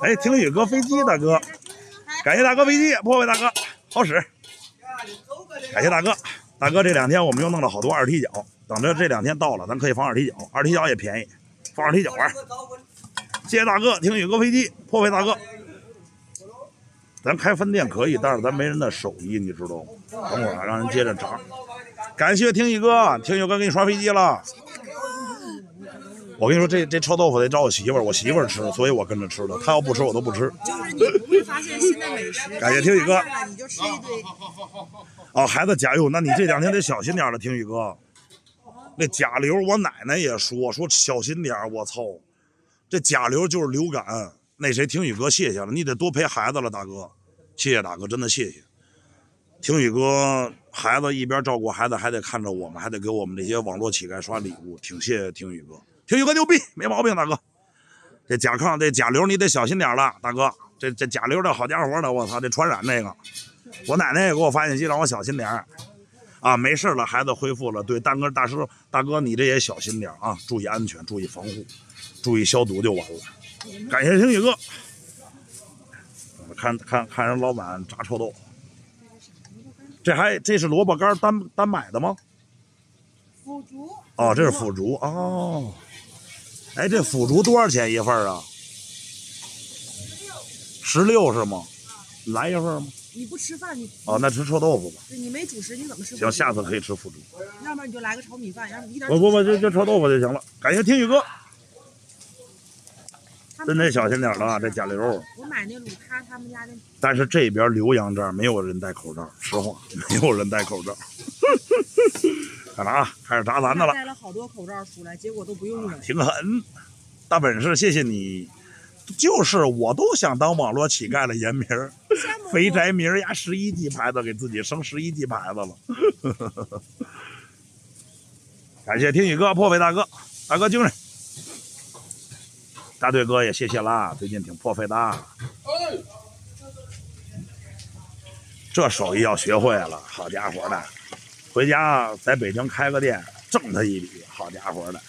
哎，听雨哥飞机大哥，感谢大哥飞机破费大哥，好使。感谢大哥，大哥这两天我们又弄了好多二踢脚，等着这两天到了，咱可以放二踢脚，二踢脚也便宜，放二踢脚玩。谢谢大哥，听雨哥飞机破费大哥。咱开分店可以，但是咱没人的手艺，你知道吗？等会儿让人接着炸。感谢听雨哥，听雨哥给你刷飞机了。我跟你说，这这臭豆腐得找我媳妇儿，我媳妇儿吃，所以我跟着吃了。她要不吃，我都不吃。就是你不会发现新的美食。感谢听雨哥。你就吃一堆。啊，孩子甲流，那你这两天得小心点了，听雨哥。那甲流，我奶奶也说说小心点我操，这甲流就是流感。那谁，听雨哥，谢谢了，你得多陪孩子了，大哥。谢谢大哥，真的谢谢。听雨哥，孩子一边照顾孩子，还得看着我们，还得给我们这些网络乞丐刷礼物，挺谢谢听雨哥。听宇哥牛逼，没毛病，大哥。这甲亢，这甲流，你得小心点了，大哥。这这甲流这好家伙的，我操，这传染那个。我奶奶也给我发信息让我小心点啊，没事了，孩子恢复了。对，大哥大师大哥，你这也小心点啊，注意安全，注意防护，注意消毒就完了。感谢听宇哥。看看看人老板炸臭豆，这还这是萝卜干单单买的吗？腐竹。哦，这是腐竹哦。哎，这腐竹多少钱一份啊？十六，十六是吗？来一份吗？你不吃饭，你哦，那吃臭豆腐吧。对，你没主食，你怎么吃？行，下次可以吃腐竹。要不然你就来个炒米饭，要么一点。我不不，就就臭豆腐就行了。感谢听雨哥，真得小心点啦，这甲流。我买那卤趴，他们家的。但是这边浏阳这儿没有人戴口罩，实话，没有人戴口罩。看了啊？开始砸咱的了。带了好多口罩出来，结果都不用了。挺狠，大本事，谢谢你。就是，我都想当网络乞丐了。严明，肥宅明呀，十一级牌子给自己升十一级牌子了。感谢听雨哥、破费大哥、大哥精神。大队哥也谢谢啦，最近挺破费的。这手艺要学会了，好家伙的。回家在北京开个店，挣他一笔。好家伙的，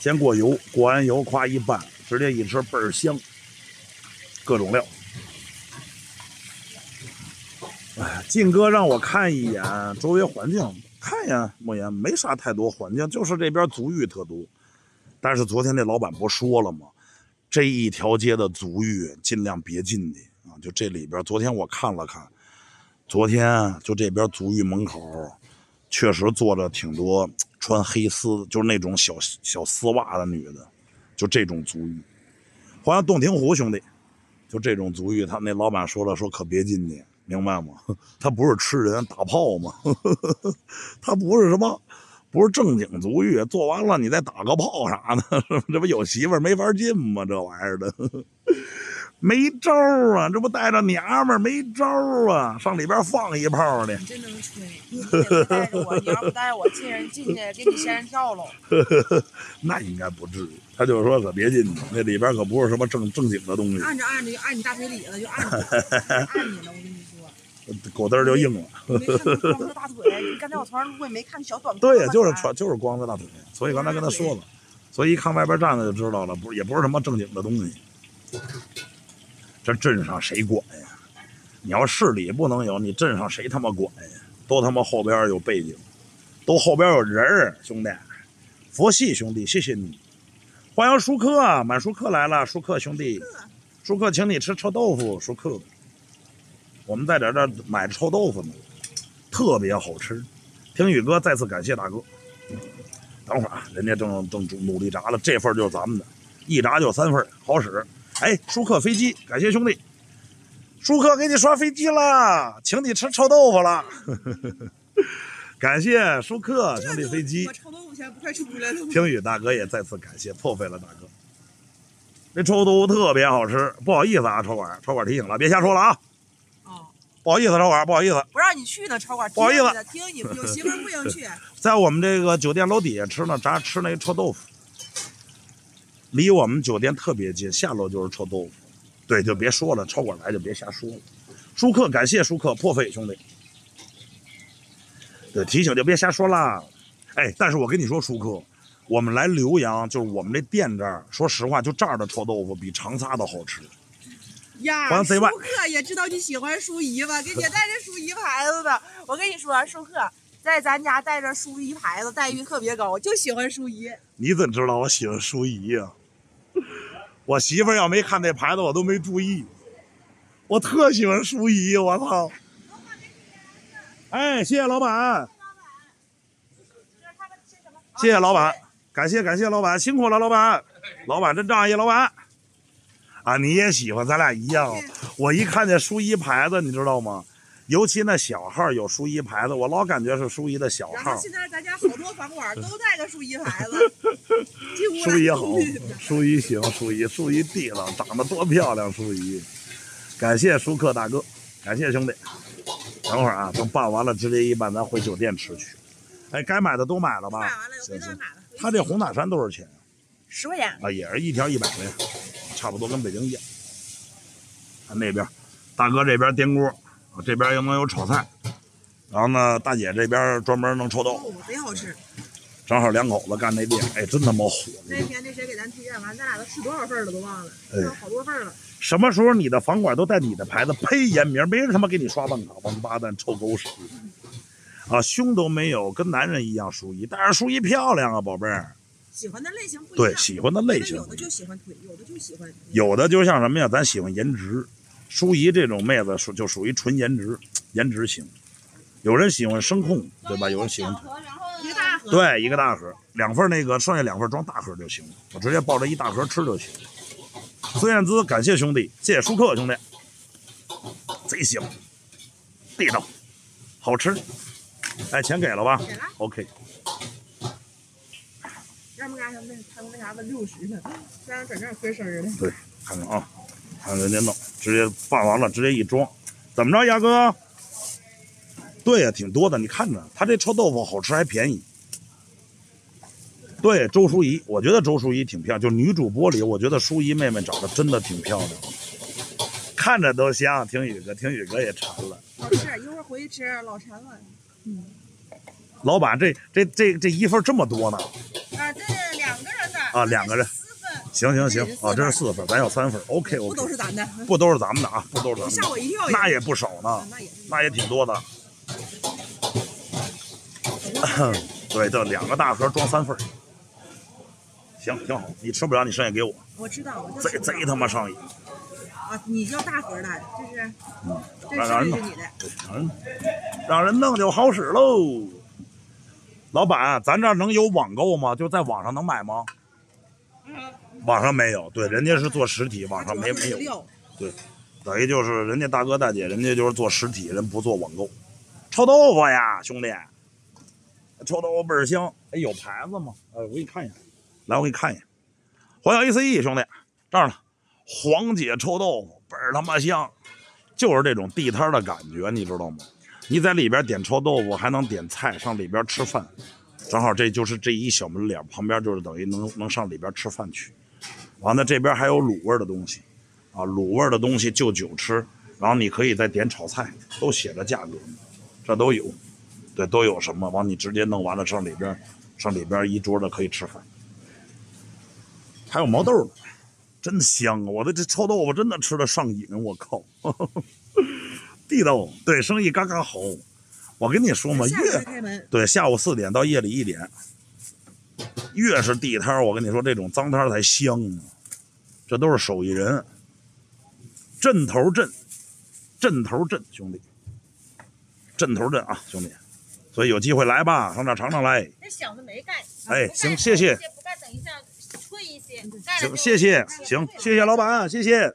先过油，过完油夸一拌，直接一吃倍儿香。各种料。哎，晋哥让我看一眼周围环境，看一眼莫言，没啥太多环境，就是这边足浴特多。但是昨天那老板不说了吗？这一条街的足浴尽量别进去啊，就这里边。昨天我看了看。昨天就这边足浴门口，确实坐着挺多 穿黑丝，就是那种小小丝袜的女的，就这种足浴。欢迎洞庭湖兄弟，就这种足浴，他那老板说了，说可别进去，明白吗？他不是吃人打炮吗？他不是什么，不是正经足浴，做完了你再打个炮啥的，这不有媳妇儿没法进吗？这玩意儿的。没招啊，这不带着娘们儿没招啊，上里边放一炮去。真能吹，你不带你要不带我，进人进去给你仙人跳喽。那应该不至于，他就是说可别进去，那里边可不是什么正正经的东西。按着按着就按你大腿里了，就按你，按你了。我跟你说，狗登儿就硬了。没看光着大腿，你刚才我穿衣服没看小短裤。对呀，就是穿就是光着大腿，所以刚才跟他说了，所以一看外边站着就知道了，不也不是什么正经的东西。这镇上谁管呀？你要市里不能有，你镇上谁他妈管呀？都他妈后边有背景，都后边有人儿。兄弟，佛系兄弟，谢谢你，欢迎舒克，满舒克来了，舒克兄弟，舒克，请你吃臭豆腐，舒克。我们在这这买臭豆腐呢，特别好吃。听宇哥再次感谢大哥。等会儿啊，人家正正努力炸了，这份就是咱们的，一炸就三份，好使。哎，舒克飞机，感谢兄弟，舒克给你刷飞机了，请你吃臭豆腐了，感谢舒克兄弟飞机。臭豆腐钱不快吃来了听雨大哥也再次感谢，破费了大哥。那臭豆腐特别好吃，不好意思啊，超管，超管提醒了，别瞎说了啊。哦，不好意思，超管，不好意思，不让你去呢，超管，不好意思，听你有媳妇不去，在我们这个酒店楼底下吃呢，咱吃那臭豆腐。离我们酒店特别近，下楼就是臭豆腐。对，就别说了，超管来就别瞎说了。舒克，感谢舒克破费，兄弟。对，提醒就别瞎说啦。哎，但是我跟你说，舒克，我们来浏阳，就是我们这店这儿，说实话，就这儿的臭豆腐比长沙的好吃。呀，舒克也知道你喜欢舒怡吧？给你带着舒怡牌子的。我跟你说，舒克在咱家带着舒怡牌子，待遇特别高，我就喜欢舒怡。你怎知道我喜欢舒怡呀？我媳妇要没看那牌子，我都没注意。我特喜欢舒怡，我操！哎，谢谢老板，谢谢老板，感谢感谢老板，辛苦了老板，老板真仗义，老板啊，你也喜欢，咱俩一样。我一看见舒怡牌子，你知道吗？尤其那小号有舒怡牌子，我老感觉是舒怡的小号。现在咱家好多房管都带个舒怡牌子，舒 怡好，舒怡行，舒怡舒怡地道，长得多漂亮，舒怡。感谢舒克大哥，感谢兄弟。等会儿啊，等办完了直接一办，咱回酒店吃去。哎，该买的都买了吧？买完了，买了。他这红塔山多少钱十块钱。啊，也是一条一百块钱，差不多跟北京一样。看那边，大哥这边颠锅。这边又能有炒菜，然后呢，大姐这边专门能臭豆，腐，贼好吃。正好两口子干那店，哎，真他妈火。那天那谁给咱推荐完，咱俩都吃多少份了都忘了，吃了好多份了。什么时候你的房管都带你的牌子，呸，烟名没人他妈给你刷单卡，王八蛋，臭狗屎。啊，胸都没有，跟男人一样淑仪，但是淑仪漂亮啊，宝贝儿。喜欢的类型不？对，喜欢的类型。有的就喜欢腿，有的就喜欢。有的就像什么呀？咱喜欢颜值。舒怡这种妹子属就属于纯颜值，颜值型。有人喜欢声控，对吧？有人喜欢然后一个大盒，对，一个大盒，两份那个，剩下两份装大盒就行。我直接抱着一大盒吃就行。孙燕姿，感谢兄弟，谢谢舒克兄弟，贼香，地道，好吃。哎，钱给了吧？给了。OK。他们家那他们那啥子六十转账过生日对，看看啊，看看家脑。直接放完了，直接一装，怎么着，亚哥？对呀，挺多的，你看着。他这臭豆腐好吃还便宜。对，周淑怡，我觉得周淑怡挺漂亮，就女主播里，我觉得淑怡妹妹长得真的挺漂亮，看着都香。听雨哥，听雨哥也馋了。好吃，一会儿回去吃，老馋了。嗯。老板，这这这这一份这么多呢？啊，这两个人的。啊，两个人。行行行啊，这是四份，咱要三分。OK，不都是咱的，不都是咱们的啊，不都是咱们的。吓我一跳，那也不少呢，那也那也挺多的。对，就两个大盒装三份行，挺好，你吃不了，你剩下给我。我知道，我贼贼他妈上瘾。啊，你要大盒的，这是，嗯，这是你的？让人弄，让人弄就好使喽。老板，咱这能有网购吗？就在网上能买吗？嗯。网上没有，对，人家是做实体，网上没没有。对，等于就是人家大哥大姐，人家就是做实体，人不做网购。臭豆腐呀，兄弟，臭豆腐倍儿香。哎，有牌子吗？哎，我给你看一眼。来，我给你看一眼。黄小 A C E 兄弟，这儿呢，黄姐臭豆腐倍儿他妈香，就是这种地摊的感觉，你知道吗？你在里边点臭豆腐，还能点菜上里边吃饭，正好这就是这一小门脸旁边就是等于能能上里边吃饭去。完了这边还有卤味的东西，啊，卤味的东西就酒吃，然后你可以再点炒菜，都写着价格，这都有，对，都有什么？完你直接弄完了上里边，上里边一桌的可以吃饭，还有毛豆呢，真香啊！我的这臭豆腐真的吃的上瘾，我靠，地道，对，生意刚刚好。我跟你说嘛，越对下午四点到夜里一点，越是地摊我跟你说这种脏摊才香呢。这都是手艺人，镇头镇，镇头镇兄弟，镇头镇啊，兄弟，所以有机会来吧，上那尝尝来。那子没盖，哎，行，谢谢。行，谢谢，行，谢谢老板，谢谢。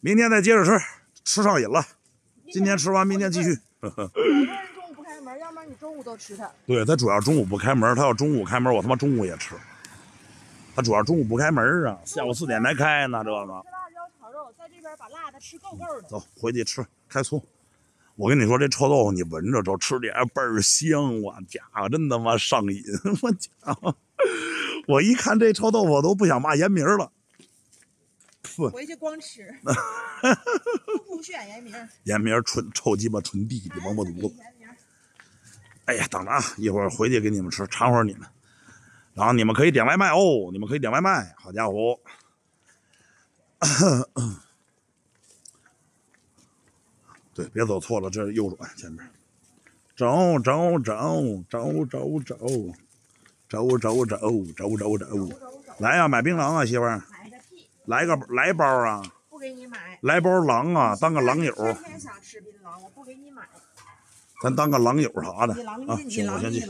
明天再接着吃，吃上瘾了。今天吃完，明天继续。呵呵。中午不开门，要不然你中午都吃对他主要中午不开门，他要中午开门，我他妈中午也吃。他主要中午不开门啊，下午四点才开呢。这个。吃辣椒炒肉，在这边把辣的吃够够的。走，回去吃，开葱。我跟你说，这臭豆腐你闻着就吃起来倍儿香我家伙，真他妈上瘾！我伙。我一看这臭豆腐，我都不想骂人名了。不，回去光吃。哈哈哈哈不去喊人名。人名蠢，臭鸡巴蠢弟弟，王八犊子。哎呀，等着啊，一会儿回去给你们吃，尝会你们。然后你们可以点外卖哦，你们可以点外卖。好家伙，对，别走错了，这右转前面，走走走走走走走走走走走走走，来呀，买槟榔啊，媳妇儿，个来个来包啊，不给你买，来包狼啊，当个狼友，今天想吃槟榔，我不给你买，咱当个狼友啥的啊，行，我先去。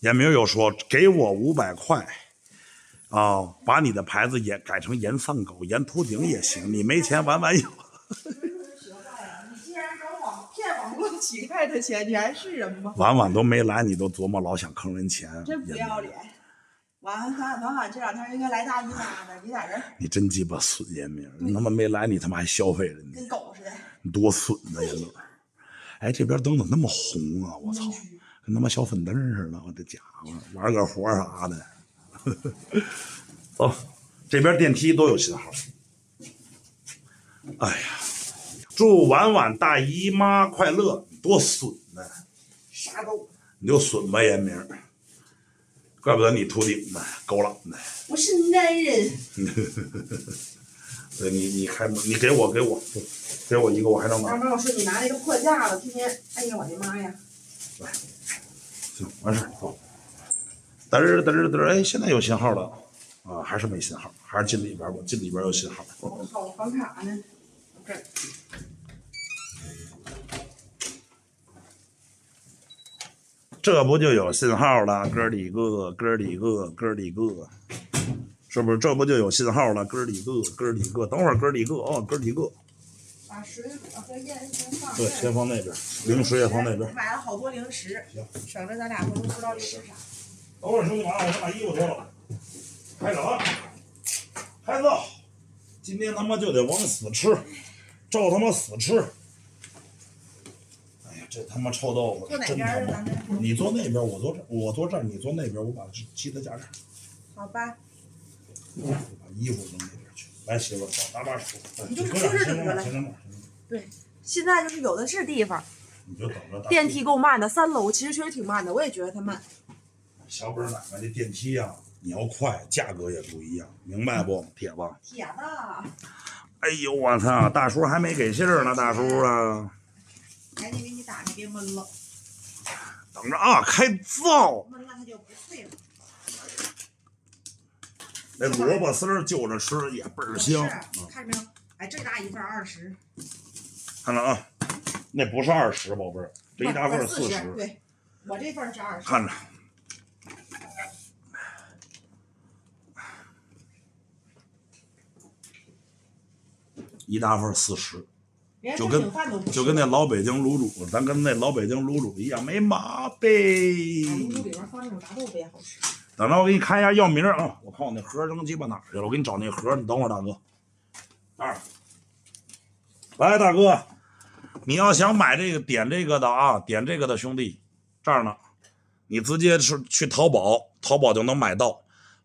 严明又说：“给我五百块，啊，把你的牌子也改成‘严丧狗’、‘严秃顶’也行。你没钱，晚晚有。”学坏啊！你竟然网骗网络乞丐的钱，你还是人吗？晚晚都没来，你都琢磨老想坑人钱，真不要脸！晚晚，晚晚这两天应该来大姨妈的，你在这你真鸡巴损！严明，你他妈没来，你他妈还消费了你。跟狗似的。你多损啊，严总！哎，这边灯怎么那么红啊？我操！跟他妈小粉灯似的，我的家伙，玩个活啥的，走，这边电梯都有信号。哎呀，祝婉婉大姨妈快乐，多损呢，啥都，你就损吧，严明，怪不得你秃顶呢，狗懒呢。我是男人。呵呵呵呵呵你开门，你给我给我给我一个，我还能拿。妈妈，我说你拿那个破架子，天天，哎呀，我的妈呀，来。行，完事儿走。嘚儿嘚儿嘚儿，哎，现在有信号了啊，还是没信号，还是进里边吧，进里边有信号。我呢，这这不就有信号了，哥几个，哥几个，哥几个，是不是？这不就有信号了，哥几个，哥几个，等会儿哥几个啊，哥几个。把水果和烟先放，对，先放那边，零食也放那边。买了好多零食，行，省着咱俩不知道吃啥。等会儿兄弟们，我先把衣服脱了。开始，开始，今天他妈就得往死吃，照他妈死吃。哎呀，这他妈臭豆腐，真他妈！你坐那边，我坐这，我坐这你坐那边，我把鸡腿架这儿。好吧。把衣服扔那边去，来媳妇儿，帮打把手。你就搁这点行儿就了。对，现在就是有的是地方。你就等着。电梯够慢的，三楼其实确实挺慢的，我也觉得它慢。小本买卖的电梯呀，你要快，价格也不一样，明白不，铁子？铁子。哎呦我操，大叔还没给信儿呢，大叔啊。赶紧给你打，开，别闷了。等着啊，开灶。闷了它就不脆了。那萝卜丝儿就着吃也倍儿香。是，看见没有？哎，这大一份二十。看着啊，那不是二十，宝贝儿，这一大份四十。对，我这份是二十。看着。一大份四十，就跟就跟那老北京卤煮，咱跟那老北京卤煮一样，没毛病。卤煮里放那种豆腐也好吃。等着，我给你看一下药名啊。我看我那盒扔鸡巴哪儿去了？我给你找那盒，你等会儿，大哥。二。来，大哥。你要想买这个点这个的啊，点这个的兄弟，这儿呢，你直接是去淘宝，淘宝就能买到，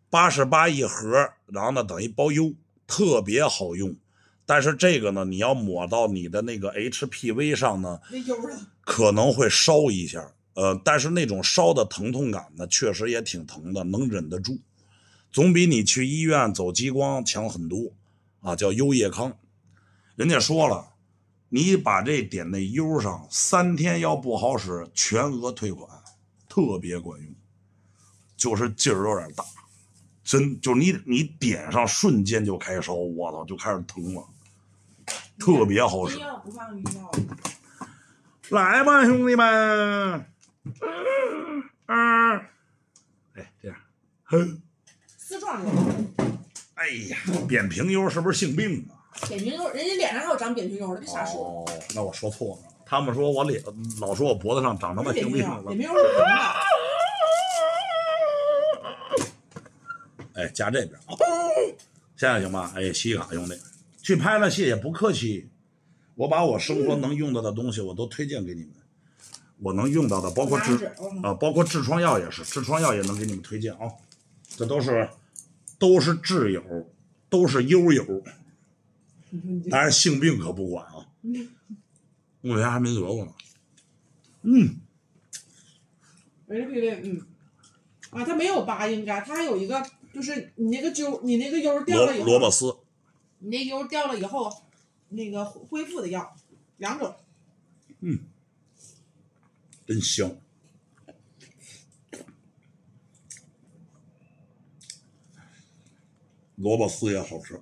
八十八一盒，然后呢等于包邮，特别好用。但是这个呢，你要抹到你的那个 HPV 上呢，可能会烧一下，呃，但是那种烧的疼痛感呢，确实也挺疼的，能忍得住，总比你去医院走激光强很多啊。叫优叶康，人家说了。你把这点那 U 上三天要不好使，全额退款，特别管用，就是劲儿有点大，真就你你点上瞬间就开烧，我操就开始疼了，特别好使。来吧，兄弟们，二，来这样，哼，哎呀，扁平疣是不是性病啊？扁平疣，人家脸上还有长扁平疣呢，别瞎说。哦，那我说错了。他们说我脸，老说我脖子上长那么平，为什了。扁平疣。哎，加这边。现在行吧？哎，西卡兄弟，去拍了戏也不客气，我把我生活能用到的东西我都推荐给你们。我能用到的，包括痔啊，包括痔疮药也是，痔疮药也能给你们推荐啊。这都是都是挚友，都是优友。然性病可不管啊，目前还没得过呢。嗯。没事，嗯。啊，他没有疤，应该他有一个，就是你那个揪，你那个揪掉了以后，萝卜丝。你那揪掉了以后，那个恢复的药两种。嗯。真香。萝卜丝也好吃。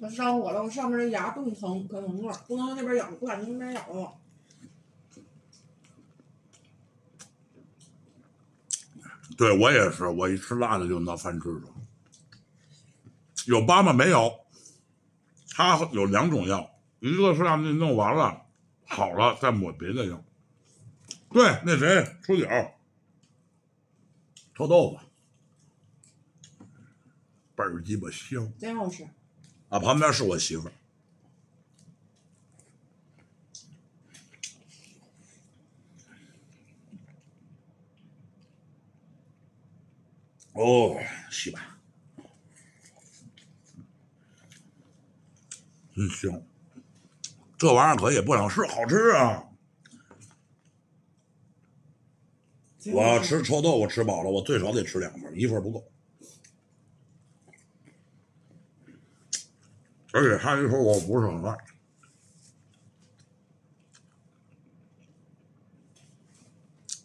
我上火了，我上面的牙更疼，可疼了，不能那边咬，不敢那边咬。对我也是，我一吃辣的就闹饭吃着。有疤吗？没有。它有两种药，一个是让你弄完了，好了再抹别的药。对，那谁，出九。臭豆腐，倍儿鸡巴香。真好吃。啊，旁边是我媳妇儿。哦，洗吧，嗯，行，这玩意儿可以，不想吃，好吃啊！我要吃臭豆腐，吃饱了，我最少得吃两份，一份不够。而且他一说，我不是很辣。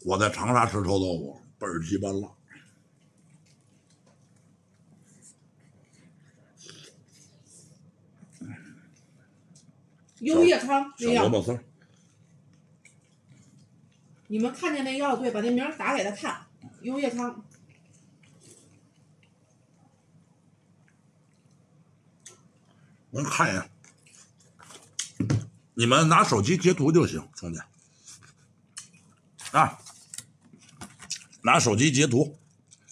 我在长沙吃臭豆腐，倍儿鸡巴辣。优叶汤那药，小萝卜丝儿。你们看见那药对，把那名打给他看。优叶汤，我看一眼，你们拿手机截图就行，兄弟啊，拿手机截图，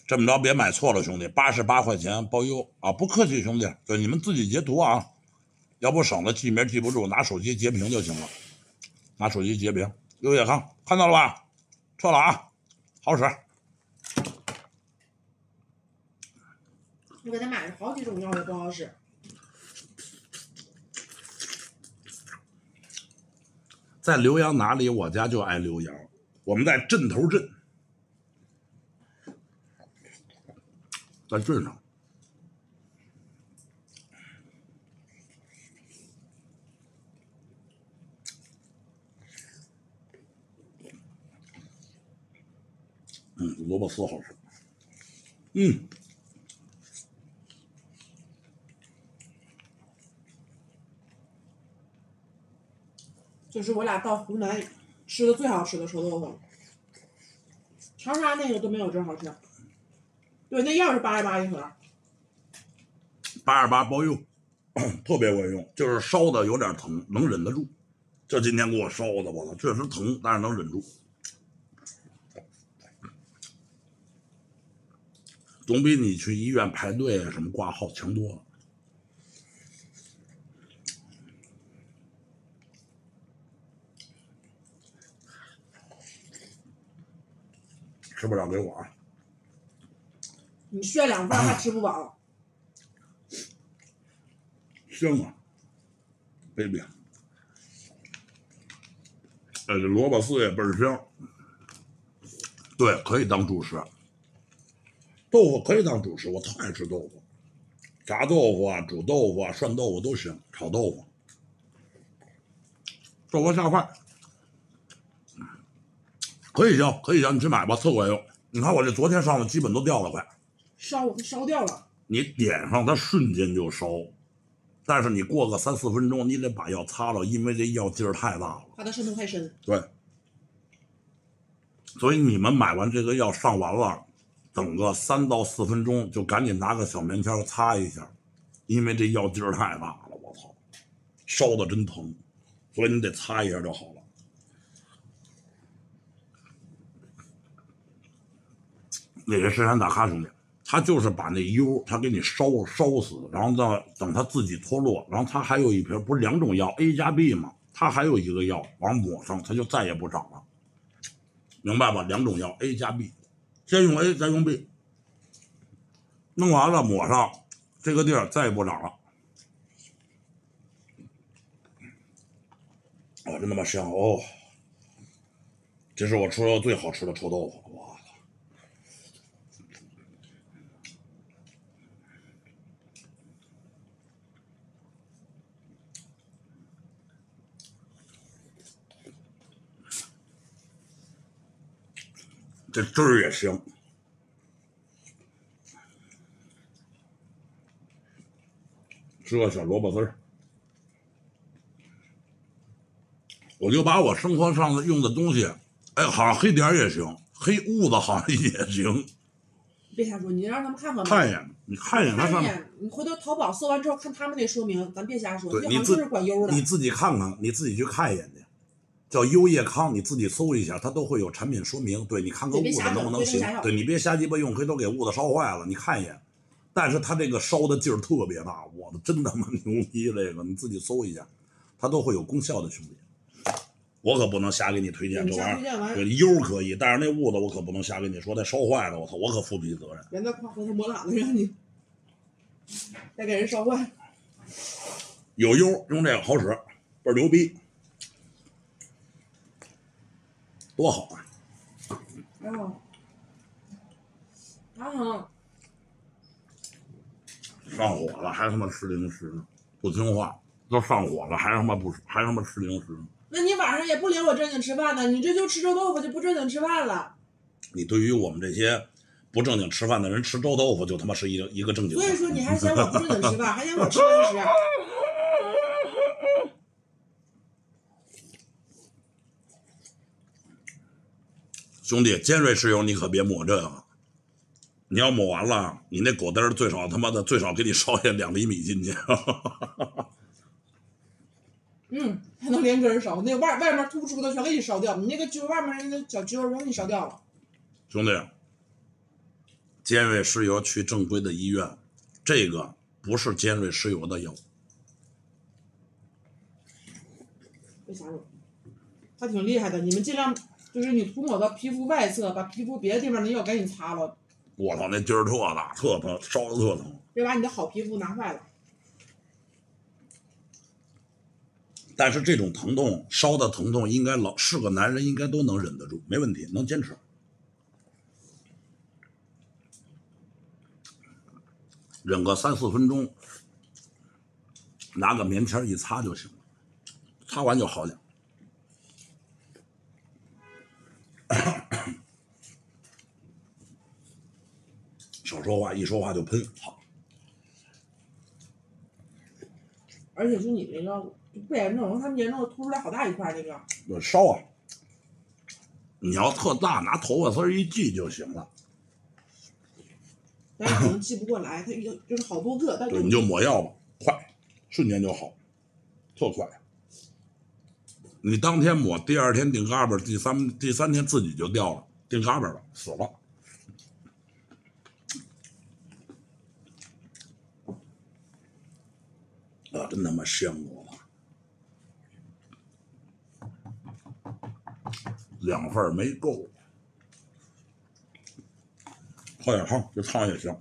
这么着别买错了，兄弟，八十八块钱包邮啊，不客气，兄弟，就你们自己截图啊，要不省得记名记不住，拿手机截屏就行了，拿手机截屏，刘小康看到了吧？错了啊，好使。我给他买了好几种药，都不好使。在浏阳哪里？我家就爱浏阳，我们在镇头镇，在镇上。嗯，萝卜丝好吃。嗯。就是我俩到湖南吃的最好吃的臭豆腐，长沙那个都没有这好吃。对，那药是八十八一盒，八十八包邮，特别管用。就是烧的有点疼，能忍得住。这今天给我烧的，我操，确实疼，但是能忍住。总比你去医院排队什么挂号强多了。吃不了给我啊！你要两份还吃不饱？香啊，baby！哎，这萝卜丝也倍儿香。对，可以当主食。豆腐可以当主食，我特爱吃豆腐，炸豆腐啊、煮豆腐啊、涮豆腐都行，炒豆腐，豆腐下饭。可以行，可以行，你去买吧，次次用。你看我这昨天上的基本都掉了，快烧烧掉了。你点上它瞬间就烧，但是你过个三四分钟，你得把药擦了，因为这药劲儿太大了。怕它渗透太深。对。所以你们买完这个药上完了，等个三到四分钟，就赶紧拿个小棉签擦一下，因为这药劲儿太大了，我操，烧的真疼，所以你得擦一下就好。哪个深山大咖兄弟？他就是把那油他给你烧烧死，然后再等他自己脱落，然后他还有一瓶，不是两种药 A 加 B 吗？他还有一个药往抹上，他就再也不长了，明白吧？两种药 A 加 B，先用 A 再用 B，弄完了抹上，这个地儿再也不长了。哦，真他妈香哦！这是我吃过最好吃的臭豆腐。这汁儿也行，这个小萝卜丝儿，我就把我生活上的用的东西，哎，好像黑点儿也行，黑痦子好像也行。别瞎说，你让他们看看。看一眼，你看一眼那上面。你回头淘宝搜完之后看他们那说明，咱别瞎说，人家就是管优的。你自己看看，你自己去看一眼去。叫优叶康，你自己搜一下，它都会有产品说明。对你看个痦子能不能行？对你别瞎鸡巴用，回头给痦子烧坏了。你看一眼，但是它这个烧的劲儿特别大，我的真他妈牛逼！这个你自己搜一下，它都会有功效的，兄弟。我可不能瞎给你推荐这玩意儿。对优可以，但是那痦子我可不能瞎给你说，再烧坏了，我操，我可负不起责任。别再夸我，他抹哪你？再给人烧坏。有优用这个好使，倍儿牛逼。多好啊！还好，上火了还他妈吃零食呢，不听话，都上火了还他妈不还他妈吃零食？那你晚上也不领我正经吃饭呢，你这就吃臭豆腐就不正经吃饭了。你对于我们这些不正经吃饭的人吃臭豆腐就他妈是一个一个正经。所以说你还嫌我不正经吃饭，还嫌我吃零食。兄弟，尖锐湿疣你可别抹这，你要抹完了，你那果灯最少他妈的最少给你烧下两厘米进去，嗯，还能连根烧，那外外面突出的全给你烧掉，你那个揪外面那小揪全给你烧掉了。兄弟，尖锐湿疣去正规的医院，这个不是尖锐湿疣的药。为啥？他挺厉害的，你们尽量。就是你涂抹到皮肤外侧，把皮肤别的地方的药赶紧擦了。我操，那劲儿特大，特疼，烧的特疼，别把你的好皮肤拿坏了。但是这种疼痛，烧的疼痛，应该老是个男人，应该都能忍得住，没问题，能坚持。忍个三四分钟，拿个棉签一擦就行了，擦完就好点。少说话，一说话就喷。好。而且就你那个不严重，他们严重突出来好大一块那个。那烧啊！你要特大，拿头发丝一系就行了。但是可能系不过来，它已就是好多个。对，你就抹药吧，快，瞬间就好，特快。你当天抹，第二天顶嘎巴，第三第三天自己就掉了，顶嘎巴了，死了。啊，真他妈香啊！两份没够，喝点汤，这汤也香。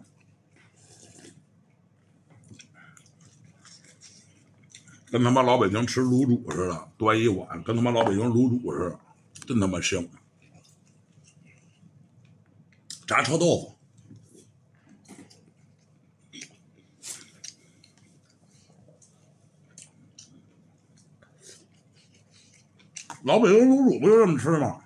跟他妈老北京吃卤煮似的，端一碗，跟他妈老北京卤煮似的，真他妈香！炸臭豆腐，老北京卤煮不就这么吃吗？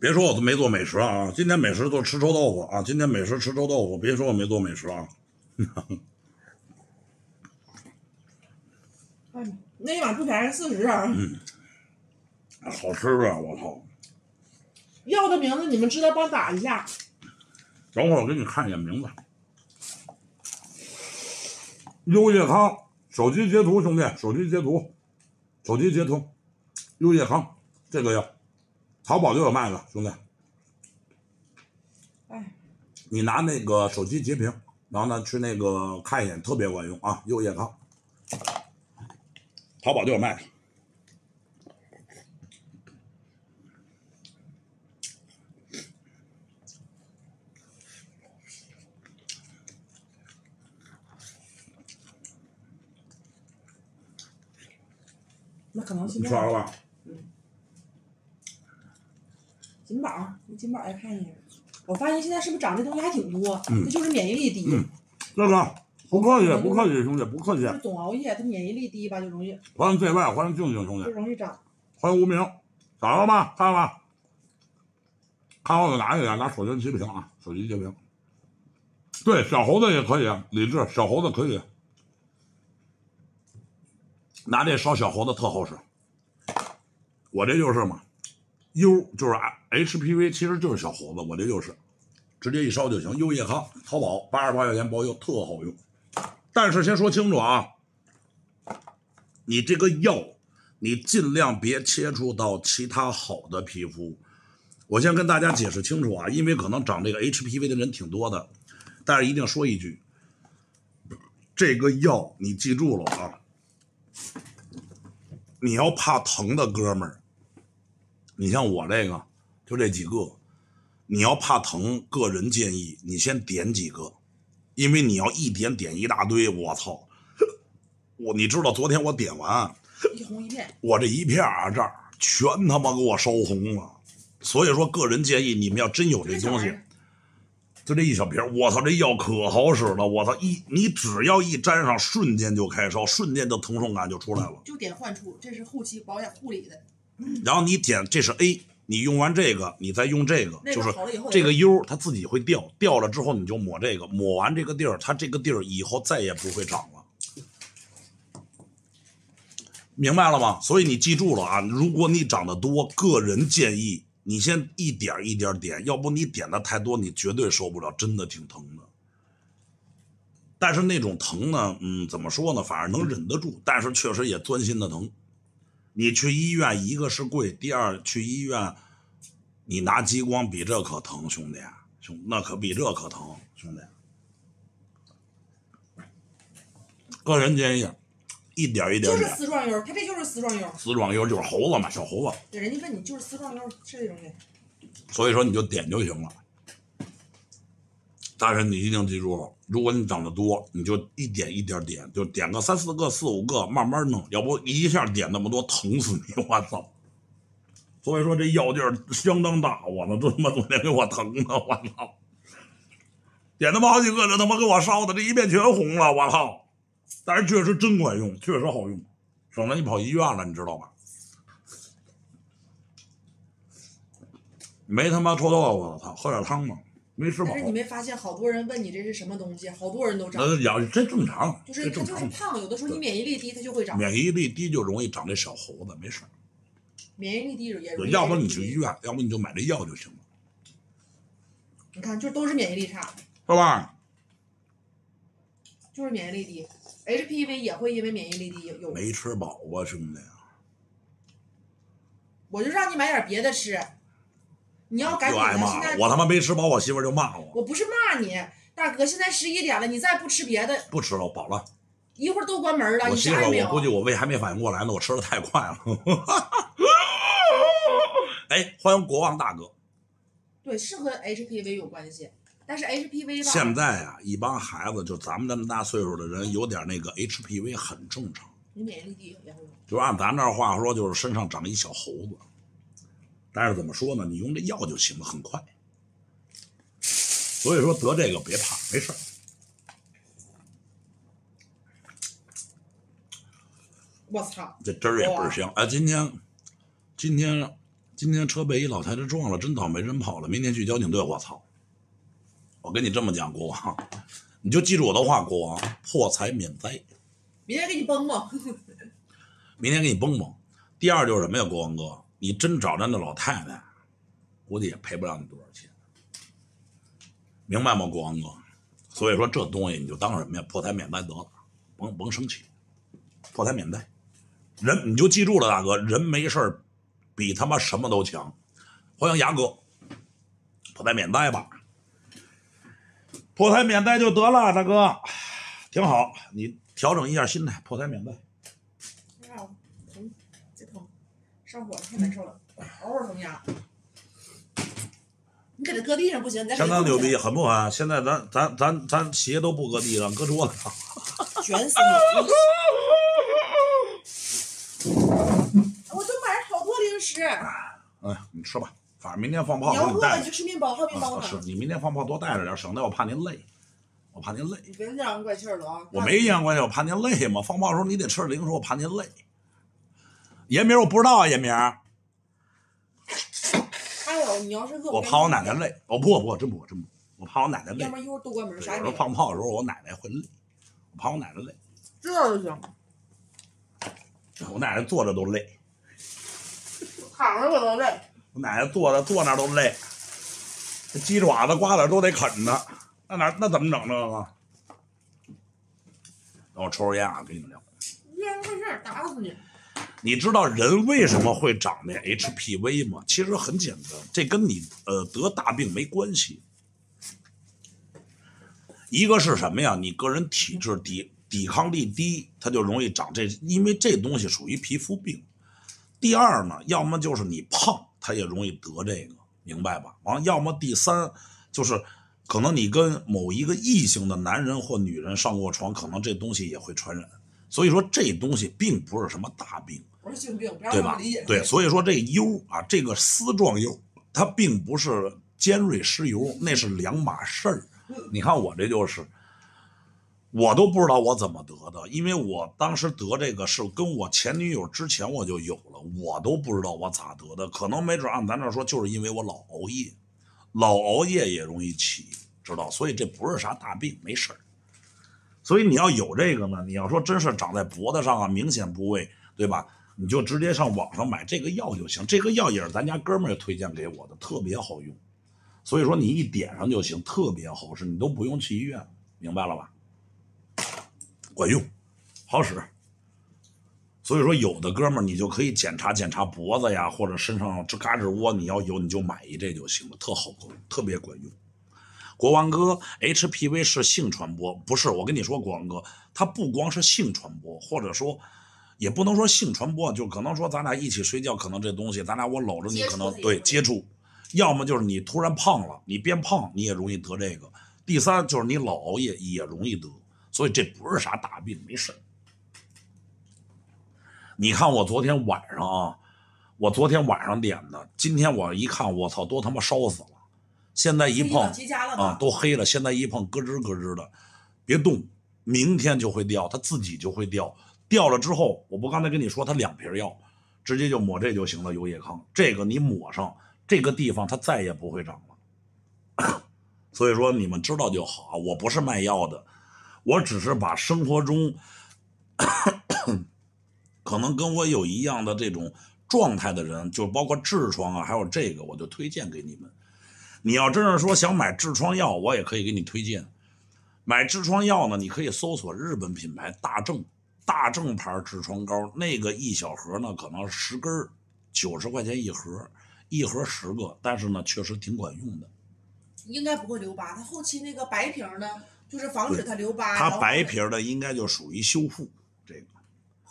别说我都没做美食啊！今天美食做吃臭豆腐啊！今天美食吃臭豆腐。别说我没做美食啊！那一碗不便宜，四十啊！嗯，好吃啊！我操！要的名字你们知道帮打一下。等会儿我给你看一眼名字。优夜康，手机截图，兄弟，手机截图，手机截图，优夜康，这个要。淘宝就有卖的，兄弟。哎，你拿那个手机截屏，然后呢去那个看一眼，特别管用啊，柚叶疼。淘宝就有卖的。那可能是你了吧。金宝金宝也看一眼。我发现现在是不是长的东西还挺多？嗯。就是免疫力低。嗯。乐哥，不客气，不客气，兄弟，不客气。就总熬夜，他免疫力低吧，就容易。欢迎最外，欢迎静静，兄弟。就容易长。欢迎无名，咋了吗？看了吗？看好了，拿去啊！拿手机截屏啊，手机截屏。对，小猴子也可以，李志，小猴子可以。拿这烧小猴子特好使，我这就是嘛。U 就是 HPV，其实就是小猴子，我这就是，直接一烧就行。优叶康，淘宝八十八块钱包邮，特好用。但是先说清楚啊，你这个药，你尽量别接触到其他好的皮肤。我先跟大家解释清楚啊，因为可能长这个 HPV 的人挺多的，但是一定说一句，这个药你记住了啊，你要怕疼的哥们儿。你像我这个，就这几个。你要怕疼，个人建议你先点几个，因为你要一点点一大堆，我操！我你知道，昨天我点完，一红一片，我这一片啊这儿全他妈给我烧红了。所以说，个人建议你们要真有这东西，就这一小瓶，我操，这药可好使了，我操一你只要一沾上，瞬间就开烧，瞬间就疼痛感就出来了。就点患处，这是后期保养护理的。然后你点，这是 A，你用完这个，你再用这个，就是这个 U，它自己会掉，掉了之后你就抹这个，抹完这个地儿，它这个地儿以后再也不会长了，明白了吗？所以你记住了啊，如果你长得多，个人建议你先一点一点点，要不你点的太多，你绝对受不了，真的挺疼的。但是那种疼呢，嗯，怎么说呢，反而能忍得住，但是确实也钻心的疼。你去医院，一个是贵，第二去医院，你拿激光比这可疼，兄弟，兄那可比这可疼，兄弟。个人建议，一点一点点。就是丝状疣，他这就是丝状疣。丝状疣就是猴子嘛，小猴子。对，人家问你就是丝状疣是种的。所以说你就点就行了，但是你一定记住了。如果你涨得多，你就一点一点点，就点个三四个、四五个，慢慢弄。要不一下点那么多，疼死你！我操！所以说这药劲儿相当大，我操！这他妈昨天给我疼的，我操！点他妈好几个，这他妈给我烧的，这一遍全红了，我操！但是确实真管用，确实好用，省得你跑医院了，你知道吧？没他妈臭豆腐，了，操！喝点汤吧。没但是你没发现好多人问你这是什么东西，好多人都长。那咬真正常。就是他就是胖，有的时候你免疫力低，他就会长。免疫力低就容易长这小猴子，没事免疫力低也。要不你去医院，要不你就买这药就行了。你看，就都是免疫力差，是吧？就是免疫力低，HPV 也会因为免疫力低有。没吃饱啊，兄弟。我就让你买点别的吃。你要赶紧的！我他妈没吃饱，我媳妇就骂我。我不是骂你，大哥，现在十一点了，你再不吃别的。不吃了，我饱了。一会儿都关门了，我媳妇，我估计我胃还没反应过来呢，我吃的太快了。哎，欢迎国王大哥。对，是和 HPV 有关系，但是 HPV 现在啊，一帮孩子就咱们那么大岁数的人，有点那个 HPV 很正常。你免疫力也要有。就按咱那话说，就是身上长一小猴子。但是怎么说呢？你用这药就行了，很快。所以说得这个别怕，没事儿。我操，这汁儿也倍儿香。哎，今天，今天，今天车被一老太太撞了，真倒霉，真跑了。明天去交警队。我操！我跟你这么讲，国王，你就记住我的话，国王破财免灾。明天给你崩崩。明天给你崩崩。第二就是什么呀，国王哥？你真找着那老太太，估计也赔不了你多少钱，明白吗，国王哥？所以说这东西你就当什么破财免灾得了，甭甭生气，破财免灾。人你就记住了，大哥，人没事儿比他妈什么都强。欢迎牙哥，破财免灾吧，破财免灾就得了，大哥，挺好，你调整一下心态，破财免灾。上火太难受了，嗷嗷疼牙。你给他搁地上不行，你相当牛逼，狠不狠？现在咱咱咱咱鞋都不搁地上，搁桌子。上。全 死你！我都买了好多零食。嗯，你吃吧，反正明天放炮。你要饿了就吃面包，吃面包。好吃。你明天放炮多带着点，省得我怕您累，我怕您累。你别阴阳怪气儿啊！我没阴阳怪气，我怕您累嘛。放炮的时候你得吃零食，我怕您累。严明，我不知道啊，严明。还有，你要是我怕我奶奶累，我不不，真不真不，我怕我奶奶累。要么一会儿关门。放炮的时候，我奶奶会累，我怕我奶奶累。知道就行。我奶奶坐着都累。躺着我都累。我奶奶坐着坐那都累，鸡爪子瓜子都得啃呢。那哪那怎么整这个？等我抽根烟啊，跟你们聊。烟没事，打死你！你知道人为什么会长那 HPV 吗？其实很简单，这跟你呃得大病没关系。一个是什么呀？你个人体质抵抵抗力低，它就容易长这。因为这东西属于皮肤病。第二呢，要么就是你胖，它也容易得这个，明白吧？完，要么第三就是可能你跟某一个异性的男人或女人上过床，可能这东西也会传染。所以说这东西并不是什么大病。对吧？对，所以说这疣啊，这个丝状疣，它并不是尖锐湿疣，那是两码事儿。你看我这就是，我都不知道我怎么得的，因为我当时得这个是跟我前女友之前我就有了，我都不知道我咋得的，可能没准按咱这说，就是因为我老熬夜，老熬夜也容易起，知道？所以这不是啥大病，没事儿。所以你要有这个呢，你要说真是长在脖子上啊，明显部位，对吧？你就直接上网上买这个药就行，这个药也是咱家哥们儿推荐给我的，特别好用。所以说你一点上就行，特别好使，你都不用去医院，明白了吧？管用，好使。所以说有的哥们儿，你就可以检查检查脖子呀，或者身上这嘎吱窝，你要有你就买一这就行了，特好特别管用。国王哥，H P V 是性传播，不是我跟你说，国王哥，它不光是性传播，或者说。也不能说性传播，就可能说咱俩一起睡觉，可能这东西，咱俩我搂着你，可能对接触。要么就是你突然胖了，你变胖你也容易得这个。第三就是你老熬夜也容易得，所以这不是啥大病，没事你看我昨天晚上啊，我昨天晚上点的，今天我一看，我操，都他妈烧死了。现在一碰啊，都黑了。现在一碰咯吱咯吱的，别动，明天就会掉，它自己就会掉。掉了之后，我不刚才跟你说，它两瓶药，直接就抹这就行了。油液康，这个你抹上这个地方，它再也不会长了。所以说，你们知道就好。我不是卖药的，我只是把生活中 可能跟我有一样的这种状态的人，就包括痔疮啊，还有这个，我就推荐给你们。你要真是说想买痔疮药，我也可以给你推荐。买痔疮药呢，你可以搜索日本品牌大正。大正牌痔疮膏，那个一小盒呢，可能十根，九十块钱一盒，一盒十个，但是呢，确实挺管用的。应该不会留疤，它后期那个白瓶呢，就是防止它留疤。它白瓶的应该就属于修复，这个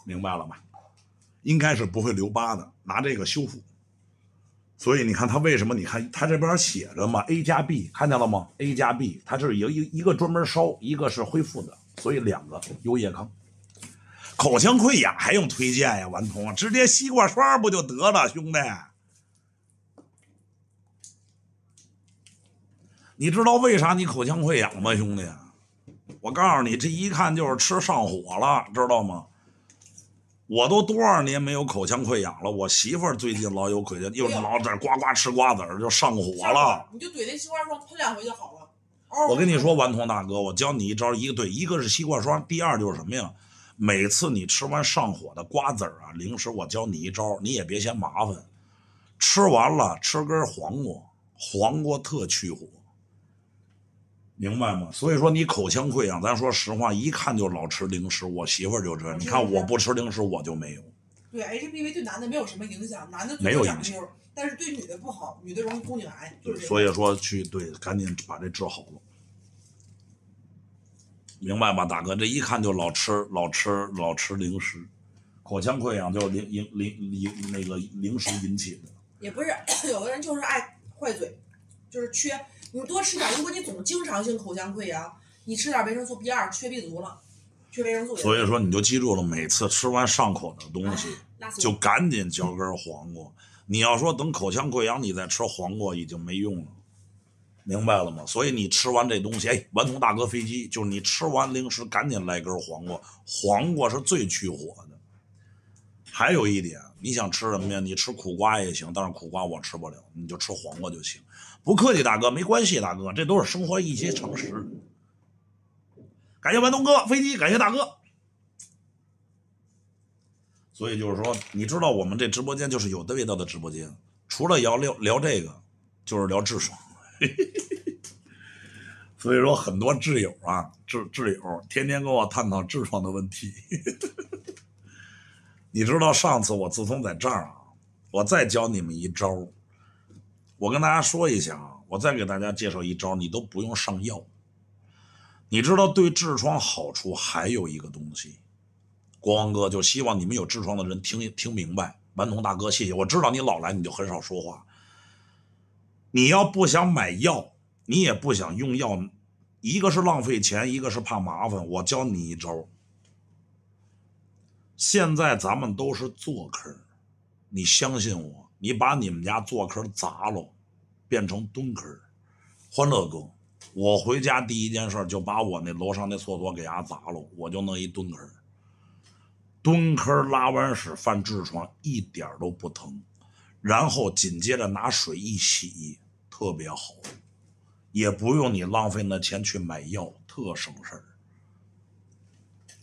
明白了吗？应该是不会留疤的，拿这个修复。所以你看它为什么？你看它这边写着嘛，A 加 B，看见了吗？A 加 B，它是有一一个专门烧，一个是恢复的，所以两个优叶康。口腔溃疡还用推荐呀，顽童，直接西瓜霜不就得了，兄弟？你知道为啥你口腔溃疡吗，兄弟？我告诉你，这一看就是吃上火了，知道吗？我都多少年没有口腔溃疡了，我媳妇儿最近老有口腔，又老在呱呱吃瓜子儿，就上火了。你就怼那西瓜霜喷两回就好了。我跟你说，顽童大哥，我教你一招，一个对，一个是西瓜霜，第二就是什么呀？每次你吃完上火的瓜子儿啊、零食，我教你一招，你也别嫌麻烦，吃完了吃根黄瓜，黄瓜特去火，明白吗？所以说你口腔溃疡，咱说实话，一看就老吃零食。我媳妇儿就这，你看我不吃零食，我就没有。对，H P V 对男的没有什么影响，男的没有影响，但是对女的不好，女的容易宫颈癌。对，所以说去对，赶紧把这治好了。明白吧，大哥，这一看就老吃老吃老吃零食，口腔溃疡就零引零零那个零食引起的。也不是 有的人就是爱坏嘴，就是缺。你多吃点，如果你总经常性口腔溃疡，你吃点维生素 B2，缺 B 足了，缺维生素。所以说你就记住了，每次吃完上口的东西，就赶紧嚼根黄瓜。你要说等口腔溃疡你再吃黄瓜，已经没用了。明白了吗？所以你吃完这东西，哎，顽童大哥飞机，就是你吃完零食赶紧来根黄瓜，黄瓜是最去火的。还有一点，你想吃什么呀？你吃苦瓜也行，但是苦瓜我吃不了，你就吃黄瓜就行。不客气，大哥，没关系，大哥，这都是生活一些常识。感谢顽童哥飞机，感谢大哥。所以就是说，你知道我们这直播间就是有的味道的直播间，除了聊聊聊这个，就是聊智商。所以说，很多挚友啊，挚挚友天天跟我探讨痔疮的问题。你知道，上次我自从在这儿啊，我再教你们一招。我跟大家说一下啊，我再给大家介绍一招，你都不用上药。你知道，对痔疮好处还有一个东西。国王哥就希望你们有痔疮的人听听明白。顽童大哥，谢谢。我知道你老来你就很少说话。你要不想买药，你也不想用药，一个是浪费钱，一个是怕麻烦。我教你一招。现在咱们都是坐坑，你相信我，你把你们家坐坑砸了，变成蹲坑。欢乐哥，我回家第一件事就把我那楼上那厕所给伢砸了，我就弄一蹲坑。蹲坑拉完屎犯痔疮一点都不疼，然后紧接着拿水一洗。特别好，也不用你浪费那钱去买药，特省事儿。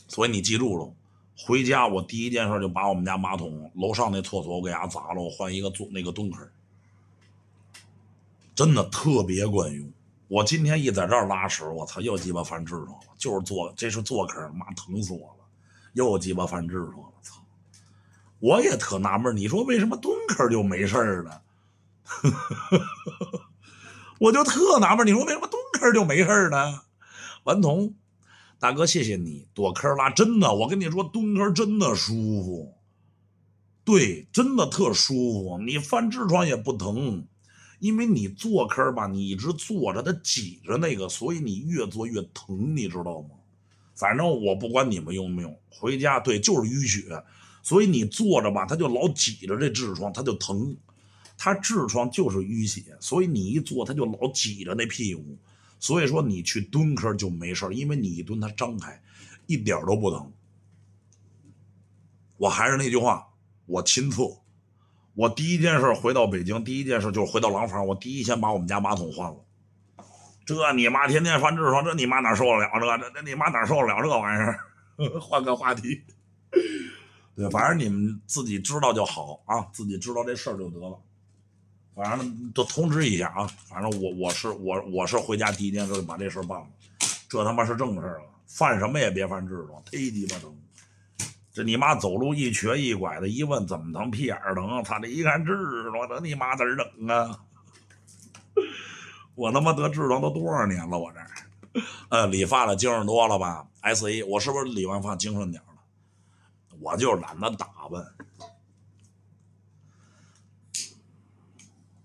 所以你记住了，回家我第一件事就把我们家马桶楼上那厕所我给它砸了，我换一个坐那个蹲坑，真的特别管用。我今天一在这儿拉屎，我操，又鸡巴犯痔疮了，就是坐，这是坐坑，妈疼死我了，又鸡巴犯痔疮了，操！我也特纳闷，你说为什么蹲坑就没事儿呢？我就特纳闷，你说为什么蹲坑就没事呢？顽童大哥，谢谢你躲坑拉，真的，我跟你说蹲坑真的舒服，对，真的特舒服。你翻痔疮也不疼，因为你坐坑吧，你一直坐着，它挤着那个，所以你越坐越疼，你知道吗？反正我不管你们用没用，回家对，就是淤血，所以你坐着吧，它就老挤着这痔疮，它就疼。他痔疮就是淤血，所以你一坐，他就老挤着那屁股，所以说你去蹲坑就没事因为你一蹲，他张开，一点都不疼。我还是那句话，我亲测，我第一件事回到北京，第一件事就是回到廊坊，我第一先把我们家马桶换了。这你妈天天犯痔疮，这你妈哪受得了？这这这你妈哪受得了这玩意儿？换个话题，对，反正你们自己知道就好啊，自己知道这事儿就得了。反正都通知一下啊！反正我我是我我是回家第一天就把这事办了，这他妈是正事啊！犯什么也别犯痔疮，忒鸡巴疼！这你妈走路一瘸一拐的，一问怎么疼，屁眼儿疼。他这一看痔疮，这你妈得整啊？我他妈得痔疮都多少年了，我这，呃，理发了精神多了吧？S A，我是不是理完发精神点了？我就懒得打扮。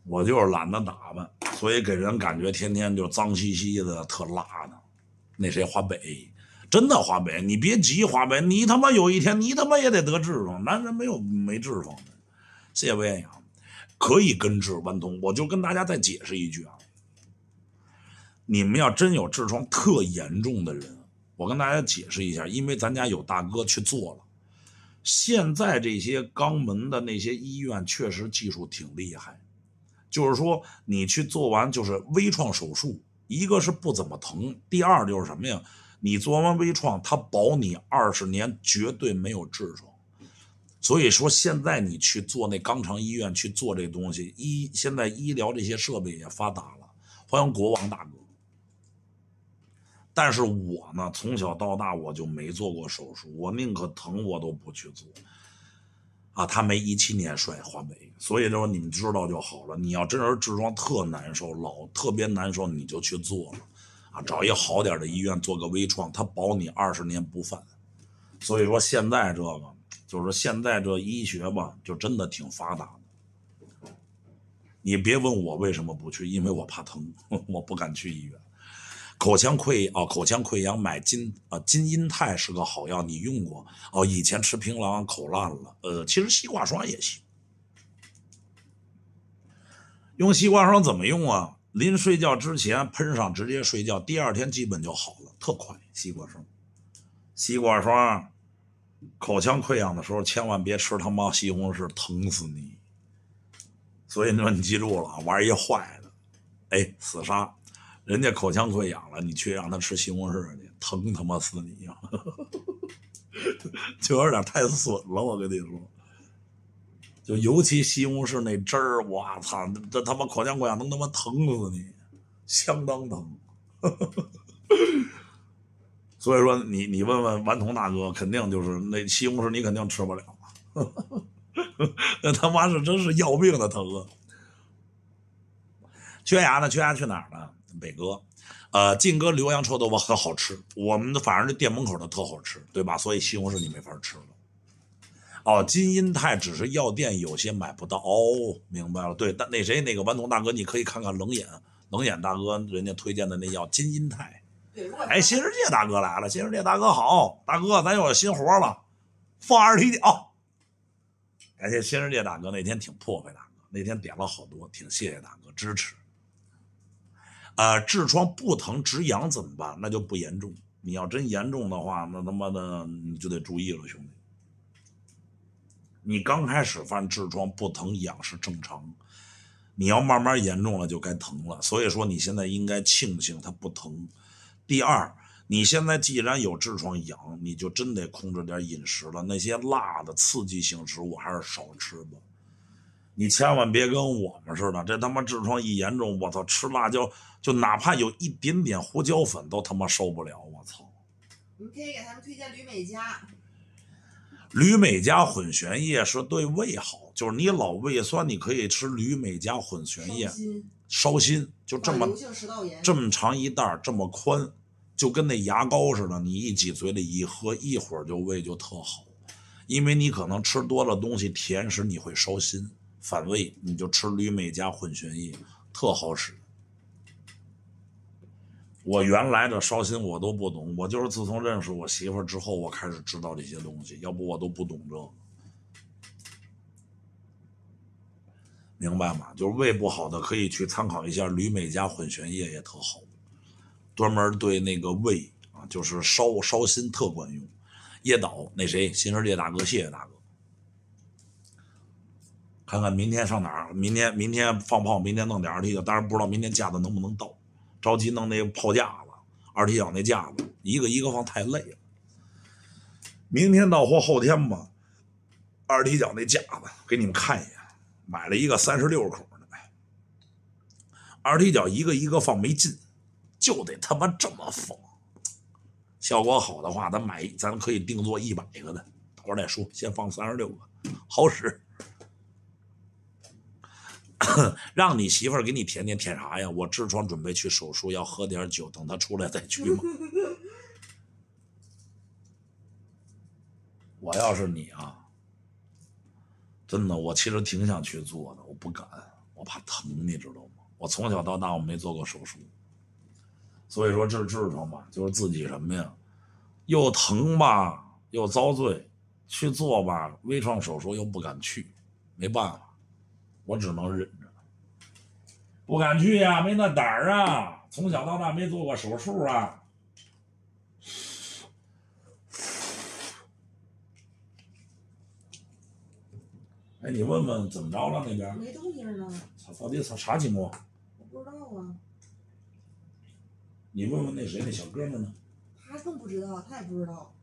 我就是懒得打扮，所以给人感觉天天就脏兮兮的，特邋遢。那谁，华北，真的华北，你别急，华北，你他妈有一天你他妈也得得痔疮，男人没有没痔疮的，谢谢不愿意可以根治顽童。我就跟大家再解释一句啊，你们要真有痔疮特严重的人，我跟大家解释一下，因为咱家有大哥去做了，现在这些肛门的那些医院确实技术挺厉害。就是说，你去做完就是微创手术，一个是不怎么疼，第二就是什么呀？你做完微创，他保你二十年绝对没有痔疮。所以说，现在你去做那肛肠医院去做这东西，医现在医疗这些设备也发达了。欢迎国王大哥。但是我呢，从小到大我就没做过手术，我宁可疼，我都不去做。啊，他没一七年摔华北，所以说你们知道就好了。你要真是痔疮特难受，老特别难受，你就去做了，啊，找一好点的医院做个微创，他保你二十年不犯。所以说现在这个就是现在这医学吧，就真的挺发达的。你别问我为什么不去，因为我怕疼，我不敢去医院。口腔溃啊，口腔溃疡买金啊，金银泰是个好药，你用过哦？以前吃槟榔口烂了，呃，其实西瓜霜也行。用西瓜霜怎么用啊？临睡觉之前喷上，直接睡觉，第二天基本就好了，特快。西瓜霜，西瓜霜，口腔溃疡的时候千万别吃他妈西红柿，疼死你！所以呢，你记住了，玩一坏的，哎，死杀。人家口腔溃疡了，你去让他吃西红柿去，疼他妈死你！呀！就有点太损了，我跟你说。就尤其西红柿那汁儿，我操，这他妈口腔溃疡能他妈疼死你，相当疼。所以说，你你问问顽童大哥，肯定就是那西红柿你肯定吃不了。那他妈是真是要命的疼啊！缺牙呢？缺牙去哪儿了？北哥，呃，晋哥，浏阳臭豆腐很好吃，我们的反正这店门口的特好吃，对吧？所以西红柿你没法吃了。哦，金银泰只是药店有些买不到哦，明白了。对，那那谁，那个顽童大哥，你可以看看冷眼，冷眼大哥人家推荐的那药金银泰。哎，新世界大哥来了，新世界大哥好，大哥咱又有新活了，放二踢脚。感谢新世界大哥那天挺破费大哥，那天点了好多，挺谢谢大哥支持。呃，痔疮不疼只痒怎么办？那就不严重。你要真严重的话，那他妈的你就得注意了，兄弟。你刚开始犯痔疮不疼痒是正常，你要慢慢严重了就该疼了。所以说你现在应该庆幸它不疼。第二，你现在既然有痔疮痒，你就真得控制点饮食了，那些辣的刺激性食物还是少吃吧。你千万别跟我们似的，这他妈痔疮一严重，我操，吃辣椒就哪怕有一点点胡椒粉都他妈受不了，我操！你可以给他们推荐吕美佳。吕美佳混悬液是对胃好，就是你老胃酸，你可以吃吕美佳混悬液，烧心就这么，这么长一袋这么宽，就跟那牙膏似的，你一挤嘴里一喝，一会儿就胃就特好，因为你可能吃多了东西，甜食你会烧心。反胃，你就吃吕美加混悬液，特好使。我原来的烧心我都不懂，我就是自从认识我媳妇之后，我开始知道这些东西，要不我都不懂这个。明白吗？就是胃不好的可以去参考一下吕美加混悬液，也特好，专门对那个胃啊，就是烧烧心特管用。叶导，那谁，新世界大哥，谢谢大哥。看看明天上哪儿？明天明天放炮，明天弄点二踢脚。当然不知道明天架子能不能到，着急弄那个炮架子，二踢脚那架子一个一个放太累了。明天到货后天吧，二踢脚那架子给你们看一眼，买了一个三十六口的。二踢脚一个一个放没劲，就得他妈这么放，效果好的话咱买，咱可以定做一百个的，时会再说，先放三十六个，好使。让你媳妇儿给你舔舔舔啥呀？我痔疮准备去手术，要喝点酒，等他出来再去吗？我要是你啊，真的，我其实挺想去做的，我不敢，我怕疼，你知道吗？我从小到大我没做过手术，所以说治痔疮吧，就是自己什么呀，又疼吧，又遭罪，去做吧，微创手术又不敢去，没办法。我只能忍着，不敢去呀，没那胆儿啊，从小到大没做过手术啊。哎，你问问怎么着了那边？没动静呢。操，到底操啥情况？我不知道啊。你问问那谁那小哥们呢？他更不知道，他也不知道。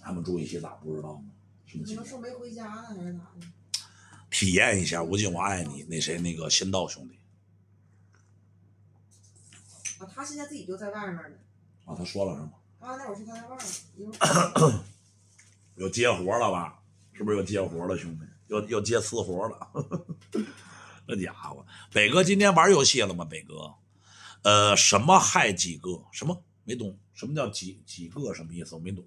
他们住一起咋不知道呢？什么情况？可能是没回家呢，还是咋的？体验一下，吴京，我爱你。那谁，那个仙道兄弟啊，他现在自己就在外面呢。啊，他说了什么？啊，那会儿是在外儿。有接活了吧？是不是又接活了，兄弟？又又接私活了，那家伙。北哥今天玩游戏了吗？北哥，呃，什么害几个？什么没懂？什么叫几几个？什么意思？我没懂。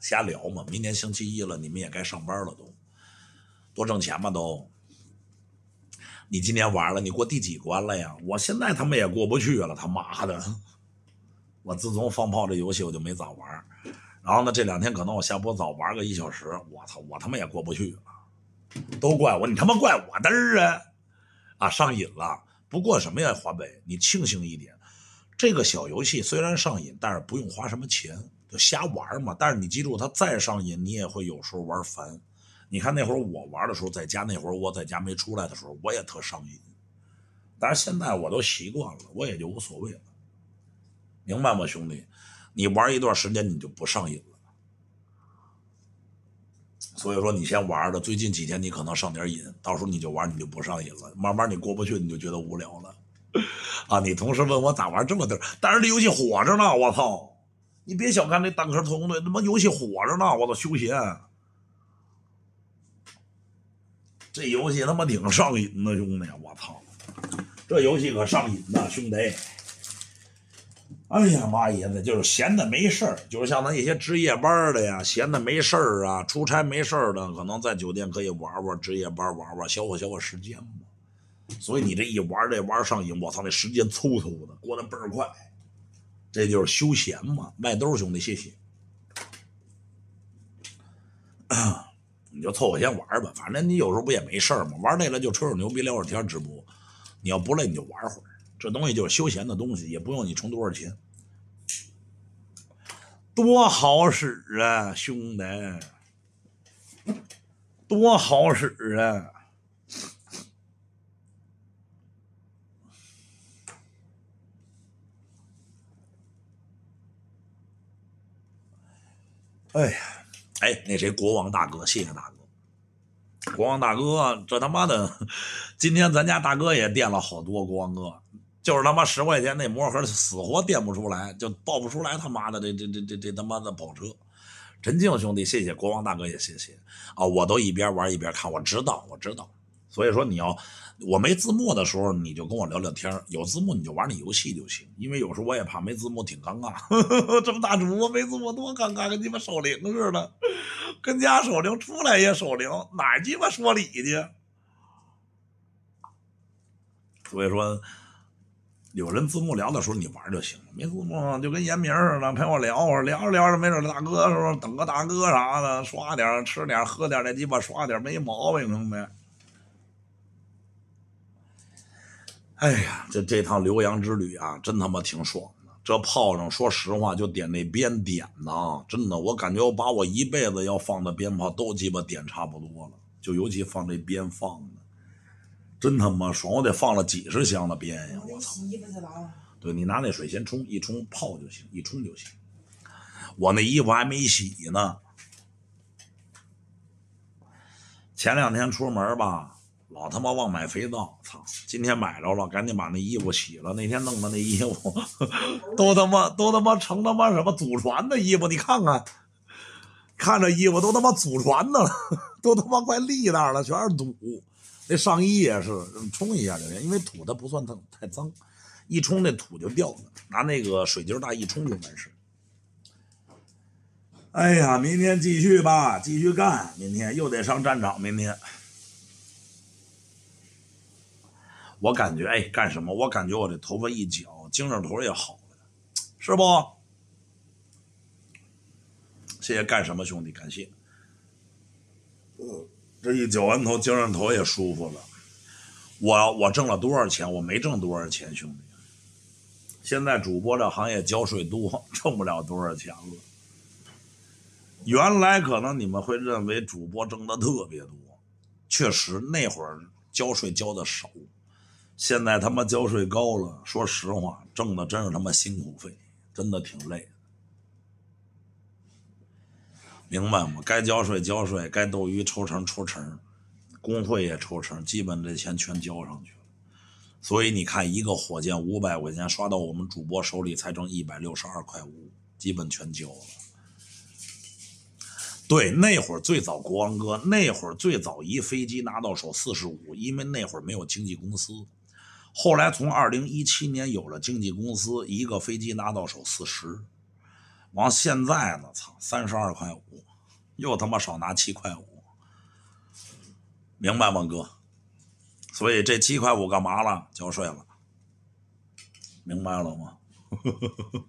瞎聊嘛，明年星期一了，你们也该上班了都，多挣钱嘛都。你今天玩了，你过第几关了呀？我现在他妈也过不去了，他妈的！我自从放炮这游戏我就没咋玩，然后呢，这两天可能我下播早玩个一小时，我操，我他妈也过不去了，都怪我，你他妈怪我嘚啊！啊，上瘾了，不过什么呀，华北，你庆幸一点，这个小游戏虽然上瘾，但是不用花什么钱。就瞎玩嘛，但是你记住，他再上瘾，你也会有时候玩烦。你看那会儿我玩的时候，在家那会儿我在家没出来的时候，我也特上瘾。但是现在我都习惯了，我也就无所谓了，明白吗，兄弟？你玩一段时间，你就不上瘾了。所以说，你先玩着，最近几天你可能上点瘾，到时候你就玩，你就不上瘾了。慢慢你过不去，你就觉得无聊了 啊！你同事问我咋玩这么逗，但是这游戏火着呢，我操！你别小看这单核特工队，他妈游戏火着呢！我操休闲，这游戏他妈挺上瘾的，兄弟！我操，这游戏可上瘾呢，兄弟！哎呀妈呀，那就是闲的没事儿，就是像咱一些值夜班的呀，闲的没事儿啊，出差没事儿的，可能在酒店可以玩玩，值夜班玩玩，消磨消磨时间嘛。所以你这一玩，这玩上瘾，我操，那时间嗖嗖的过得倍儿快。这就是休闲嘛，麦兜兄弟，谢谢。你就凑合先玩吧，反正你有时候不也没事儿吗？玩累了就吹吹牛逼，聊会天，直播。你要不累，你就玩会儿。这东西就是休闲的东西，也不用你充多少钱，多好使啊，兄弟，多好使啊。哎呀，哎，那谁，国王大哥，谢谢大哥。国王大哥，这他妈的，今天咱家大哥也垫了好多。国王哥，就是他妈十块钱那魔盒，死活垫不出来，就爆不出来。他妈的，这这这这这他妈的跑车。陈静兄弟，谢谢国王大哥也谢谢啊，我都一边玩一边看，我知道，我知道。所以说你要。我没字幕的时候，你就跟我聊聊天有字幕，你就玩你游戏就行。因为有时候我也怕没字幕挺尴尬。这么大主播没字幕多尴尬，跟鸡巴守灵似的，跟家守灵出来也守灵，哪鸡巴说理去？所以说，有人字幕聊的时候你玩就行了，没字幕就跟严明似的陪我聊会儿，聊着聊着没准大哥是吧？等个大哥啥的，刷点吃点喝点儿，鸡巴刷点没毛病，明白？哎呀，这这趟浏阳之旅啊，真他妈挺爽的。这炮仗，说实话，就点那鞭点呢，真的，我感觉我把我一辈子要放的鞭炮都鸡巴点差不多了。就尤其放这鞭放的，真他妈爽！我得放了几十箱的鞭呀！我操！对你拿那水先冲一冲，泡就行，一冲就行。我那衣服还没洗呢。前两天出门吧。老他妈忘买肥皂，操！今天买着了，赶紧把那衣服洗了。那天弄的那衣服，都他妈都他妈成他妈什么祖传的衣服，你看看，看这衣服都他妈祖传的了，都他妈快立那儿了，全是土。那上衣也是冲一下就行，因为土它不算太太脏，一冲那土就掉了，拿那个水晶大一冲就完事。哎呀，明天继续吧，继续干，明天又得上战场，明天。我感觉哎，干什么？我感觉我这头发一绞，精神头也好了，是不？谢谢干什么，兄弟，感谢。呃，这一绞完头，精神头也舒服了。我我挣了多少钱？我没挣多少钱，兄弟。现在主播这行业交税多，挣不了多少钱了。原来可能你们会认为主播挣的特别多，确实那会儿交税交的少。现在他妈交税高了，说实话，挣的真是他妈辛苦费，真的挺累。明白吗？该交税交税，该斗鱼抽成抽成，工会也抽成，基本这钱全交上去了。所以你看，一个火箭五百块钱刷到我们主播手里，才挣一百六十二块五，基本全交了。对，那会儿最早国王哥，那会儿最早一飞机拿到手四十五，因为那会儿没有经纪公司。后来从二零一七年有了经纪公司，一个飞机拿到手四十，完现在呢，操，三十二块五，又他妈少拿七块五，明白吗，哥？所以这七块五干嘛了？交税了，明白了吗？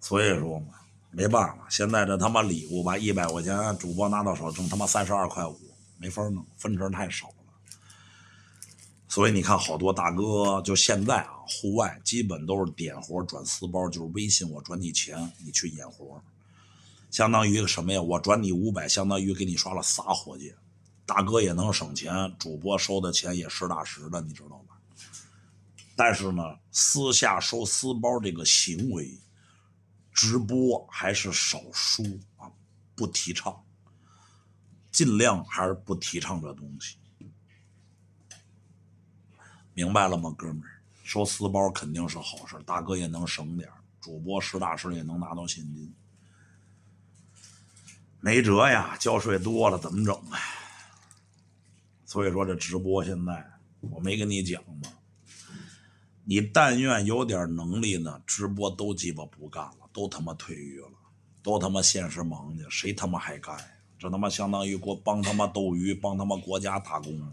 所以说嘛，没办法，现在这他妈礼物吧，一百块钱主播拿到手挣他妈三十二块五，没法弄，分成太少。所以你看，好多大哥就现在啊，户外基本都是点活转私包，就是微信我转你钱，你去演活，相当于什么呀？我转你五百，相当于给你刷了仨伙计，大哥也能省钱，主播收的钱也实打实的，你知道吧？但是呢，私下收私包这个行为，直播还是少说啊，不提倡，尽量还是不提倡这东西。明白了吗，哥们儿？收私包肯定是好事，大哥也能省点主播实打实也能拿到现金。没辙呀，交税多了怎么整啊？所以说这直播现在，我没跟你讲吗？你但愿有点能力呢，直播都鸡巴不干了，都他妈退役了，都他妈现实忙去，谁他妈还干呀？这他妈相当于国帮他妈斗鱼，帮他妈国家打工了。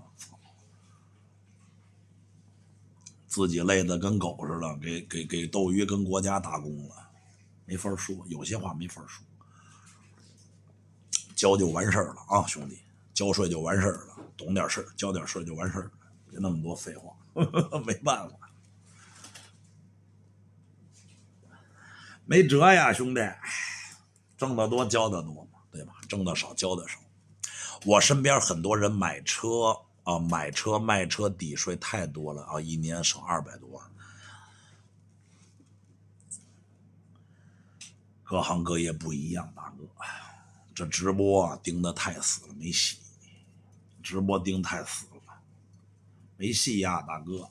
自己累得跟狗似的，给给给斗鱼跟国家打工了，没法说，有些话没法说。交就完事儿了啊，兄弟，交税就完事儿了，懂点事交点税就完事儿，别那么多废话，没办法，没辙呀，兄弟，挣得多交得多嘛，对吧？挣得少交得少。我身边很多人买车。啊，买车卖车抵税太多了啊，一年省二百多万。各行各业不一样，大哥，这直播盯的太死了，没戏。直播盯太死了，没戏呀，大哥。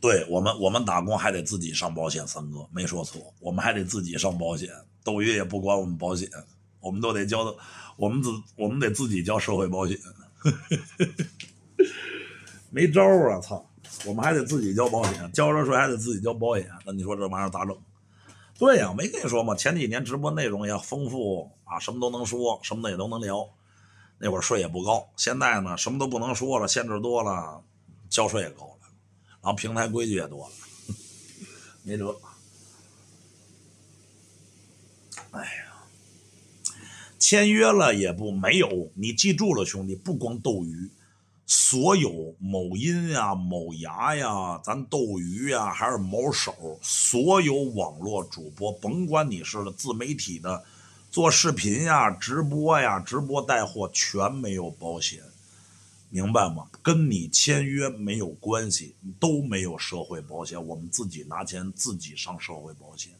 对我们，我们打工还得自己上保险，三哥没说错，我们还得自己上保险，抖音也不管我们保险。我们都得交的，我们自我们得自己交社会保险，没招啊！操，我们还得自己交保险，交税还得自己交保险，那你说这玩意儿咋整？对呀，没跟你说吗？前几年直播内容也丰富啊，什么都能说，什么的也都能聊，那会儿税也不高。现在呢，什么都不能说了，限制多了，交税也高了，然后平台规矩也多了，没辙。哎呀！签约了也不没有，你记住了，兄弟，不光斗鱼，所有某音呀、某牙呀、咱斗鱼呀，还是某手，所有网络主播，甭管你是自媒体的，做视频呀、直播呀、直播带货，全没有保险，明白吗？跟你签约没有关系，都没有社会保险，我们自己拿钱自己上社会保险。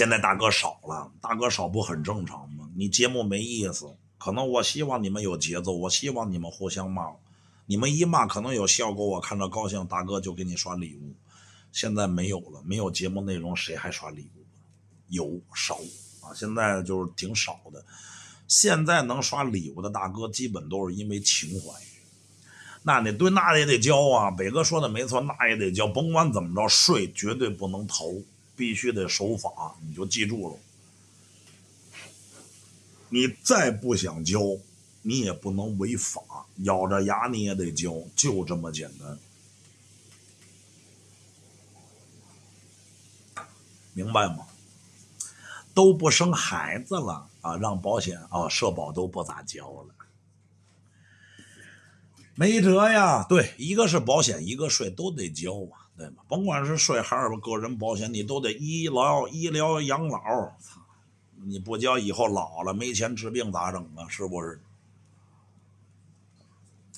现在大哥少了，大哥少不很正常吗？你节目没意思，可能我希望你们有节奏，我希望你们互相骂，你们一骂可能有效果，我看着高兴，大哥就给你刷礼物。现在没有了，没有节目内容，谁还刷礼物？有少啊，现在就是挺少的。现在能刷礼物的大哥，基本都是因为情怀。那你对那也得交啊，北哥说的没错，那也得交，甭管怎么着，税绝对不能逃。必须得守法，你就记住了。你再不想交，你也不能违法，咬着牙你也得交，就这么简单。明白吗？都不生孩子了啊，让保险、啊、社保都不咋交了，没辙呀。对，一个是保险，一个税都得交啊。甭管是税还是个人保险，你都得医疗、医疗、养老。操，你不交以后老了没钱治病咋整啊？是不是？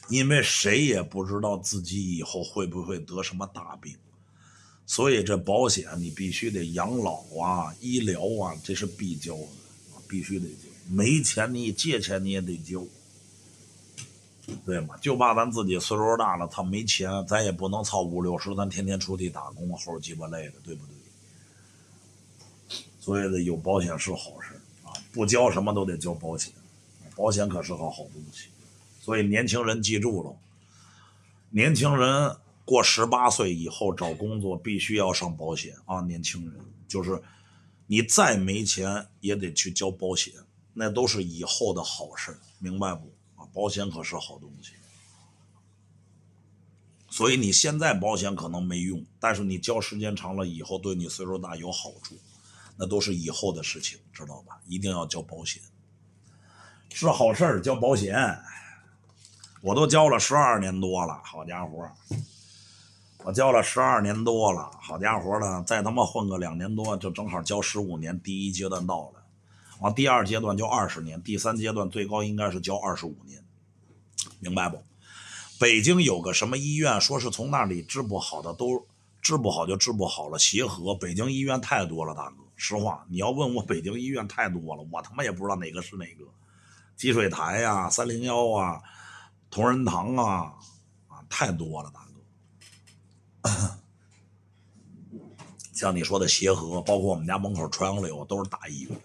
因为谁也不知道自己以后会不会得什么大病，所以这保险你必须得养老啊、医疗啊，这是必交的，必须得交。没钱你借钱你也得交。对嘛？就怕咱自己岁数大了，他没钱，咱也不能操五六十，咱天天出去打工，后鸡巴累的，对不对？所以呢，有保险是好事啊！不交什么都得交保险，保险可是个好东西。所以年轻人记住了，年轻人过十八岁以后找工作必须要上保险啊！年轻人就是你再没钱也得去交保险，那都是以后的好事儿，明白不？保险可是好东西，所以你现在保险可能没用，但是你交时间长了以后，对你岁数大有好处，那都是以后的事情，知道吧？一定要交保险，是好事儿。交保险，我都交了十二年多了，好家伙，我交了十二年多了，好家伙呢，再他妈混个两年多，就正好交十五年，第一阶段到了，完第二阶段就二十年，第三阶段最高应该是交二十五年。明白不？北京有个什么医院，说是从那里治不好的都治不好，就治不好了。协和、北京医院太多了，大哥。实话，你要问我北京医院太多了，我他妈也不知道哪个是哪个。积水潭呀，三零幺啊，同仁堂啊，啊，太多了，大哥。像你说的协和，包括我们家门口朝阳柳都是大医院。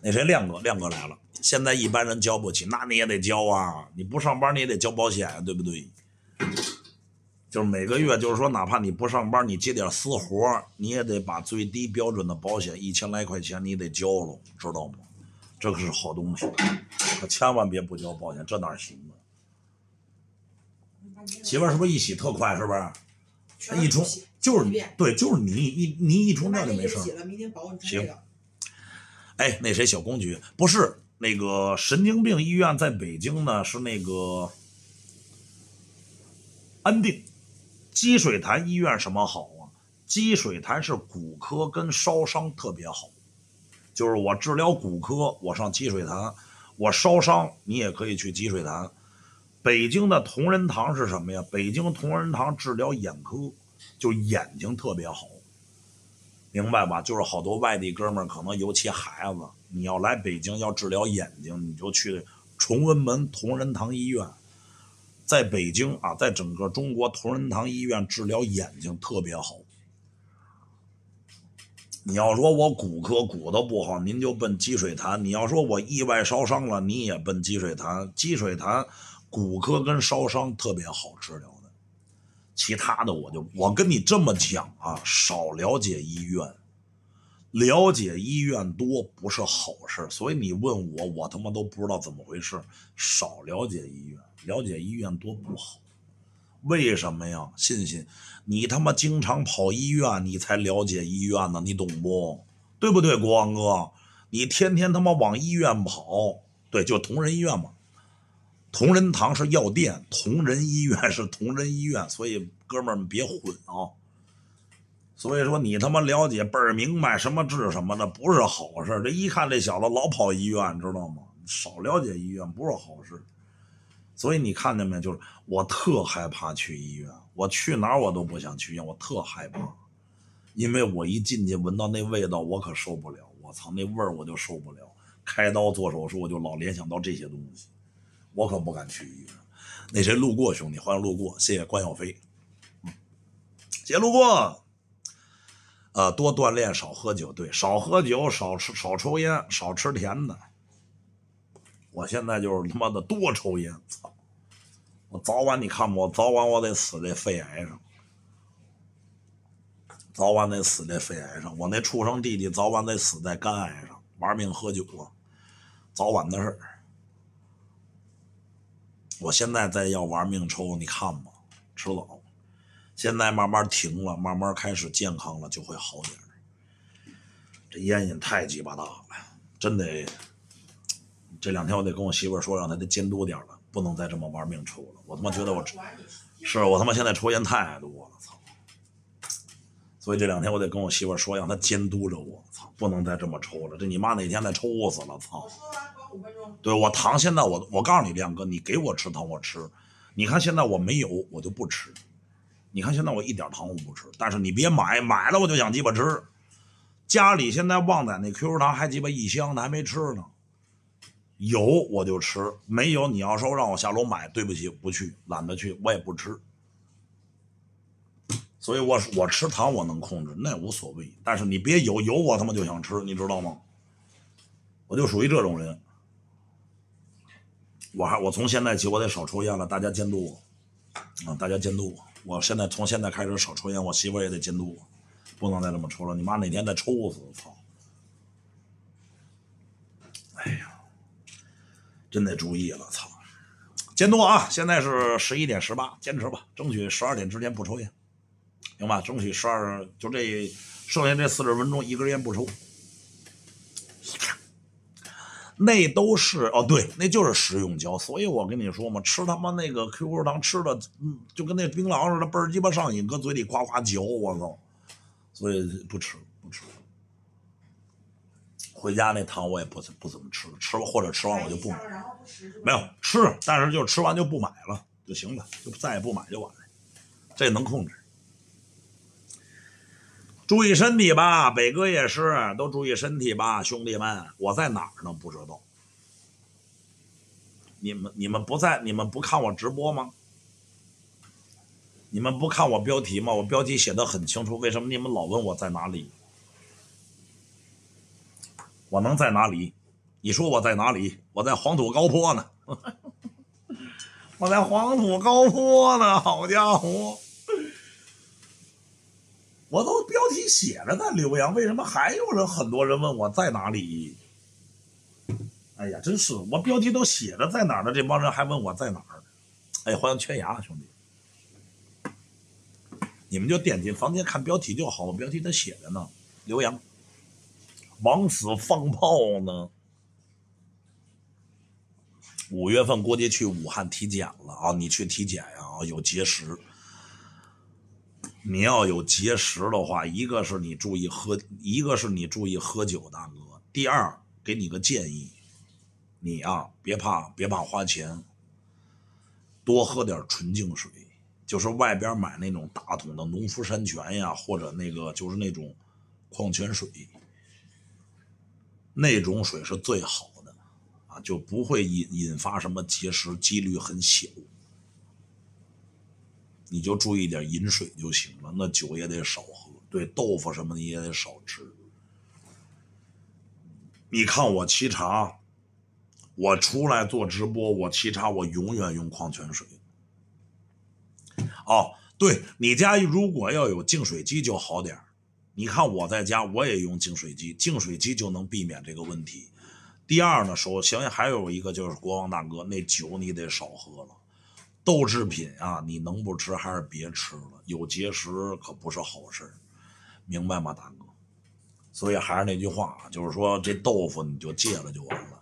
那谁，亮哥，亮哥来了。现在一般人交不起，那你也得交啊！你不上班你也得交保险，对不对？就是每个月，就是说，哪怕你不上班，你接点私活，你也得把最低标准的保险一千来块钱你得交了，知道吗？这可是好东西，可千万别不交保险，这哪行啊？媳妇儿是不是一洗特快？是不是？一冲就是对，就是你一你一冲那就没事行。哎，那谁小公举不是？那个神经病医院在北京呢，是那个安定积水潭医院什么好啊？积水潭是骨科跟烧伤特别好，就是我治疗骨科，我上积水潭；我烧伤，你也可以去积水潭。北京的同仁堂是什么呀？北京同仁堂治疗眼科，就眼睛特别好，明白吧？就是好多外地哥们儿，可能尤其孩子。你要来北京要治疗眼睛，你就去崇文门同仁堂医院，在北京啊，在整个中国同仁堂医院治疗眼睛特别好。你要说我骨科骨头不好，您就奔积水潭；你要说我意外烧伤了，你也奔积水潭。积水潭骨科跟烧伤特别好治疗的，其他的我就我跟你这么讲啊，少了解医院。了解医院多不是好事，所以你问我，我他妈都不知道怎么回事。少了解医院，了解医院多不好。为什么呀？信信，你他妈经常跑医院，你才了解医院呢，你懂不？对不对，国王哥？你天天他妈往医院跑，对，就同仁医院嘛。同仁堂是药店，同仁医院是同仁医院，所以哥们儿别混啊。所以说你他妈了解倍儿明白什么治什么的不是好事，这一看这小子老跑医院，知道吗？少了解医院不是好事。所以你看见没就是我特害怕去医院，我去哪儿我都不想去医院，我特害怕，因为我一进去闻到那味道我可受不了，我操那味儿我就受不了，开刀做手术我就老联想到这些东西，我可不敢去医院。那谁路过兄弟，欢迎路过，谢谢关小飞，谢谢路过。呃，多锻炼，少喝酒。对，少喝酒，少吃，少抽烟，少吃甜的。我现在就是他妈的多抽烟，操！我早晚你看我早晚我得死在肺癌上，早晚得死在肺癌上。我那畜生弟弟早晚得死在肝癌上，玩命喝酒啊，早晚的事儿。我现在再要玩命抽，你看吧，迟早。现在慢慢停了，慢慢开始健康了，就会好点这烟瘾太鸡巴大了，真得这两天我得跟我媳妇说，让她得监督点了，不能再这么玩命抽了。我他妈觉得我是我他妈现在抽烟太多了，操！所以这两天我得跟我媳妇说，让她监督着我，操，不能再这么抽了。这你妈哪天再抽死了，操！对我糖现在我我告诉你亮哥，你给我吃糖我吃，你看现在我没有我就不吃。你看，现在我一点糖我不吃，但是你别买，买了我就想鸡巴吃。家里现在旺仔那 QQ 糖还鸡巴一箱呢，还没吃呢。有我就吃，没有你要说让我下楼买，对不起，不去，懒得去，我也不吃。所以，我我吃糖我能控制，那无所谓。但是你别有有我他妈就想吃，你知道吗？我就属于这种人。我还我从现在起我得少抽烟了，大家监督我啊，大家监督我。我现在从现在开始少抽烟，我媳妇也得监督我，不能再这么抽了。你妈哪天再抽我死，操！哎呀，真得注意了，操！监督啊！现在是十一点十八，坚持吧，争取十二点之前不抽烟，行吧？争取十二就这剩下这四十分钟一根烟不抽。那都是哦，对，那就是食用胶，所以我跟你说嘛，吃他妈那个 QQ 糖吃的，嗯，就跟那槟榔似的，倍儿鸡巴上瘾，搁嘴里呱呱嚼，我操！所以不吃，不吃。回家那糖我也不不怎么吃吃了或者吃完我就不，买，没有吃，但是就吃完就不买了就行了，就再也不买就完了，这能控制。注意身体吧，北哥也是，都注意身体吧，兄弟们。我在哪儿呢？不知道。你们你们不在，你们不看我直播吗？你们不看我标题吗？我标题写的很清楚，为什么你们老问我在哪里？我能在哪里？你说我在哪里？我在黄土高坡呢。我在黄土高坡呢，好家伙！我都标题写着呢，浏阳，为什么还有人很多人问我在哪里？哎呀，真是我标题都写着在哪儿这帮人还问我在哪儿？哎，欢迎缺牙兄弟，你们就点进房间看标题就好，我标题都写着呢。浏阳，往死放炮呢。五月份估计去武汉体检了啊，你去体检呀？有结石。你要有结石的话，一个是你注意喝，一个是你注意喝酒，大哥。第二，给你个建议，你啊，别怕，别怕花钱，多喝点纯净水，就是外边买那种大桶的农夫山泉呀，或者那个就是那种矿泉水，那种水是最好的啊，就不会引引发什么结石，几率很小。你就注意点饮水就行了，那酒也得少喝。对，豆腐什么的也得少吃。你看我沏茶，我出来做直播，我沏茶我永远用矿泉水。哦，对你家如果要有净水机就好点你看我在家我也用净水机，净水机就能避免这个问题。第二呢，首，先还有一个就是国王大哥，那酒你得少喝了。豆制品啊，你能不吃还是别吃了，有结石可不是好事明白吗，大哥？所以还是那句话，就是说这豆腐你就戒了就完了。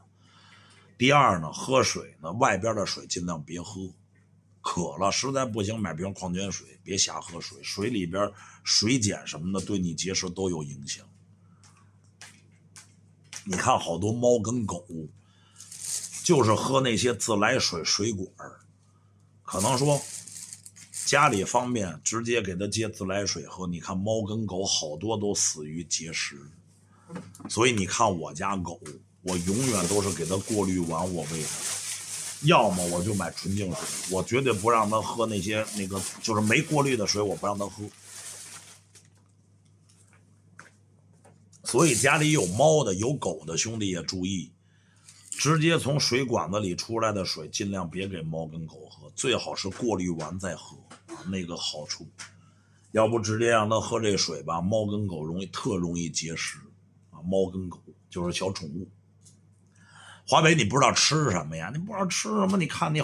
第二呢，喝水呢，外边的水尽量别喝，渴了实在不行买瓶矿泉水，别瞎喝水，水里边水碱什么的对你结石都有影响。你看好多猫跟狗，就是喝那些自来水水管可能说家里方便，直接给它接自来水喝。你看，猫跟狗好多都死于结石，所以你看我家狗，我永远都是给它过滤完我喂的。要么我就买纯净水，我绝对不让它喝那些那个就是没过滤的水，我不让它喝。所以家里有猫的、有狗的兄弟也注意，直接从水管子里出来的水，尽量别给猫跟狗喝。最好是过滤完再喝啊，那个好处。要不直接让它喝这水吧，猫跟狗容易特容易结石啊。猫跟狗就是小宠物。华北你不知道吃什么呀？你不知道吃什么？你看你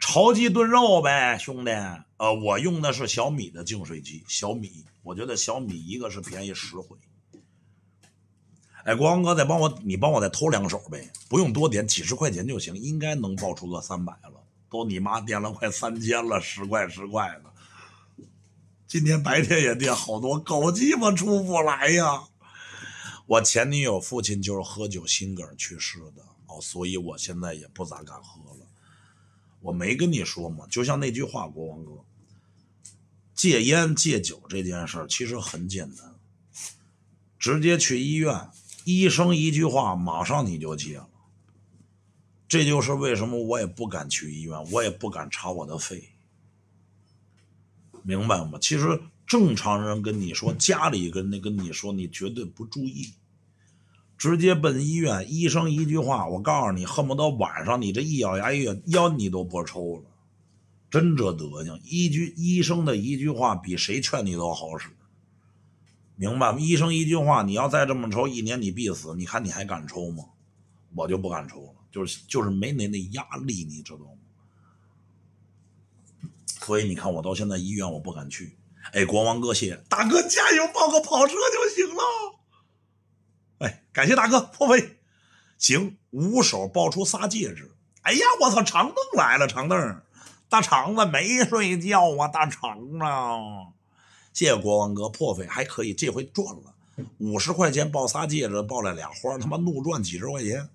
炒鸡炖肉呗，兄弟。呃，我用的是小米的净水机，小米，我觉得小米一个是便宜实惠。哎，光哥再帮我，你帮我再偷两手呗，不用多点，几十块钱就行，应该能爆出个三百了。都你妈点了快三千了，十块十块的。今天白天也点好多，狗鸡巴出不来呀！我前女友父亲就是喝酒心梗去世的哦，所以我现在也不咋敢喝了。我没跟你说吗？就像那句话，国王哥，戒烟戒酒这件事儿其实很简单，直接去医院，医生一句话，马上你就戒了。这就是为什么我也不敢去医院，我也不敢查我的肺，明白吗？其实正常人跟你说，家里跟那跟你说，你绝对不注意，直接奔医院。医生一句话，我告诉你，恨不得晚上你这一咬牙一咬腰你都不抽了。真这德行，一句医生的一句话比谁劝你都好使，明白吗？医生一句话，你要再这么抽，一年你必死。你看你还敢抽吗？我就不敢抽了。就是就是没那那压力，你知道吗？所以你看，我到现在医院我不敢去。哎，国王哥谢大哥加油，报个跑车就行了。哎，感谢大哥破费，行，五手抱出仨戒指。哎呀，我操，长凳来了，长凳，大肠子没睡觉啊，大肠子，谢谢国王哥破费，还可以，这回赚了五十块钱，抱仨戒指，抱来俩花，他妈怒赚几十块钱。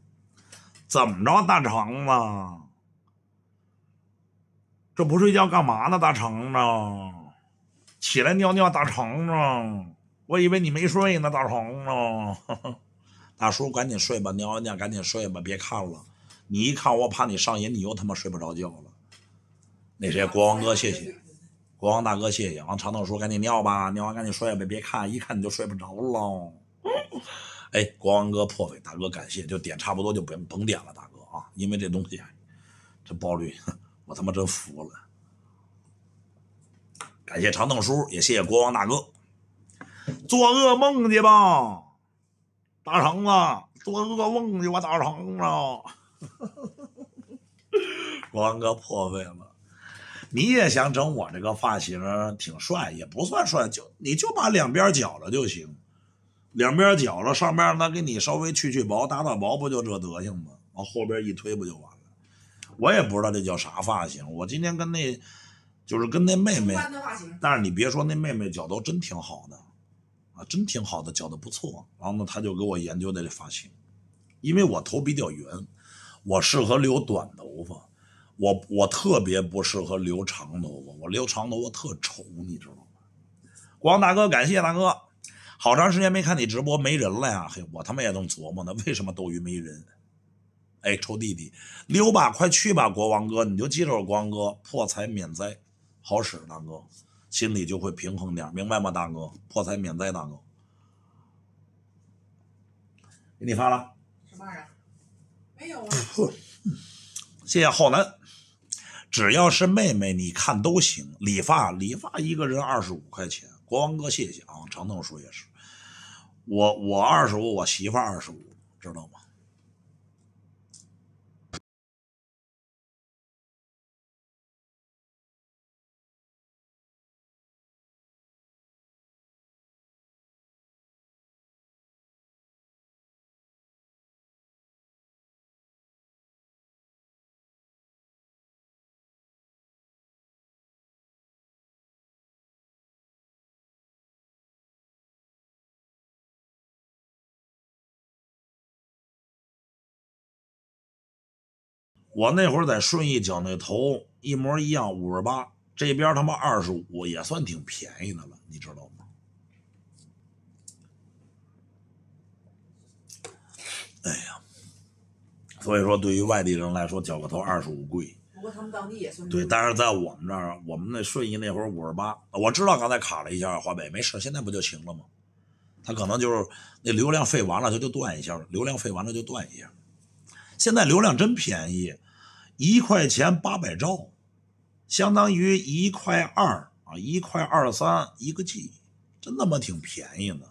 怎么着，大肠子？这不睡觉干嘛呢，大肠子？起来尿尿，大肠子。我以为你没睡呢，大肠子。大叔，赶紧睡吧，尿完尿赶紧睡吧，别看了。你一看我，怕你上瘾，你又他妈睡不着觉了。那谁，国王哥，谢谢。国王大哥，谢谢。王长头叔，赶紧尿吧，尿完赶紧睡吧，别看，一看你就睡不着了。哎，国王哥破费，大哥感谢，就点差不多就甭甭点了，大哥啊，因为这东西这爆率我他妈真服了。感谢长凳叔，也谢谢国王大哥。做噩梦去吧，大肠子，做噩梦去吧，大肠子。国王哥破费了，你也想整我这个发型，挺帅也不算帅，就你就把两边绞了就行。两边绞着，上边让他给你稍微去去薄，打打薄，不就这德行吗？往后边一推，不就完了？我也不知道这叫啥发型。我今天跟那，就是跟那妹妹，但是你别说那妹妹绞得真挺好的，啊，真挺好的，绞得不错。然后呢，他就给我研究个发型，因为我头比较圆，我适合留短头发，我我特别不适合留长头发，我留长头发特丑，你知道吗？光大哥，感谢大哥。好长时间没看你直播，没人了呀？嘿，我他妈也正琢磨呢，为什么斗鱼没人？哎，臭弟弟，溜吧，快去吧，国王哥，你就记着我光哥破财免灾，好使大哥，心里就会平衡点，明白吗，大哥？破财免灾，大哥。给你发了什么玩意儿？没有啊。谢谢浩南，只要是妹妹，你看都行。理发，理发，一个人二十五块钱。国王哥，谢谢啊！长头叔也是，我我二十五，我媳妇二十五，知道吗？我那会儿在顺义脚那头一模一样五十八，这边他妈二十五也算挺便宜的了，你知道吗？哎呀，所以说对于外地人来说，绞个头二十五贵。不过他们当地也算。对，但是在我们这儿，我们那顺义那会儿五十八，我知道刚才卡了一下，华北没事，现在不就行了吗？他可能就是那流量费完了，他就断一下；流量费完了就断一下。现在流量真便宜。一块钱八百兆，相当于一块二啊，一块二三一个 G，真他妈挺便宜的。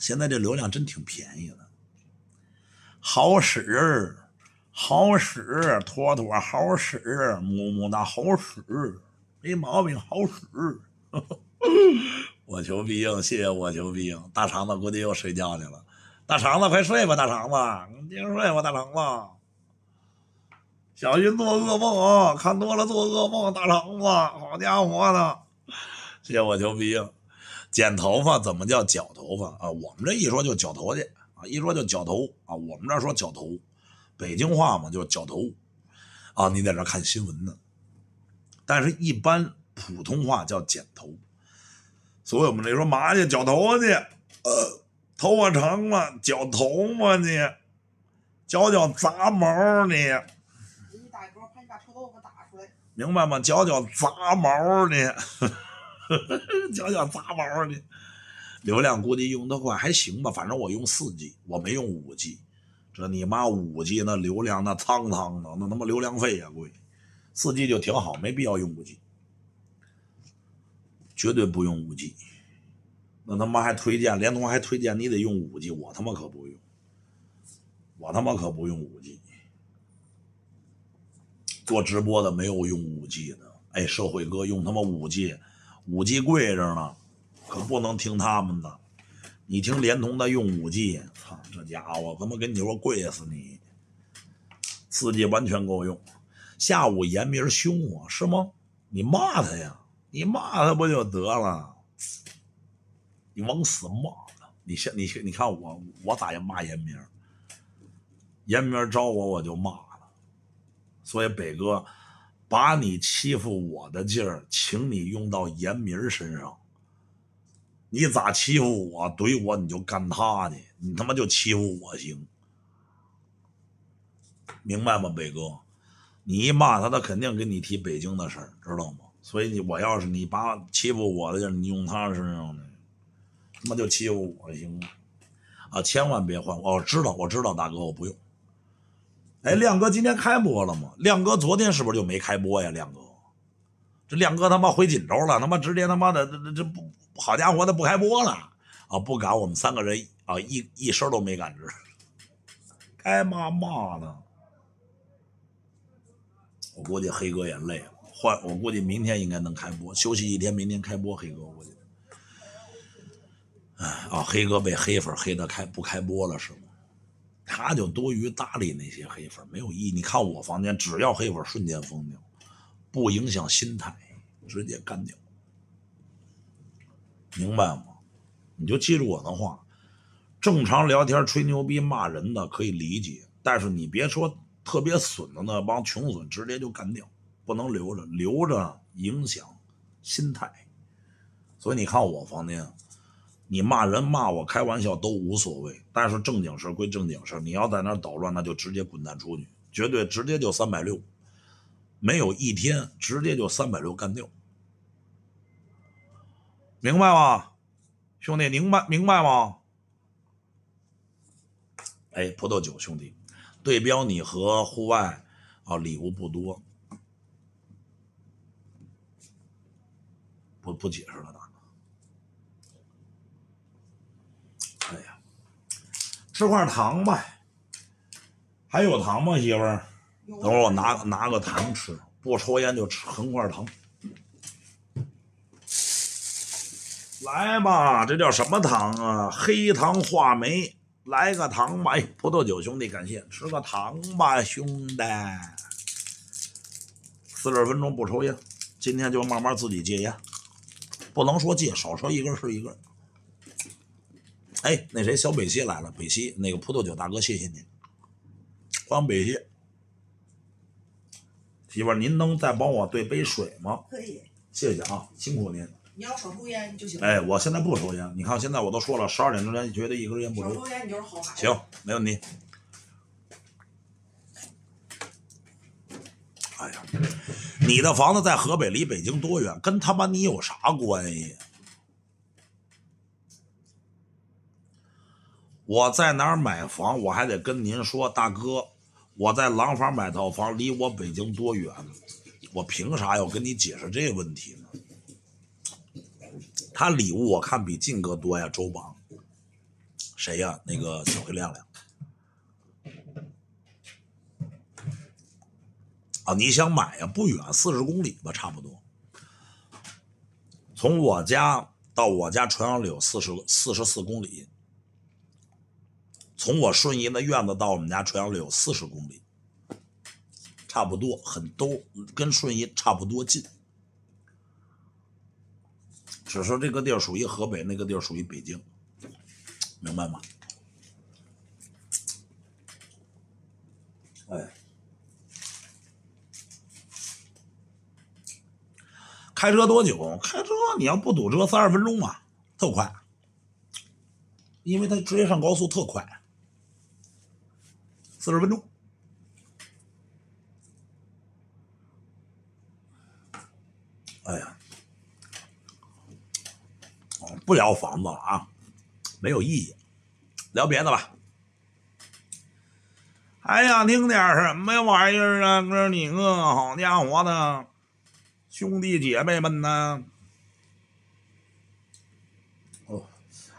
现在这流量真挺便宜的，好使，好使，妥妥好使，木木那好使，没毛病，好使。我求必应，谢谢我求必应。大肠子估计又睡觉去了。大肠子，快睡吧，大肠子，你接着睡吧，大肠子。小心做噩梦啊！看多了做噩梦，大肠子。好家伙的，谢我牛逼！剪头发怎么叫绞头发啊？我们这一说就绞头去啊，一说就绞头啊。我们这说绞头，北京话嘛就绞头啊。你在这看新闻呢，但是一般普通话叫剪头，所以我们这说麻去绞头去，呃。头发长了，绞头发你？绞绞杂毛你。你把臭豆腐打出来。明白吗？绞绞杂毛你，绞 绞杂毛你。流量估计用得快，还行吧？反正我用四 G，我没用五 G。这你妈五 G 那流量那苍苍的，那他妈流量费也贵。四 G 就挺好，没必要用五 G，绝对不用五 G。那他妈还推荐联通还推荐你得用五 G，我他妈可不用，我他妈可不用五 G。做直播的没有用五 G 的，哎，社会哥用他妈五 G，五 G 贵着呢，可不能听他们的。你听联通的用五 G，操，这家伙他妈跟你说贵死你，四 G 完全够用。下午严明凶我是吗？你骂他呀，你骂他不就得了？你往死骂你先你先你看我我咋也骂严明，严明招我我就骂了。所以北哥，把你欺负我的劲儿，请你用到严明身上。你咋欺负我怼我，你就干他去，你他妈就欺负我行，明白吗？北哥，你一骂他，他肯定跟你提北京的事儿，知道吗？所以你我要是你把欺负我的劲儿，你用他身上呢？他妈就欺负我行吗？啊，千万别换我！我知道，我知道，大哥，我不用。哎，亮哥今天开播了吗？亮哥昨天是不是就没开播呀？亮哥，这亮哥他妈回锦州了，他妈直接他妈的，这这这不好家伙，他不开播了啊！不敢，我们三个人啊，一一声都没敢吱。该骂骂了。我估计黑哥也累了，换我估计明天应该能开播，休息一天，明天开播。黑哥估计。啊，黑哥被黑粉黑的开不开播了是吗？他就多余搭理那些黑粉没有意义。你看我房间，只要黑粉瞬间封掉，不影响心态，直接干掉，明白吗？你就记住我的话，正常聊天、吹牛逼、骂人的可以理解，但是你别说特别损的那帮穷损，直接就干掉，不能留着，留着影响心态。所以你看我房间。你骂人、骂我、开玩笑都无所谓，但是正经事归正经事你要在那捣乱，那就直接滚蛋出去，绝对直接就三百六，没有一天直接就三百六干掉，明白吗，兄弟？明白明白吗？哎，葡萄酒兄弟，对标你和户外啊，礼物不多，不不解释。吃块糖吧，还有糖吗，媳妇儿？等会儿我拿拿个糖吃，不抽烟就吃横块糖。来吧，这叫什么糖啊？黑糖话梅，来个糖吧！哎，葡萄酒兄弟，感谢，吃个糖吧，兄弟。四十分钟不抽烟，今天就慢慢自己戒烟，不能说戒，少抽一根是一根。哎，那谁，小北西来了，北西那个葡萄酒大哥，谢谢您，欢迎北西。媳妇儿，您能再帮我兑杯水吗？可以。谢谢啊，辛苦您。你要抽烟就行。哎，我现在不抽烟，你看现在我都说了，十二点之前绝对一根烟不抽。抽烟你就是好行，没问题。哎呀，你的房子在河北，离北京多远？跟他妈你有啥关系？我在哪儿买房？我还得跟您说，大哥，我在廊坊买套房，离我北京多远？我凭啥要跟你解释这个问题呢？他礼物我看比晋哥多呀，周榜，谁呀？那个小黑亮亮，啊，你想买呀？不远，四十公里吧，差不多。从我家到我家朝阳里有四十，四十四公里。从我顺义那院子到我们家朝阳柳有四十公里，差不多很都跟顺义差不多近。只是说这个地儿属于河北，那个地儿属于北京，明白吗？哎，开车多久？开车你要不堵车，三十分钟吧，特快，因为他直接上高速，特快。四十分钟。哎呀，不聊房子了啊，没有意义，聊别的吧。还想听点什么玩意儿啊，哥你个好家伙的，兄弟姐妹们呢？哦，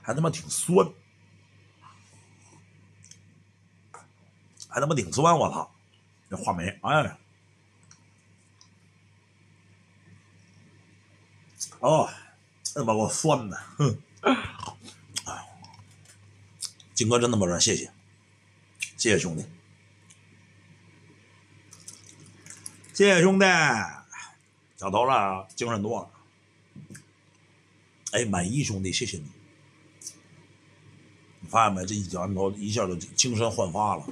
还他妈挺酸。还他妈顶酸，我操！这话梅，哎，哦，这他妈给我酸的，哼！哎，金哥真他妈软，谢谢，谢谢兄弟，谢谢兄弟，小头了，精神多了。哎，满意兄弟，谢谢你，你发现没？这一剪头一下就精神焕发了。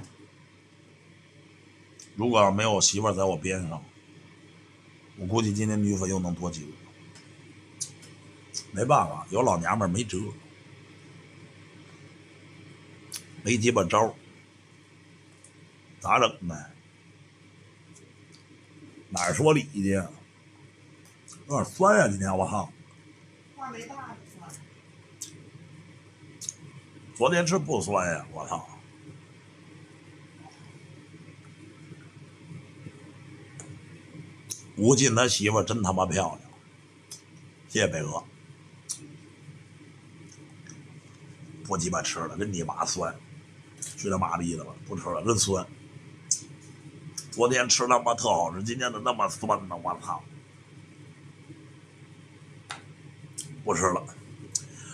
如果没有媳妇在我边上，我估计今天女粉又能多几个。没办法，有老娘们没辙，没鸡巴招儿，咋整呢？哪儿说理去？有点酸呀，今天我操！昨天吃不酸呀，我操！吴进他媳妇真他妈漂亮，谢谢北哥。不鸡巴吃了，真你妈酸，去他妈逼的吧？不吃了，真酸。昨天吃他妈特好吃，今天咋那么酸呢？我操！不吃了。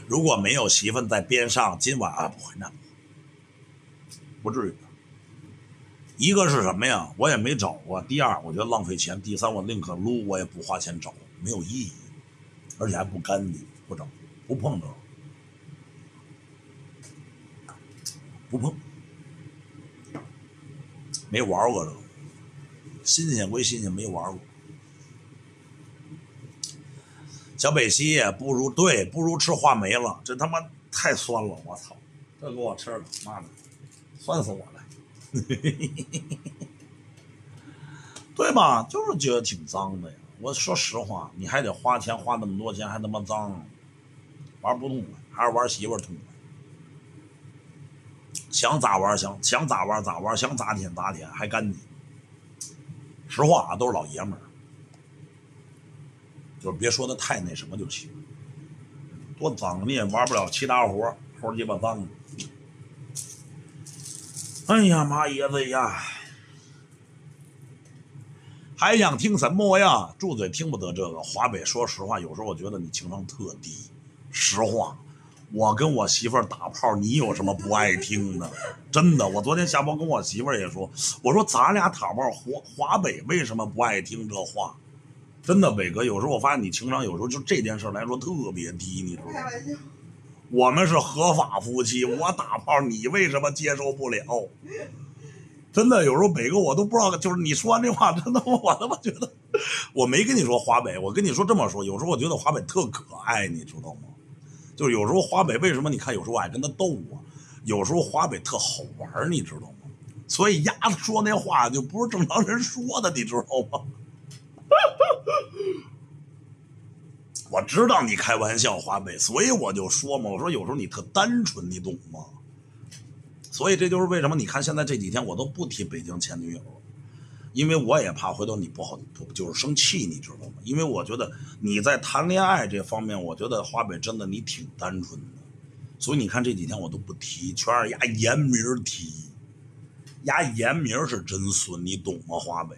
如果没有媳妇在边上，今晚啊，不会那不至于。一个是什么呀？我也没找过。第二，我觉得浪费钱。第三，我宁可撸我也不花钱找，没有意义，而且还不干净，不找，不碰着，不碰，没玩过这个，新鲜归新鲜，没玩过。小北西不如对不如吃话梅了，这他妈太酸了，我操！这给我吃了，妈的，酸死我。对吧？就是觉得挺脏的呀。我说实话，你还得花钱花那么多钱，还那么脏，玩不动了，还是玩媳妇儿痛快。想咋玩想，想咋玩咋玩，想咋舔咋舔，还干净。实话啊，都是老爷们儿，就是别说的太那什么就行。多脏你也玩不了，其他活猴齁鸡巴脏。哎呀妈爷子呀！还想听什么呀？住嘴，听不得这个。华北，说实话，有时候我觉得你情商特低。实话，我跟我媳妇儿打炮，你有什么不爱听的？真的，我昨天下播跟我媳妇儿也说，我说咱俩打炮，华华北为什么不爱听这话？真的，伟哥，有时候我发现你情商，有时候就这件事来说特别低，你知道吗？我们是合法夫妻，我打炮你为什么接受不了？真的有时候北哥我都不知道，就是你说完这话，真的我他妈觉得我没跟你说华北，我跟你说这么说，有时候我觉得华北特可爱，你知道吗？就是有时候华北为什么你看，有时候我还跟他逗啊，有时候华北特好玩，你知道吗？所以丫子说那话就不是正常人说的，你知道吗？我知道你开玩笑，华北，所以我就说嘛，我说有时候你特单纯，你懂吗？所以这就是为什么你看现在这几天我都不提北京前女友了，因为我也怕回头你不好，不就是生气，你知道吗？因为我觉得你在谈恋爱这方面，我觉得华北真的你挺单纯的，所以你看这几天我都不提，全是压严明提，压严明是真损，你懂吗？华北，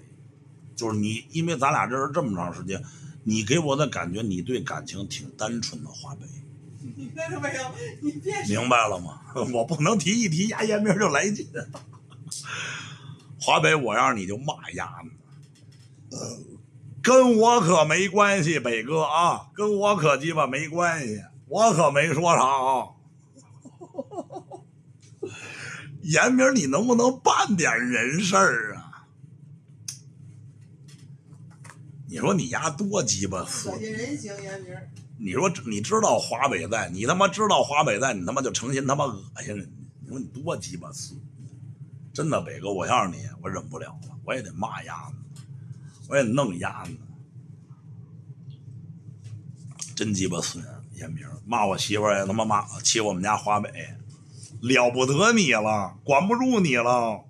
就是你，因为咱俩认识这么长时间。你给我的感觉，你对感情挺单纯的，华北。你那没有，你别明白了吗？我不能提一提，丫严明就来劲。华北，我要你就骂丫呢，跟我可没关系，北哥啊，跟我可鸡巴没关系，我可没说啥啊。严明，你能不能办点人事儿啊？你说你丫多鸡巴损人明。你说你知道华北在，你他妈知道华北在，你他妈就成心他妈恶心人。你说你多鸡巴损，真的，北哥，我要是你，我忍不了了，我也得骂丫子，我也弄丫子。真鸡巴损严明，骂我媳妇也他妈骂，欺负我们家华北，了不得你了，管不住你了，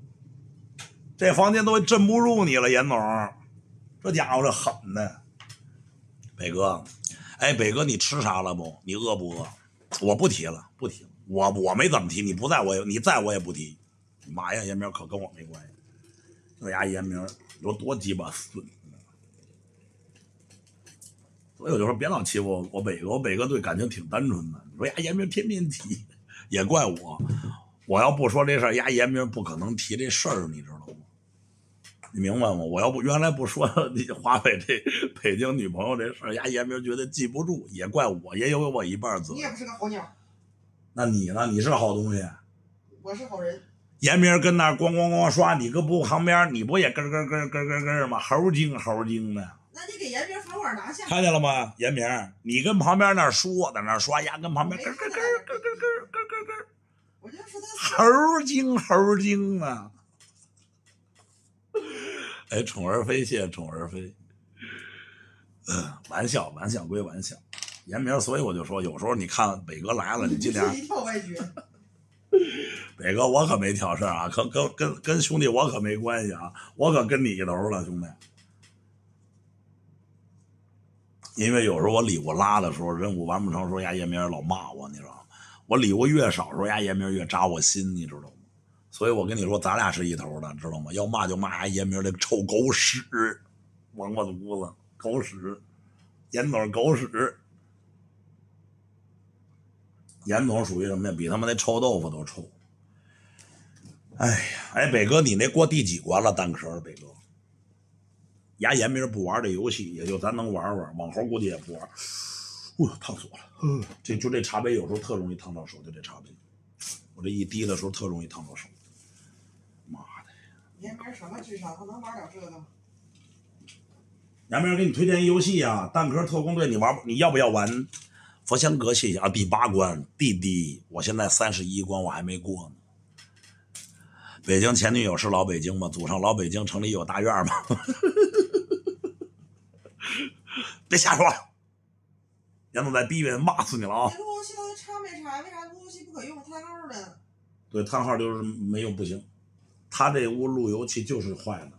这房间都镇不住你了，严总。这家伙这狠呢，北哥，哎，北哥，你吃啥了不？你饿不饿？我不提了，不提，我我没怎么提。你不在我也，你在我也不提。马呀，严明可跟我没关系。这丫严明，有多鸡巴损，所以我就说别老欺负我。我北我北哥对感情挺单纯的。你说丫严明天天提，也怪我。我要不说这事儿，丫严明不可能提这事儿，你知道。你明白吗？我要不原来不说 你华北这北京女朋友这事儿，伢严明觉得记不住，也怪我也有我一半责任。你也不是个好鸟，那你呢？你是好东西。我是好人。严明跟那咣咣咣刷，你搁不旁边，你不也咯咯咯咯咯咯吗？猴精猴精的。那你给严明拿下。看见了吗？严明，你跟旁边那说，在那刷牙跟旁边咯咯咯咯咯咯咯咯咯我就说他猴精猴精啊。哎，宠儿飞，谢谢宠儿飞。玩笑，玩笑归玩笑。严明，所以我就说，有时候你看北哥来了，你今天北哥，我可没挑事儿啊，可跟跟跟兄弟我可没关系啊，我可跟你一头了，兄弟。因为有时候我礼物拉的时候，任务完不成时候，丫严明老骂我，你知道吗？我礼物越少时候，丫严明越扎我心，你知道吗？所以我跟你说，咱俩是一头的，知道吗？要骂就骂严明儿那臭狗屎，王八犊子，狗屎，严总狗屎，严总属于什么呀？比他妈那臭豆腐都臭。哎呀，哎，北哥，你那过第几关了？蛋壳北哥。阿严明不玩这游戏，也就咱能玩玩，网后估计也不玩。烫死我了，这就这茶杯有时候特容易烫到手，就这茶杯，我这一滴的时候特容易烫到手。杨明什么智商？他能玩这个杨明给你推荐一游戏啊，《蛋壳特工队》，你玩？你要不要玩？佛香阁谢谢啊，第八关弟弟，我现在三十一关，我还没过呢。北京前女友是老北京吗？祖上老北京城里有大院吗？别瞎说！杨总在逼逼，骂死你了啊！没为啥器不可用？叹号对，叹号就是没用，不行。他这屋路由器就是坏的，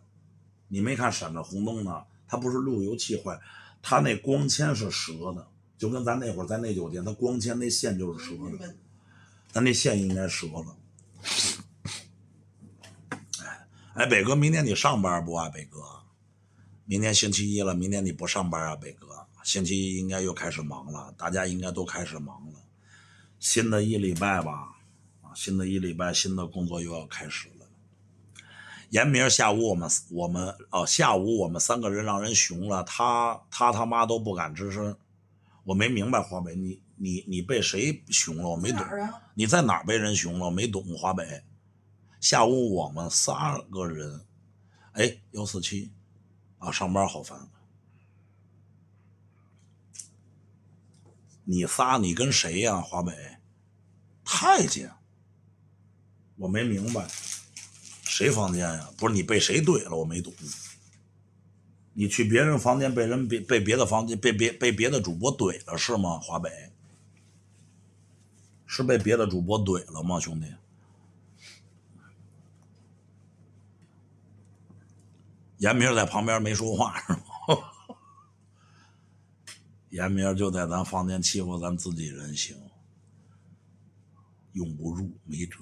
你没看闪着红灯呢？他不是路由器坏，他那光纤是折的，就跟咱那会儿在那酒店，他光纤那线就是折的，咱那线应该折了。哎，哎，北哥，明天你上班不啊？北哥，明天星期一了，明天你不上班啊？北哥，星期一应该又开始忙了，大家应该都开始忙了，新的一礼拜吧，啊，新的一礼拜，新的工作又要开始了。严明，下午我们我们哦，下午我们三个人让人熊了，他他他妈都不敢吱声。我没明白华北，你你你被谁熊了？我没懂你在哪被人熊了？我没懂华北，下午我们三个人，哎幺四七，啊上班好烦。你仨你跟谁呀？华北太监，我没明白。谁房间呀？不是你被谁怼了？我没懂。你去别人房间，被人别被别的房间被别被别的主播怼了是吗？华北是被别的主播怼了吗，兄弟？严明在旁边没说话是吗？严明就在咱房间欺负咱自己人行，用不住没辙。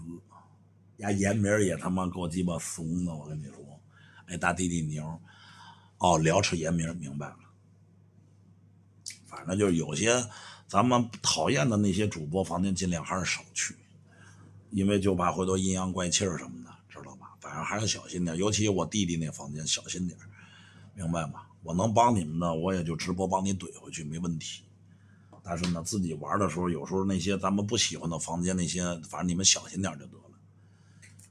家严明也他妈够鸡巴怂的，我跟你说，哎，大弟弟牛，哦，聊扯严明明白了。反正就是有些咱们讨厌的那些主播房间，尽量还是少去，因为就怕回头阴阳怪气儿什么的，知道吧？反正还是小心点，尤其我弟弟那房间小心点，明白吗？我能帮你们的，我也就直播帮你怼回去，没问题。但是呢，自己玩的时候，有时候那些咱们不喜欢的房间那些，反正你们小心点就得了。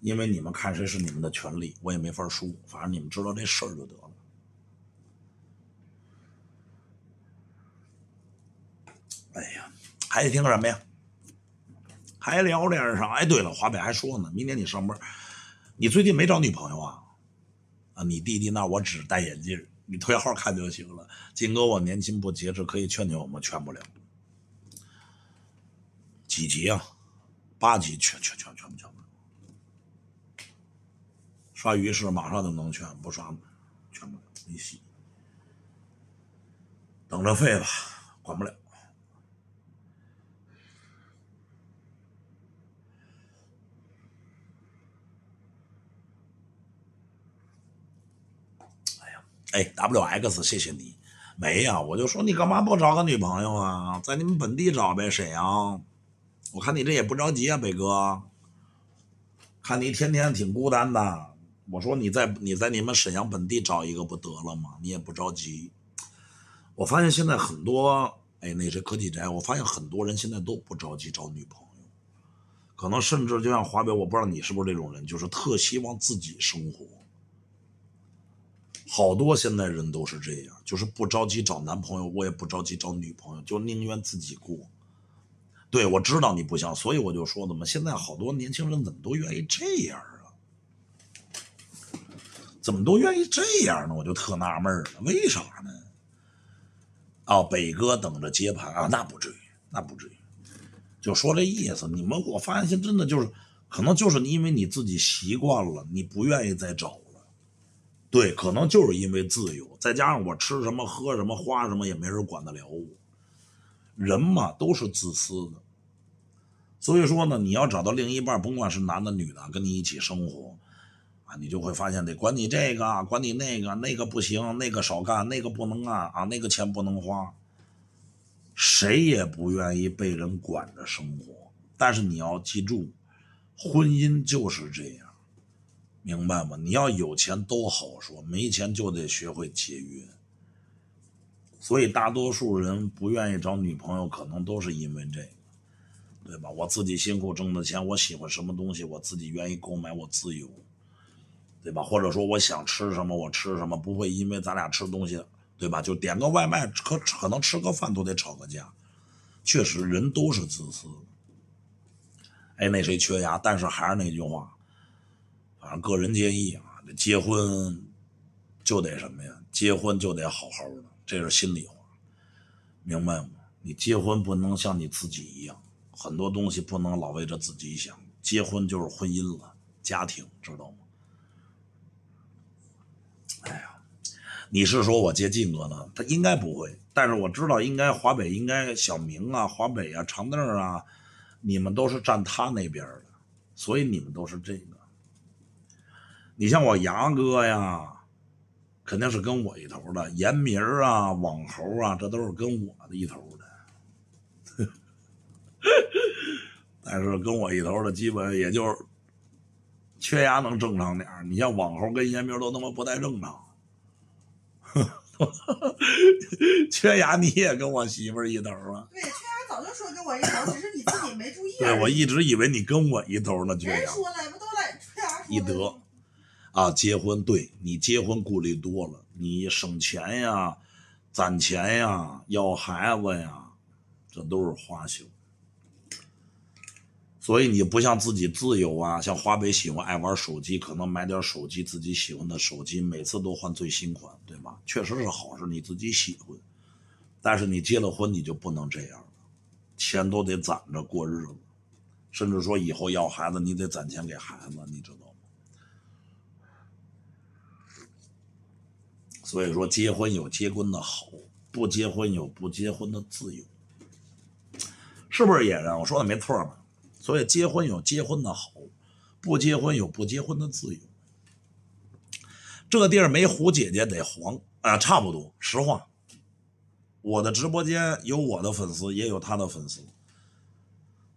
因为你们看谁是你们的权利，我也没法输，反正你们知道这事儿就得了。哎呀，还得听什么呀？还聊点啥？哎，对了，华北还说呢，明天你上班，你最近没找女朋友啊？啊，你弟弟那我只戴眼镜，你退号看就行了。金哥，我年轻不节制，可以劝劝我吗？劝不了。几级啊？八级，劝劝劝劝不交。刷鱼是马上就能全，不刷全不了，没戏。等着废吧，管不了。哎呀，哎，W X，谢谢你。没呀，我就说你干嘛不找个女朋友啊？在你们本地找呗，沈阳。我看你这也不着急啊，北哥。看你天天挺孤单的。我说你在你在你们沈阳本地找一个不得了吗？你也不着急。我发现现在很多，哎，那些科技宅，我发现很多人现在都不着急找女朋友，可能甚至就像华表，我不知道你是不是这种人，就是特希望自己生活。好多现在人都是这样，就是不着急找男朋友，我也不着急找女朋友，就宁愿自己过。对，我知道你不想，所以我就说怎么现在好多年轻人怎么都愿意这样。怎么都愿意这样呢？我就特纳闷了，为啥呢？啊，北哥等着接盘啊，那不至于，那不至于，就说这意思。你们，我发现真的就是，可能就是因为你自己习惯了，你不愿意再找了。对，可能就是因为自由，再加上我吃什么喝什么花什么也没人管得了我。人嘛都是自私的，所以说呢，你要找到另一半，甭管是男的女的，跟你一起生活。啊，你就会发现得管你这个，管你那个，那个不行，那个少干，那个不能干啊，那个钱不能花。谁也不愿意被人管着生活，但是你要记住，婚姻就是这样，明白吗？你要有钱都好说，没钱就得学会节约。所以，大多数人不愿意找女朋友，可能都是因为这个，对吧？我自己辛苦挣的钱，我喜欢什么东西，我自己愿意购买，我自由。对吧？或者说我想吃什么，我吃什么，不会因为咱俩吃东西，对吧？就点个外卖，可可能吃个饭都得吵个架。确实，人都是自私。哎，那谁缺牙？但是还是那句话，反正个人建议啊，这结婚就得什么呀？结婚就得好好的，这是心里话，明白吗？你结婚不能像你自己一样，很多东西不能老为着自己想。结婚就是婚姻了，家庭，知道吗？你是说我接晋哥呢？他应该不会，但是我知道应该华北应该小明啊、华北啊、长凳啊，你们都是站他那边的，所以你们都是这个。你像我牙哥呀，肯定是跟我一头的。严明啊、网猴啊，这都是跟我的一头的。但是跟我一头的，基本也就是缺牙能正常点你像网猴跟严明都他妈不太正常。缺牙，你也跟我媳妇儿一头啊？对，缺牙早就说跟我一头，只是你自己没注意。对我一直以为你跟我一头呢，缺牙。一德啊，结婚对你结婚顾虑多了，你省钱呀、攒钱呀、要孩子呀，这都是花销。所以你不像自己自由啊，像华为喜欢爱玩手机，可能买点手机自己喜欢的手机，每次都换最新款，对吧？确实是好事，你自己喜欢。但是你结了婚，你就不能这样了，钱都得攒着过日子，甚至说以后要孩子，你得攒钱给孩子，你知道吗？所以说，结婚有结婚的好，不结婚有不结婚的自由，是不是野人？我说的没错吧？所以结婚有结婚的好，不结婚有不结婚的自由。这地儿没胡姐姐得黄啊，差不多，实话。我的直播间有我的粉丝，也有他的粉丝。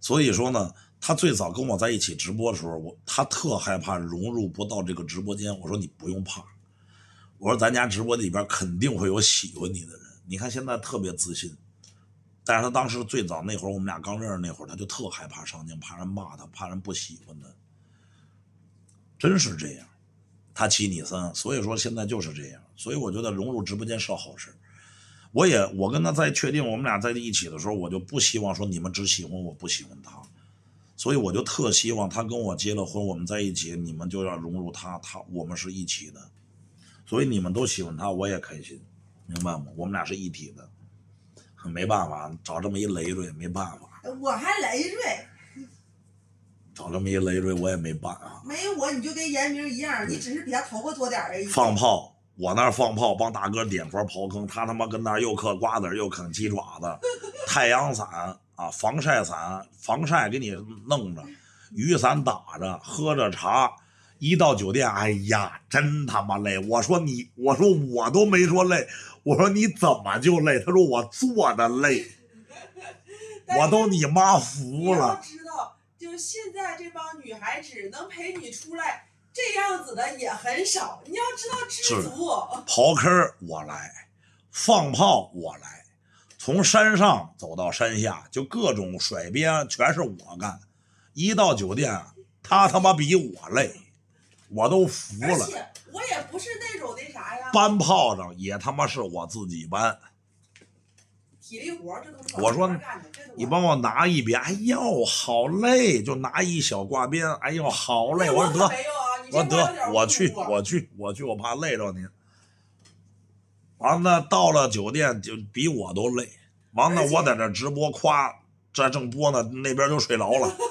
所以说呢，他最早跟我在一起直播的时候，我他特害怕融入不到这个直播间。我说你不用怕，我说咱家直播里边肯定会有喜欢你的人。你看现在特别自信。但是他当时最早那会儿，我们俩刚认识那会儿，他就特害怕上镜，怕人骂他，怕人不喜欢他，真是这样，他欺你三，所以说现在就是这样。所以我觉得融入直播间是好事。我也我跟他在确定我们俩在一起的时候，我就不希望说你们只喜欢我不喜欢他，所以我就特希望他跟我结了婚，我们在一起，你们就要融入他，他我们是一起的，所以你们都喜欢他，我也开心，明白吗？我们俩是一体的。没办法，找这么一累赘，没办法。我还累赘，找这么一累赘，我也没办法。没我你就跟严明一样，你只是比他头发多点而已。放炮，我那儿放炮，帮大哥点火刨坑，他他妈跟那儿又嗑瓜子又啃鸡爪子，太阳伞啊，防晒伞，防晒给你弄着，雨伞打着，喝着茶，一到酒店，哎呀，真他妈累！我说你，我说我都没说累。我说你怎么就累？他说我坐的累，我都你妈服了。要知道，就现在这帮女孩，子能陪你出来这样子的也很少。你要知道知足。刨坑我来，放炮我来，从山上走到山下就各种甩鞭，全是我干。一到酒店，他他妈比我累，我都服了。我也不是那。搬炮仗也他妈是我自己搬，我说你帮我拿一边，哎呦好累，就拿一小挂鞭，哎呦好累，我说得我说得我去我去我去，我怕累着您。完了到了酒店就比我都累，完了我在这直播夸，这正播呢，那边就睡着了。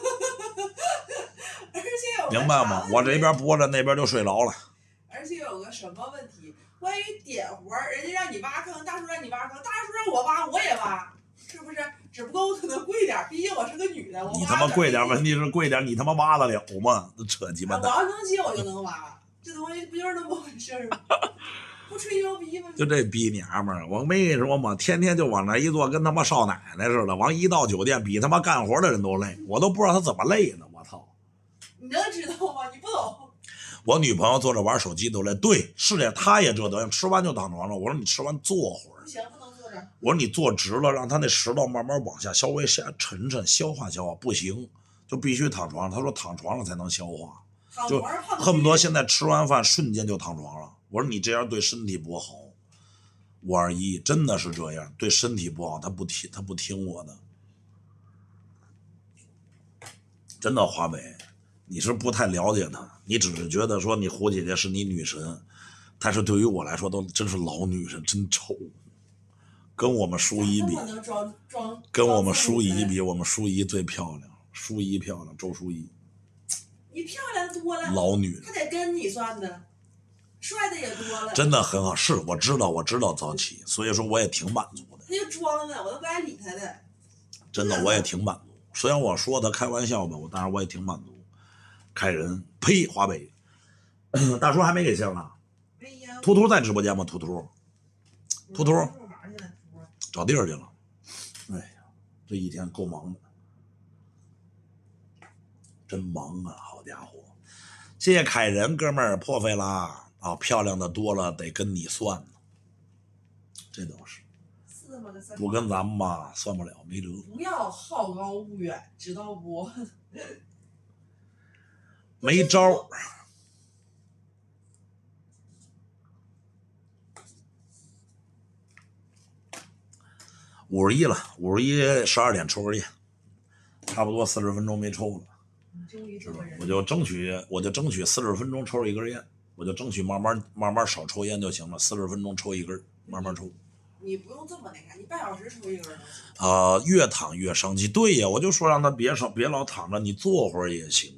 明白吗？我这边播着，那边就睡着了。而且有个什么问题？关于点活儿，人家让你挖坑，大叔让你挖坑，大叔让我挖，我也挖，是不是？只不过我可能贵点，毕竟我是个女的。你他妈贵点，问题是贵点，你他妈挖得了吗？那扯鸡巴蛋！我要能接，我就能挖，这东西不就是那么回事吗？不吹牛逼吗？就这逼娘们儿，我没说吗？天天就往那一坐，跟他妈少奶奶似的。往一到酒店，比他妈干活的人都累，我都不知道他怎么累呢，我操！你能知道吗？你不懂。我女朋友坐着玩手机都累，对，是的，她也这德行，吃完就躺床上。我说你吃完坐会儿，不行不能坐着。我说你坐直了，让她那石头慢慢往下，稍微下沉沉，消化消化。不行，就必须躺床上。她说躺床上才能消化，就恨不得现在吃完饭瞬间就躺床上。我说你这样对身体不好，五二一真的是这样，对身体不好。他不听，他不听我的，真的，华美，你是不太了解他。你只是觉得说你胡姐姐是你女神，但是对于我来说都真是老女神，真丑，跟我们淑仪比，跟我们淑仪比，我们淑仪最漂亮，淑仪漂亮，周淑仪。你漂亮多了，老女人，她得跟你算的，帅的也多了，真的很好，是我知道，我知道早起，所以说我也挺满足的。那就装的，我都不爱理他的，真的我也挺满足，虽然我说他开玩笑吧，我当然我也挺满足。凯人，呸，华北 大叔还没给钱呢。秃秃在直播间吗？秃秃，秃秃，找地儿去了。哎呀，这一天够忙的，真忙啊！好家伙，谢谢凯人哥们儿破费啦啊！漂亮的多了，得跟你算呢。这都是，不跟咱们吧，算不了，没辙。不要好高骛远，知道不？没招儿，五十一了，五十一十二点抽根烟，差不多四十分钟没抽了，是吧？我就争取，我就争取四十分钟抽一根烟，我就争取慢慢慢慢少抽烟就行了。四十分钟抽一根，慢慢抽。你不用这么那个，你半小时抽一根儿啊，越躺越生气，对呀，我就说让他别少，别老躺着，你坐会儿也行。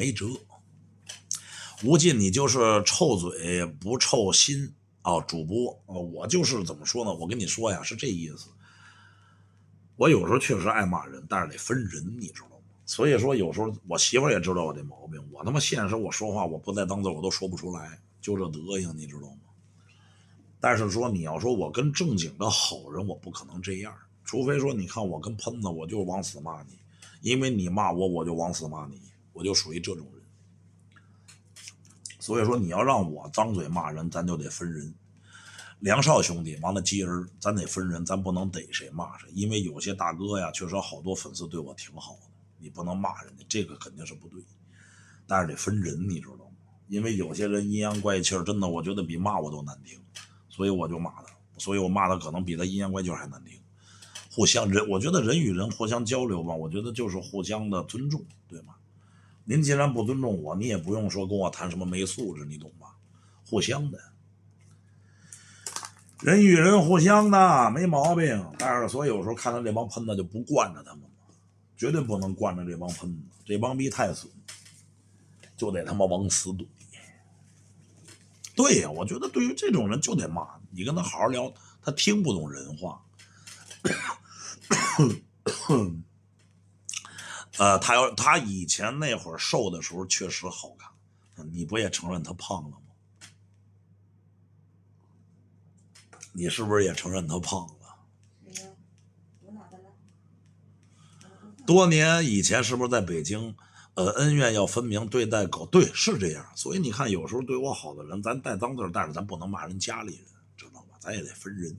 没辙，吴进，你就是臭嘴不臭心哦，主播哦，我就是怎么说呢？我跟你说呀，是这意思。我有时候确实爱骂人，但是得分人，你知道吗？所以说有时候我媳妇也知道我这毛病。我他妈现实，我说话我不带脏字我都说不出来，就这德行，你知道吗？但是说你要说我跟正经的好人，我不可能这样，除非说你看我跟喷子，我就往死骂你，因为你骂我，我就往死骂你。我就属于这种人，所以说你要让我张嘴骂人，咱就得分人。梁少兄弟，完了吉儿，咱得分人，咱不能逮谁骂谁，因为有些大哥呀，确实好多粉丝对我挺好的，你不能骂人家，这个肯定是不对。但是得分人，你知道吗？因为有些人阴阳怪气儿，真的，我觉得比骂我都难听，所以我就骂他，所以我骂他可能比他阴阳怪气还难听。互相人，我觉得人与人互相交流吧，我觉得就是互相的尊重，对吗？您既然不尊重我，你也不用说跟我谈什么没素质，你懂吧？互相的，人与人互相的没毛病。但是所以有时候看到这帮喷子，就不惯着他们了，绝对不能惯着这帮喷子，这帮逼太损，就得他妈往死怼。对呀，我觉得对于这种人就得骂你，跟他好好聊，他听不懂人话。呃，他要他以前那会儿瘦的时候确实好看，你不也承认他胖了吗？你是不是也承认他胖了？多年以前是不是在北京？呃，恩怨要分明，对待狗对是这样。所以你看，有时候对我好的人，咱带脏字，但是咱不能骂人家里人，知道吗？咱也得分人。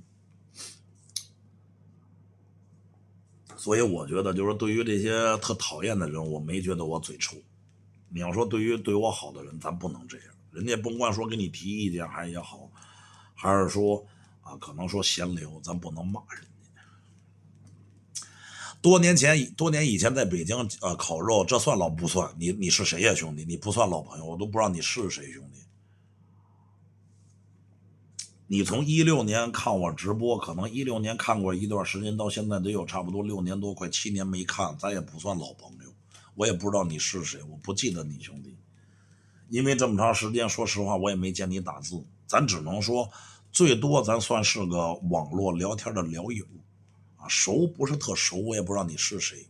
所以我觉得，就是对于这些特讨厌的人，我没觉得我嘴臭。你要说对于对我好的人，咱不能这样。人家甭管说给你提意见还也好，还是说啊，可能说闲聊，咱不能骂人家。多年前，多年以前在北京，呃，烤肉这算老不算？你你是谁呀，兄弟？你不算老朋友，我都不知道你是谁，兄弟。你从一六年看我直播，可能一六年看过一段时间，到现在得有差不多六年多，快七年没看。咱也不算老朋友，我也不知道你是谁，我不记得你兄弟。因为这么长时间，说实话，我也没见你打字，咱只能说最多咱算是个网络聊天的聊友，啊，熟不是特熟，我也不知道你是谁。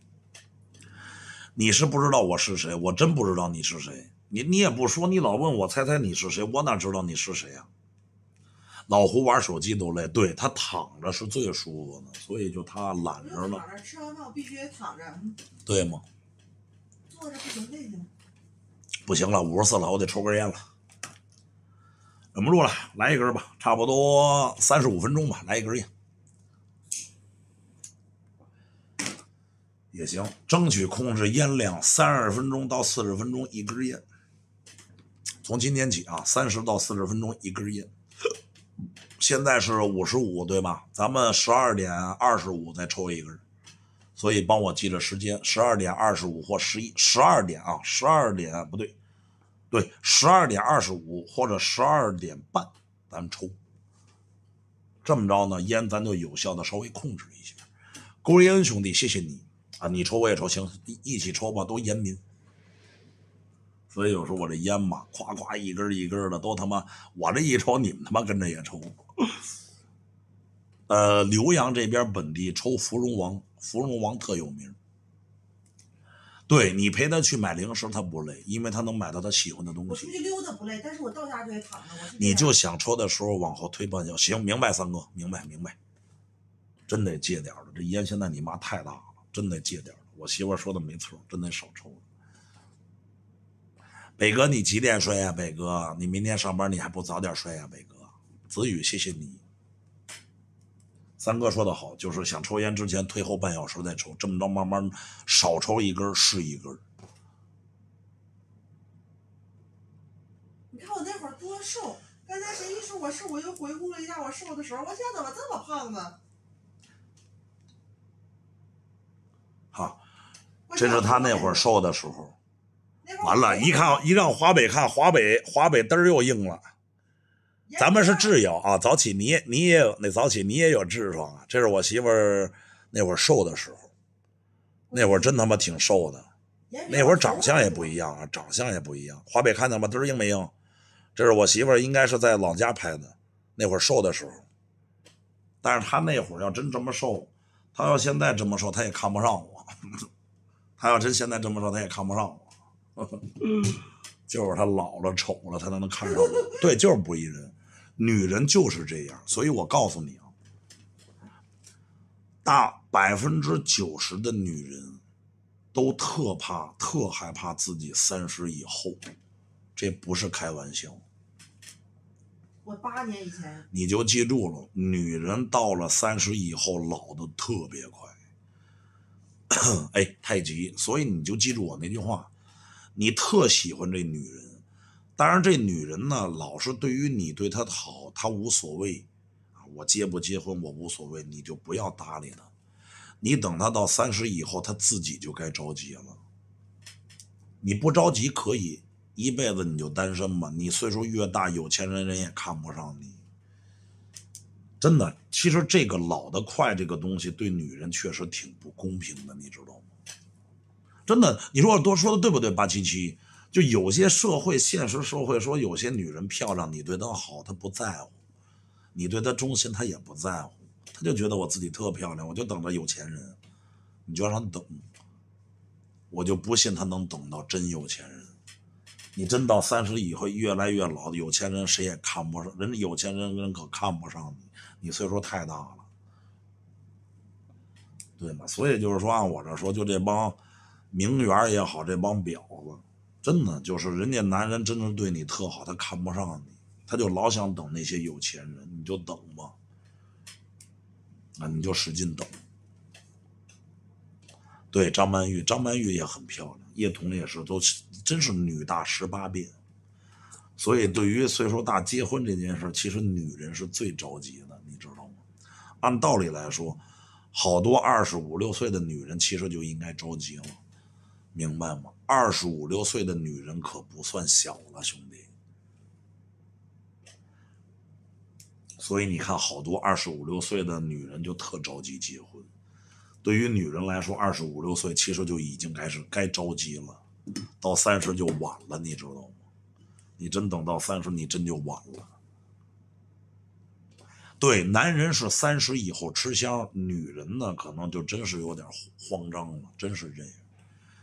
你是不知道我是谁，我真不知道你是谁。你你也不说，你老问我猜猜你是谁，我哪知道你是谁呀？老胡玩手机都累，对他躺着是最舒服的，所以就他懒着呢。躺着，吃完饭我必须得躺着，对吗？坐着不行，累的。不行了，五十四了，我得抽根烟了，忍不住了，来一根吧，差不多三十五分钟吧，来一根烟也行，争取控制烟量，三十分钟到四十分钟一根烟，从今天起啊，三十到四十分钟一根烟。现在是五十五，对吧？咱们十二点二十五再抽一个人，所以帮我记着时间，十二点二十五或十一十二点啊，十二点不对，对，十二点二十五或者十二点半，咱抽。这么着呢，烟咱就有效的稍微控制一下。郭林恩兄弟，谢谢你啊，你抽我也抽，行，一起抽吧，都烟民。所以有时候我这烟嘛，夸夸一根一根的，都他妈我这一抽，你们他妈跟着也抽。呃，浏阳这边本地抽芙蓉王，芙蓉王特有名。对你陪他去买零食，他不累，因为他能买到他喜欢的东西。出去溜达不累，但是我到家就得躺着。你就想抽的时候往后推半截。行，明白，三哥，明白，明白。真得戒点了，这烟现在你妈太大了，真得戒点了。我媳妇说的没错，真得少抽了。北哥，你几点睡呀？北哥，你明天上班，你还不早点睡呀？北哥。子宇，谢谢你。三哥说的好，就是想抽烟之前退后半小时再抽，这么着慢慢少抽一根是一根。你看我那会儿多瘦，刚才谁一说我瘦，我又回顾了一下我瘦的时候，我现在怎么这么胖呢？好，这是他那会儿瘦的时候。完了，一看一让华北看，华北华北嘚儿又硬了。咱们是挚友啊！早起你也你也有那早起你也有痔疮啊！这是我媳妇儿那会儿瘦的时候，那会儿真他妈挺瘦的，那会儿长相也不一样啊，长相也不一样。华北看见吗？嘚儿硬没硬？这是我媳妇儿应该是在老家拍的，那会儿瘦的时候。但是她那会儿要真这么瘦，她要现在这么瘦，她也看不上我。她要真现在这么瘦，她也看不上我。就是她老了丑了，她才能看上我。对，就是不一人。女人就是这样，所以我告诉你啊，大百分之九十的女人都特怕、特害怕自己三十以后，这不是开玩笑。我八年以前你就记住了，女人到了三十以后老的特别快。哎，太急，所以你就记住我那句话，你特喜欢这女人。当然，这女人呢，老是对于你对她的好，她无所谓啊。我结不结婚，我无所谓，你就不要搭理她。你等她到三十以后，她自己就该着急了。你不着急可以，一辈子你就单身吧。你岁数越大，有钱人人也看不上你。真的，其实这个老得快这个东西，对女人确实挺不公平的，你知道吗？真的，你说我多说的对不对？八七七。就有些社会现实社会说，有些女人漂亮，你对她好，她不在乎；你对她忠心，她也不在乎。她就觉得我自己特漂亮，我就等着有钱人。你就让她等，我就不信她能等到真有钱人。你真到三十以后越来越老，有钱人谁也看不上，人家有钱人人可看不上你，你岁数太大了，对吗？所以就是说，按我这说，就这帮名媛也好，这帮婊子。真的就是人家男人真正对你特好，他看不上你，他就老想等那些有钱人，你就等吧，啊，你就使劲等。对，张曼玉，张曼玉也很漂亮，叶童也是，都真是女大十八变。所以，对于岁数大结婚这件事其实女人是最着急的，你知道吗？按道理来说，好多二十五六岁的女人其实就应该着急了，明白吗？二十五六岁的女人可不算小了，兄弟。所以你看，好多二十五六岁的女人就特着急结婚。对于女人来说，二十五六岁其实就已经开始该着急了，到三十就晚了，你知道吗？你真等到三十，你真就晚了。对，男人是三十以后吃香，女人呢可能就真是有点慌张了，真是这样。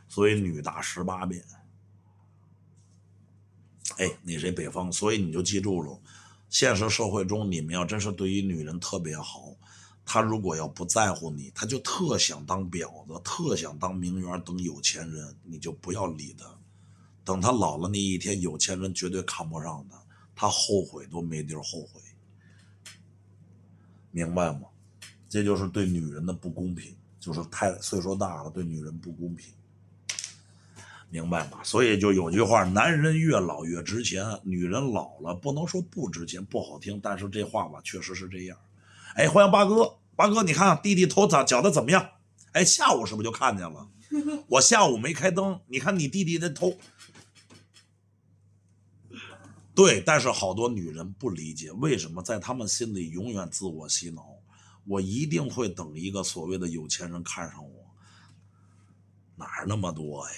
所以女大十八变，哎，那谁北方，所以你就记住了，现实社会中，你们要真是对于女人特别好，她如果要不在乎你，她就特想当婊子，特想当名媛，等有钱人，你就不要理她。等她老了那一天，有钱人绝对看不上她，她后悔都没地儿后悔，明白吗？这就是对女人的不公平，就是太岁数大了，对女人不公平。明白吗？所以就有句话，男人越老越值钱，女人老了不能说不值钱，不好听，但是这话吧确实是这样。哎，欢迎八哥，八哥，你看弟弟头咋搅的怎么样？哎，下午是不是就看见了？我下午没开灯，你看你弟弟的头。对，但是好多女人不理解为什么在他们心里永远自我洗脑，我一定会等一个所谓的有钱人看上我。哪儿那么多呀？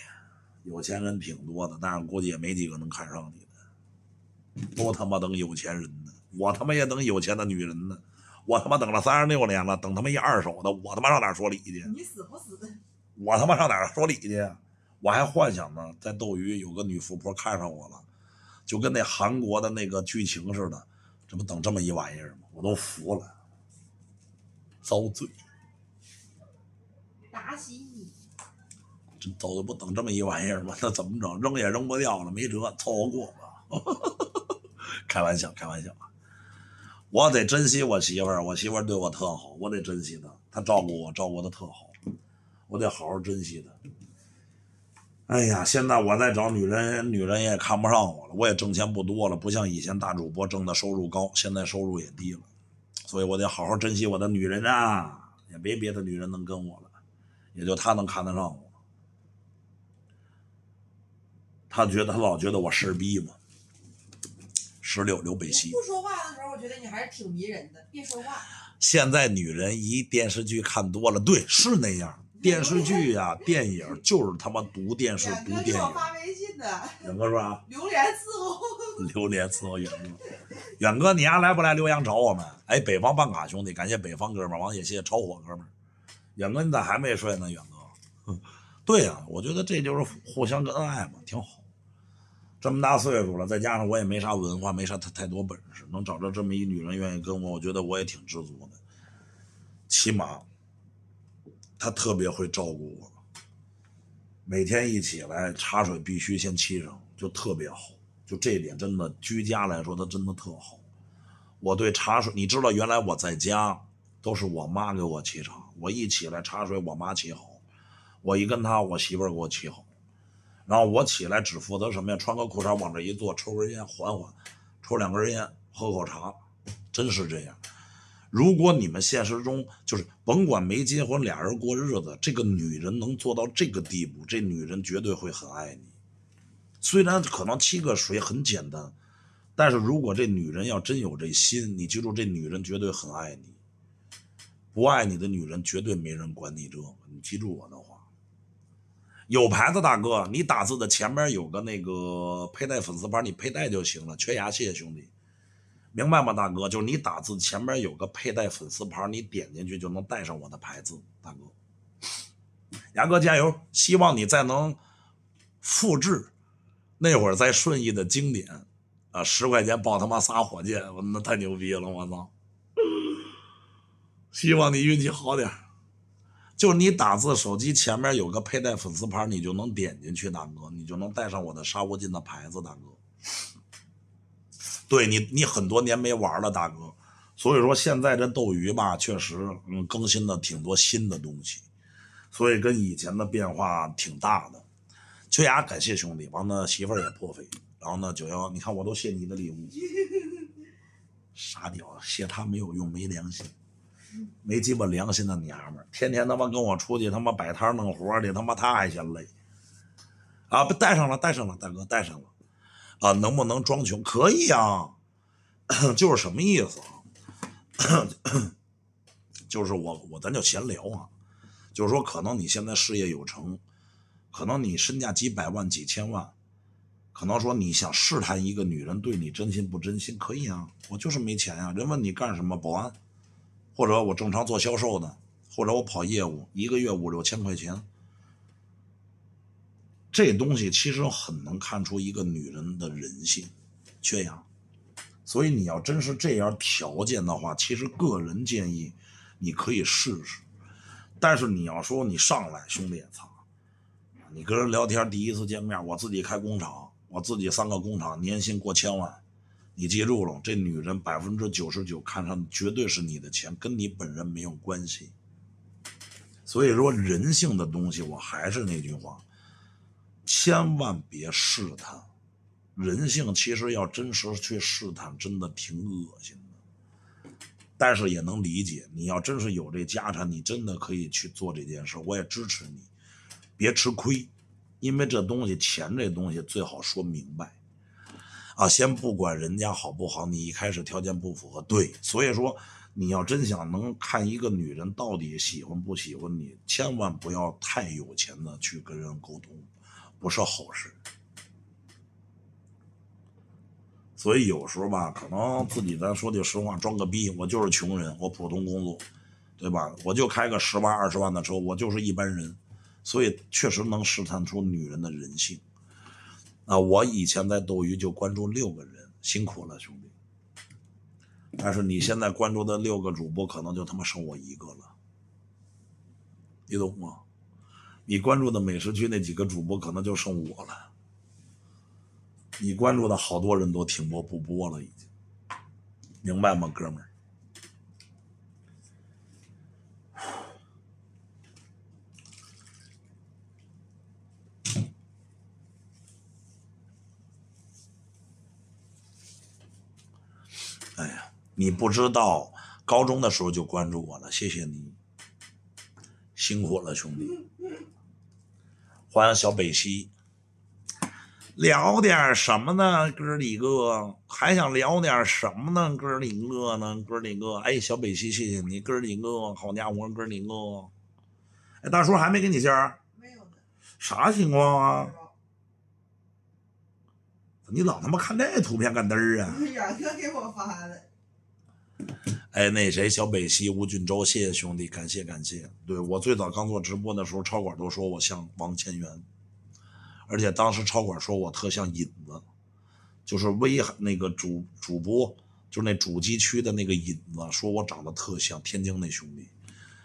有钱人挺多的，但是估计也没几个能看上你的。都他妈等有钱人呢，我他妈也等有钱的女人呢。我他妈等了三十六年了，等他妈一二手的，我他妈上哪说理去？你死不死的？我他妈上哪说理去？我还幻想着在斗鱼有个女富婆看上我了，就跟那韩国的那个剧情似的。这不等这么一玩意儿吗？我都服了，遭罪。打死。这走的不等这么一玩意儿吗？那怎么整？扔也扔不掉了，没辙，凑合过吧。开玩笑，开玩笑我得珍惜我媳妇儿，我媳妇儿对我特好，我得珍惜她，她照顾我，照顾的特好，我得好好珍惜她。哎呀，现在我在找女人，女人也看不上我了，我也挣钱不多了，不像以前大主播挣的收入高，现在收入也低了，所以我得好好珍惜我的女人啊！也没别的女人能跟我了，也就她能看得上我。他觉得他老觉得我事儿逼嘛，十六刘北希不说话的时候，我觉得你还是挺迷人的。别说话。现在女人一电视剧看多了，对，是那样。电视剧呀，电影 就是他妈读电视读电影。远哥发微信的。远哥是吧？榴莲伺候。榴莲伺候远哥。远哥，你丫来不来浏阳找我们？哎，北方办卡兄弟，感谢北方哥们儿，王姐，谢谢超火哥们儿。远哥，你咋还没睡呢？远哥，对呀，我觉得这就是互相的恩爱嘛，挺好。这么大岁数了，再加上我也没啥文化，没啥太太多本事，能找着这么一女人愿意跟我，我觉得我也挺知足的。起码，她特别会照顾我，每天一起来茶水必须先沏上，就特别好。就这点真的，居家来说，她真的特好。我对茶水，你知道原来我在家都是我妈给我沏茶，我一起来茶水，我妈沏好，我一跟她，我媳妇儿给我沏好。然后我起来只负责什么呀？穿个裤衩往这一坐，抽根烟缓缓，抽两根烟，喝口茶，真是这样。如果你们现实中就是甭管没结婚，俩人过日子，这个女人能做到这个地步，这女人绝对会很爱你。虽然可能七个水很简单，但是如果这女人要真有这心，你记住，这女人绝对很爱你。不爱你的女人绝对没人管你这你记住我的话。有牌子，大哥，你打字的前面有个那个佩戴粉丝牌，你佩戴就行了。缺牙，谢谢兄弟，明白吗，大哥？就是你打字前面有个佩戴粉丝牌，你点进去就能带上我的牌子，大哥。牙哥加油，希望你再能复制那会儿在顺义的经典，啊，十块钱爆他妈仨火箭，我那太牛逼了，我操！希望你运气好点儿。就是你打字，手机前面有个佩戴粉丝牌，你就能点进去，大哥，你就能带上我的沙悟净的牌子，大哥。对你，你很多年没玩了，大哥。所以说现在这斗鱼吧，确实，嗯，更新了挺多新的东西，所以跟以前的变化挺大的。秋雅感谢兄弟，完了媳妇儿也破费，然后呢，九幺，你看我都谢你的礼物，傻屌，谢他没有用，没良心。没鸡巴良心的娘们儿，天天他妈跟我出去他妈摆摊弄活的，他妈她还嫌累，啊，被带上了，带上了，大哥带上了，啊，能不能装穷？可以啊，就是什么意思啊？就是我我咱就闲聊啊，就是说可能你现在事业有成，可能你身价几百万几千万，可能说你想试探一个女人对你真心不真心，可以啊，我就是没钱呀，人问你干什么，保安。或者我正常做销售呢，或者我跑业务，一个月五六千块钱。这东西其实很能看出一个女人的人性，缺氧。所以你要真是这样条件的话，其实个人建议你可以试试。但是你要说你上来，兄弟，操！你跟人聊天，第一次见面，我自己开工厂，我自己三个工厂，年薪过千万。你记住了，这女人百分之九十九看上绝对是你的钱，跟你本人没有关系。所以说，人性的东西，我还是那句话，千万别试探。人性其实要真实去试探，真的挺恶心的。但是也能理解，你要真是有这家产，你真的可以去做这件事，我也支持你，别吃亏，因为这东西，钱这东西最好说明白。啊，先不管人家好不好，你一开始条件不符合，对，所以说你要真想能看一个女人到底喜欢不喜欢你，千万不要太有钱的去跟人沟通，不是好事。所以有时候吧，可能自己咱说句实话，装个逼，我就是穷人，我普通工作，对吧？我就开个十万二十万的车，我就是一般人，所以确实能试探出女人的人性。那我以前在斗鱼就关注六个人，辛苦了兄弟。但是你现在关注的六个主播，可能就他妈剩我一个了，你懂吗？你关注的美食区那几个主播，可能就剩我了。你关注的好多人都停播不播了，已经，明白吗，哥们儿？你不知道，高中的时候就关注我了，谢谢你，辛苦了，兄弟。欢迎小北西，聊点什么呢？哥儿几个还想聊点什么呢？哥儿几个呢？哥儿几个？哎，小北西，谢谢你，哥儿几个好家伙，哥儿几个。哎，大叔还没给你信没有啥情况啊？你老他妈看那图片干嘚儿啊？远哥给我发的。哎，那谁，小北西吴俊洲，谢谢兄弟，感谢感谢。对我最早刚做直播的时候，超管都说我像王千源，而且当时超管说我特像影子，就是微那个主主播，就是那主机区的那个影子，说我长得特像天津那兄弟，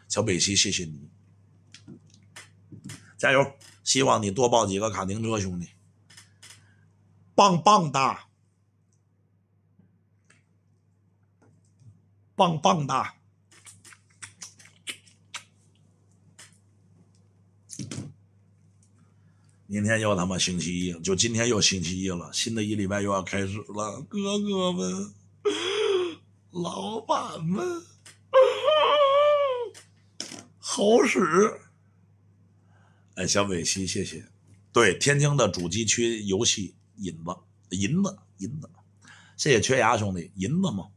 小北西，谢谢你，加油，希望你多抱几个卡丁车，兄弟，棒棒哒！棒棒的！明天又他妈星期一，就今天又星期一了，新的一礼拜又要开始了，哥哥们，老板们，好使！哎，小伟西，谢谢。对，天津的主机区游戏银子，银子，银子，谢谢缺牙兄弟，银子吗？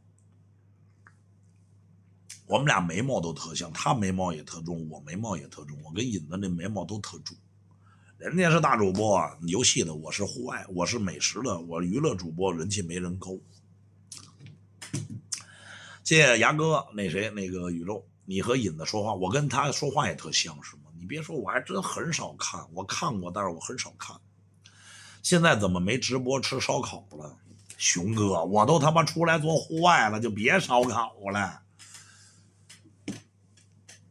我们俩眉毛都特像，他眉毛也特重，我眉毛也特重。我跟尹子那眉毛都特重。人家是大主播，游戏的；我是户外，我是美食的，我娱乐主播，人气没人高。谢谢牙哥，那谁，那个宇宙，你和尹子说话，我跟他说话也特像，是吗？你别说，我还真很少看，我看过，但是我很少看。现在怎么没直播吃烧烤了？熊哥，我都他妈出来做户外了，就别烧烤了。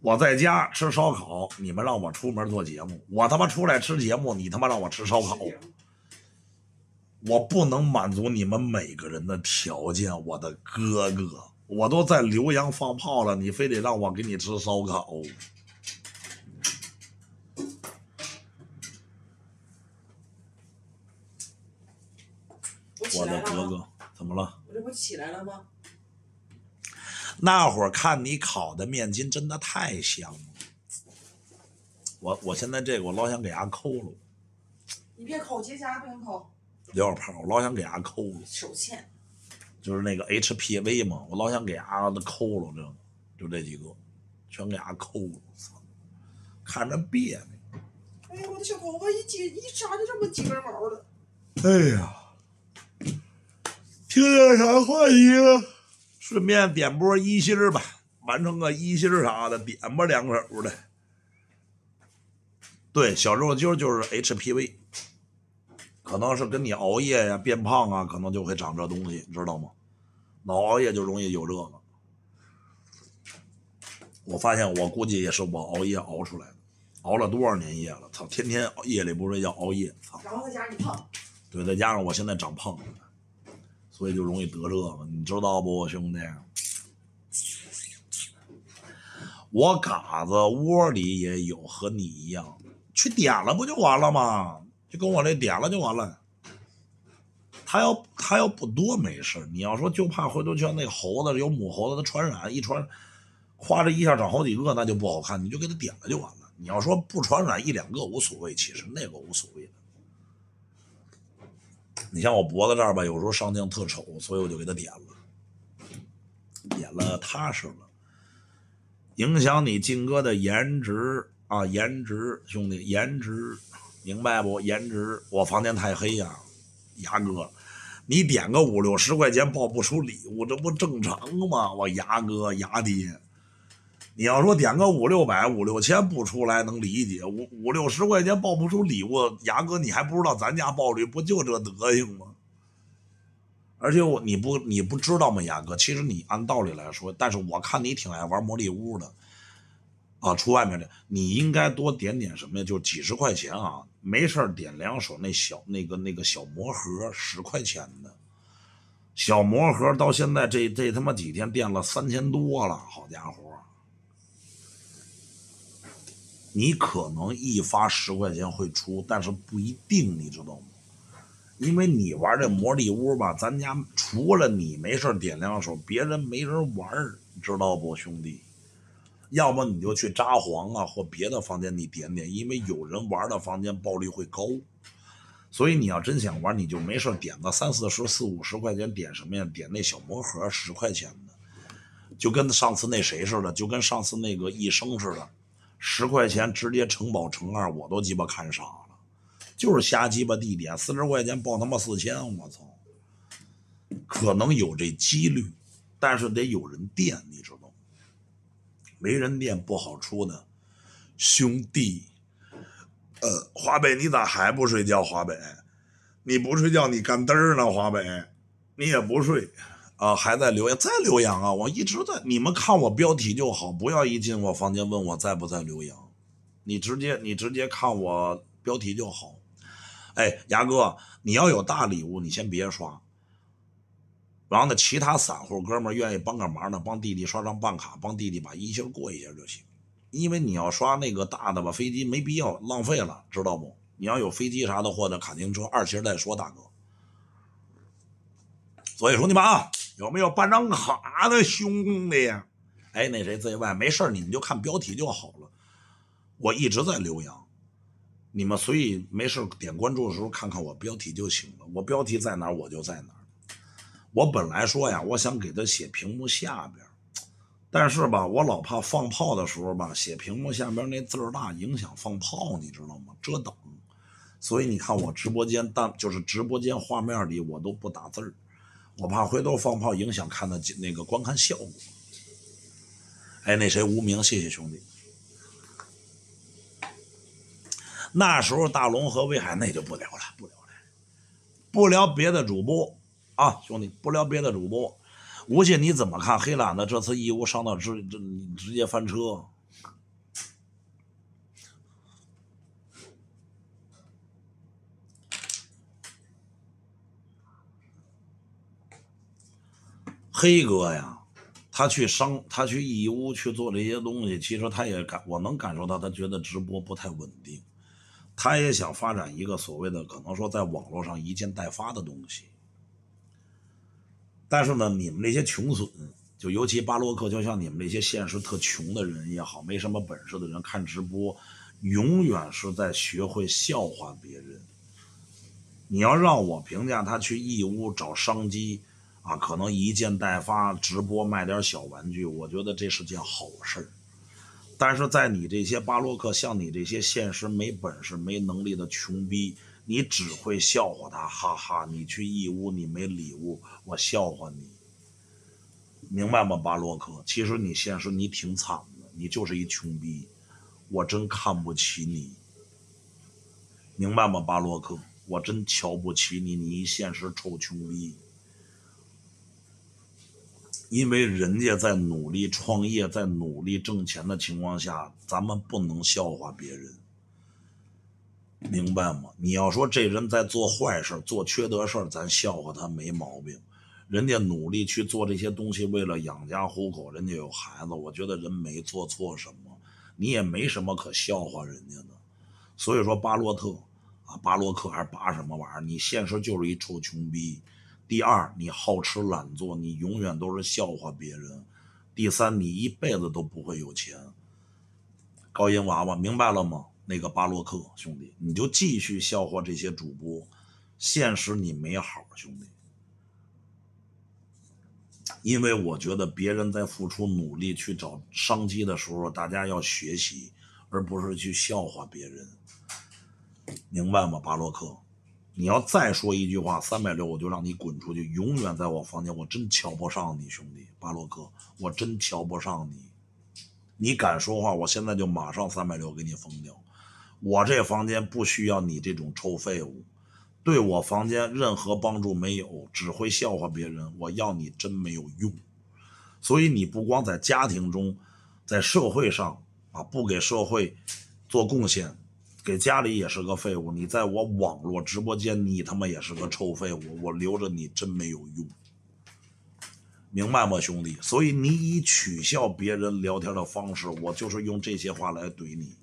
我在家吃烧烤，你们让我出门做节目，我他妈出来吃节目，你他妈让我吃烧烤，我不能满足你们每个人的条件，我的哥哥，我都在浏阳放炮了，你非得让我给你吃烧烤，我的哥哥，怎么了？我这不起来了吗？那会儿看你烤的面筋真的太香了，我我现在这个我老想给牙抠了。你别抠，结痂不行抠。刘小泡，我老想给牙抠了。手欠。就是那个 HPV 嘛，我老想给牙抠了，这就这几个，全给牙抠了，操，看着别扭。哎呀，我的小头发一剪一扎就这么几根毛了。哎呀，听点啥话题？顺便点波一星吧，完成个一星啥的，点吧两口的。对，小肉揪就是 HPV，可能是跟你熬夜呀、变胖啊，可能就会长这东西，知道吗？老熬夜就容易有这个。我发现，我估计也是我熬夜熬出来的，熬了多少年夜了？操，天天夜里不睡觉熬夜，操。然后再加上你胖。对，再加上我现在长胖了。所以就容易得这个，你知道不，兄弟？我嘎子窝里也有和你一样，去点了不就完了吗？就跟我这点了就完了。他要他要不多没事你要说就怕回头像那猴子有母猴子，它传染一传，夸这一下长好几个，那就不好看。你就给他点了就完了。你要说不传染一两个无所谓，其实那个无所谓的。你像我脖子这儿吧，有时候上镜特丑，所以我就给他点了，点了踏实了，影响你金哥的颜值啊，颜值兄弟，颜值，明白不？颜值，我房间太黑呀，牙哥，你点个五六十块钱报不出礼物，这不正常吗？我牙哥牙爹。你要说点个五六百、五六千不出来，能理解。五五六十块钱爆不出礼物，牙哥，你还不知道咱家爆率不就这德行吗？而且我你不你不知道吗，牙哥？其实你按道理来说，但是我看你挺爱玩魔力屋的啊，出外面的，你应该多点点什么呀？就几十块钱啊，没事点两手那小那个那个小魔盒，十块钱的小魔盒，到现在这这他妈几天变了三千多了，好家伙！你可能一发十块钱会出，但是不一定，你知道吗？因为你玩这魔力屋吧，咱家除了你没事点两手，别人没人玩，知道不，兄弟？要么你就去扎黄啊，或别的房间你点点，因为有人玩的房间爆率会高。所以你要真想玩，你就没事点个三四十、四五十块钱点什么呀？点那小魔盒十块钱的，就跟上次那谁似的，就跟上次那个医生似的。十块钱直接乘保乘二，我都鸡巴看傻了，就是瞎鸡巴地点，四十块钱报他妈四千，我操！可能有这几率，但是得有人垫，你知道吗？没人垫不好出的，兄弟。呃，华北，你咋还不睡觉？华北，你不睡觉你干嘚儿呢？华北，你也不睡。啊，还在留言，在留言啊！我一直在，你们看我标题就好，不要一进我房间问我在不在留言，你直接你直接看我标题就好。哎，牙哥，你要有大礼物，你先别刷。然后呢，其他散户哥们愿意帮个忙的，帮弟弟刷张办卡，帮弟弟把一星过一下就行。因为你要刷那个大的吧，飞机没必要浪费了，知道不？你要有飞机啥的或者卡丁车二星再说，大哥。所以兄弟们啊！有没有办张卡的兄弟？哎，那谁 ZY 没事你们就看标题就好了。我一直在浏阳，你们所以没事点关注的时候看看我标题就行了。我标题在哪儿我就在哪儿。我本来说呀，我想给他写屏幕下边，但是吧，我老怕放炮的时候吧，写屏幕下边那字儿大影响放炮，你知道吗？遮挡。所以你看我直播间当，就是直播间画面里我都不打字儿。我怕回头放炮影响看的那个观看效果。哎，那谁无名，谢谢兄弟。那时候大龙和威海那就不聊了，不聊了，不聊别的主播啊，兄弟，不聊别的主播。吴姐你怎么看黑懒子这次义乌上到直直直接翻车？黑哥呀，他去商，他去义乌去做这些东西，其实他也感，我能感受到，他觉得直播不太稳定，他也想发展一个所谓的可能说在网络上一件代发的东西。但是呢，你们这些穷损，就尤其巴洛克，就像你们这些现实特穷的人也好，没什么本事的人看直播，永远是在学会笑话别人。你要让我评价他去义乌找商机。啊，可能一件代发、直播卖点小玩具，我觉得这是件好事但是在你这些巴洛克，像你这些现实没本事、没能力的穷逼，你只会笑话他，哈哈！你去义乌，你没礼物，我笑话你，明白吗？巴洛克，其实你现实你挺惨的，你就是一穷逼，我真看不起你，明白吗？巴洛克，我真瞧不起你，你一现实臭穷逼。因为人家在努力创业，在努力挣钱的情况下，咱们不能笑话别人，明白吗？你要说这人在做坏事、做缺德事咱笑话他没毛病。人家努力去做这些东西，为了养家糊口，人家有孩子，我觉得人没做错什么，你也没什么可笑话人家的。所以说，巴洛特啊，巴洛克还是巴什么玩意儿？你现实就是一臭穷逼。第二，你好吃懒做，你永远都是笑话别人。第三，你一辈子都不会有钱。高音娃娃，明白了吗？那个巴洛克兄弟，你就继续笑话这些主播，现实你没好兄弟。因为我觉得别人在付出努力去找商机的时候，大家要学习，而不是去笑话别人，明白吗？巴洛克。你要再说一句话，三百六我就让你滚出去，永远在我房间。我真瞧不上你，兄弟巴洛克，我真瞧不上你。你敢说话，我现在就马上三百六给你封掉。我这房间不需要你这种臭废物，对我房间任何帮助没有，只会笑话别人。我要你真没有用，所以你不光在家庭中，在社会上啊，不给社会做贡献。给家里也是个废物，你在我网络直播间，你他妈也是个臭废物，我留着你真没有用，明白吗，兄弟？所以你以取笑别人聊天的方式，我就是用这些话来怼你，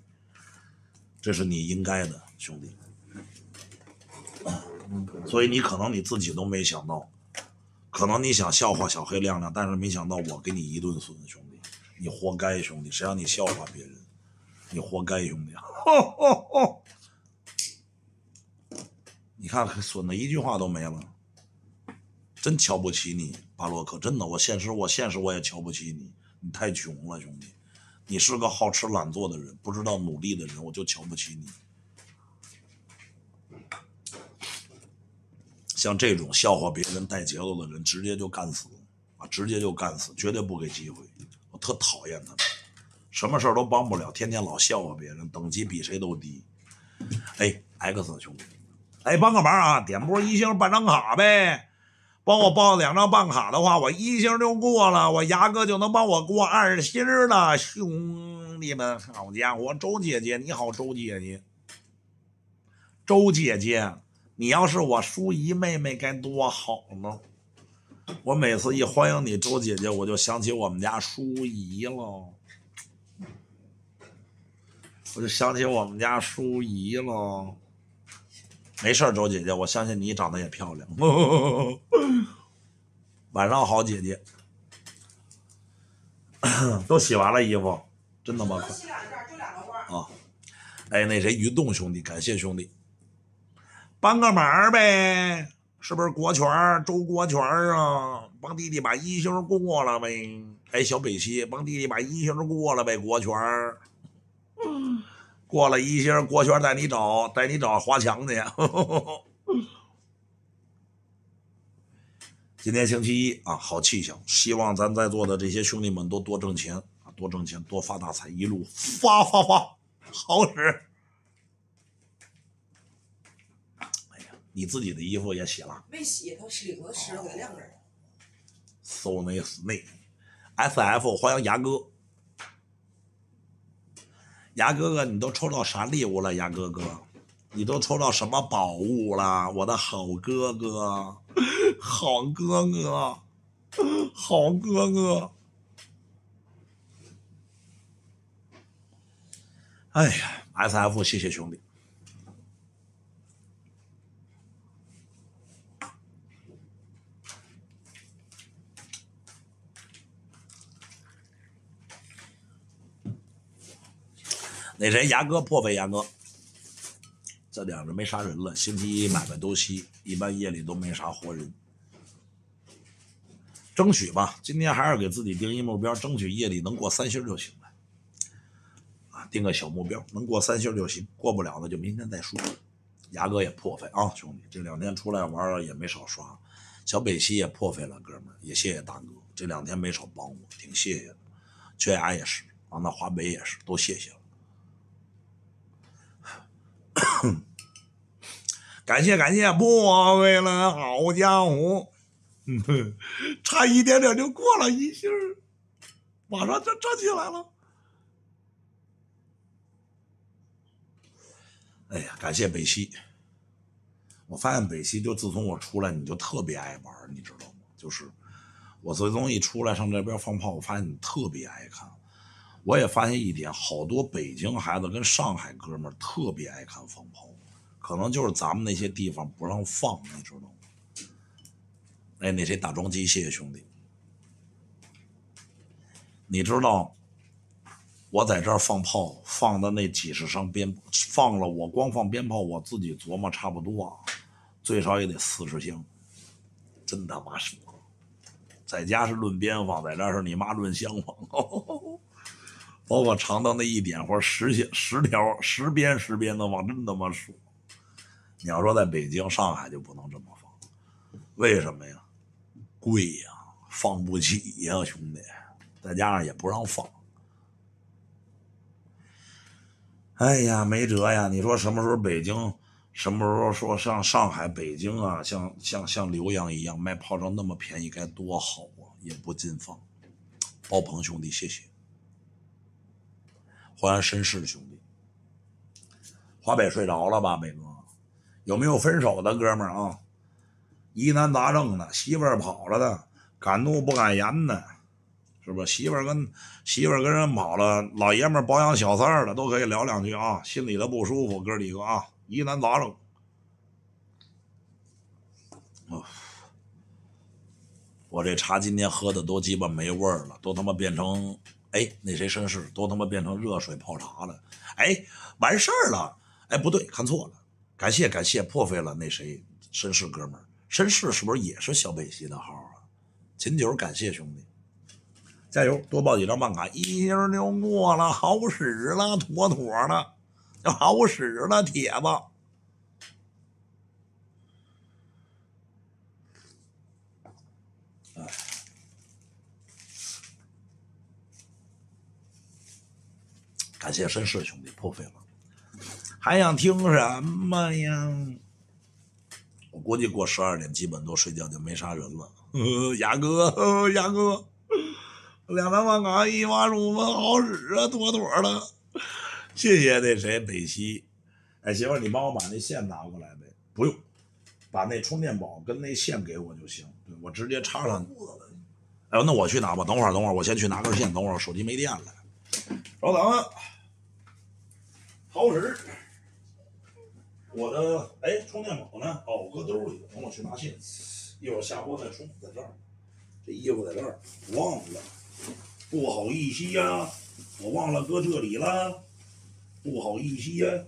这是你应该的，兄弟。所以你可能你自己都没想到，可能你想笑话小黑亮亮，但是没想到我给你一顿损，兄弟，你活该，兄弟，谁让你笑话别人？你活该，兄弟！你看损的一句话都没了，真瞧不起你，巴洛克！真的，我现实，我现实，我也瞧不起你。你太穷了，兄弟，你是个好吃懒做的人，不知道努力的人，我就瞧不起你。像这种笑话别人带节奏的人，直接就干死，啊，直接就干死，绝对不给机会，我特讨厌他们。什么事儿都帮不了，天天老笑话别人，等级比谁都低。哎，X 兄弟，哎，帮个忙啊，点播一星办张卡呗，帮我报两张办卡的话，我一星就过了，我牙哥就能帮我过二星了。兄弟们，好家伙，周姐姐你好，周姐姐，周姐姐，你要是我淑姨妹妹该多好呢。我每次一欢迎你，周姐姐，我就想起我们家淑姨了。我就想起我们家淑仪了。没事周姐姐，我相信你长得也漂亮。晚上好，姐姐。都洗完了衣服，真他妈快。洗两件就两个啊，哎，那谁，于栋兄弟，感谢兄弟，帮个忙呗，是不是国权？周国权啊，帮弟弟把衣袖过了呗。哎，小北西，帮弟弟把衣袖过了呗，国权。嗯，过了一星，郭轩带你找，带你找华强去。今天星期一啊，好气象，希望咱在座的这些兄弟们都多挣钱啊，多挣钱，多发大财，一路发发发，好使！哎呀，你自己的衣服也洗了？没洗，它洗了，湿了，给晾着了。搜那死妹，SF 欢迎牙哥。牙哥哥，你都抽到啥礼物了？牙哥哥，你都抽到什么宝物了？我的好哥哥，好哥哥，好哥哥！哎呀，S F，谢谢兄弟。那谁，牙哥破费，牙哥，这两天没啥人了。星期一买卖都稀，一般夜里都没啥活人。争取吧，今天还是给自己定一目标，争取夜里能过三星就行了。啊，定个小目标，能过三星就行，过不了的就明天再说。牙哥也破费啊，兄弟，这两天出来玩了也没少刷。小北西也破费了，哥们儿也谢谢大哥，这两天没少帮我，挺谢谢的。缺牙也是啊，那华北也是，都谢谢了。感 谢感谢，破费了，好家伙，差一点点就过了一星儿，马上就站起来了。哎呀，感谢北西，我发现北西就自从我出来，你就特别爱玩，你知道吗？就是我最终一出来上这边放炮，我发现你特别爱看。我也发现一点，好多北京孩子跟上海哥们儿特别爱看放炮，可能就是咱们那些地方不让放，你知道吗？哎，那谁打桩机，谢谢兄弟。你知道，我在这儿放炮放的那几十声鞭，放了我光放鞭炮，我自己琢磨差不多，啊，最少也得四十箱，真他妈爽！在家是论鞭放，在这儿是你妈论箱放。包括长的那一点，花十十条十边十边的往，真他妈爽！你要说在北京、上海就不能这么放，为什么呀？贵呀，放不起呀，兄弟，再加上也不让放。哎呀，没辙呀！你说什么时候北京，什么时候说上上海、北京啊，像像像浏阳一样卖炮仗那么便宜，该多好啊！也不禁放，包棚，兄弟，谢谢。欢迎绅士兄弟，华北睡着了吧，北哥？有没有分手的哥们儿啊？疑难杂症的，媳妇儿跑了的，敢怒不敢言的，是不？媳妇儿跟媳妇儿跟人跑了，老爷们儿包养小三儿的，都可以聊两句啊。心里的不舒服，哥几个啊？疑难杂症。我，我这茶今天喝的都鸡巴没味儿了，都他妈变成。哎，那谁绅士都他妈变成热水泡茶了，哎，完事儿了，哎，不对，看错了，感谢感谢，破费了那谁绅士哥们儿，绅士是不是也是小北西的号啊？秦九感谢兄弟，加油，多报几张办卡，一年溜过了，好使了，妥妥的，好使了，铁子。感谢绅士兄弟破费了，还想听什么呀？我估计过十二点基本都睡觉就没啥人了。牙哥，牙哥，两三万卡一发入分好使啊，妥妥的。谢谢那谁北西。哎媳妇，你帮我把那线拿过来呗。不用，把那充电宝跟那线给我就行，我直接插上。哎，那我去拿吧。等会儿，等会儿，我先去拿根线。等会儿手机没电了，稍等。掏人我的哎，充电宝呢？哦，搁兜里。等我去拿线。一会儿下播再充。在这儿，这衣服在这儿，忘了，不好意思呀，我忘了搁这里了，不好意思呀。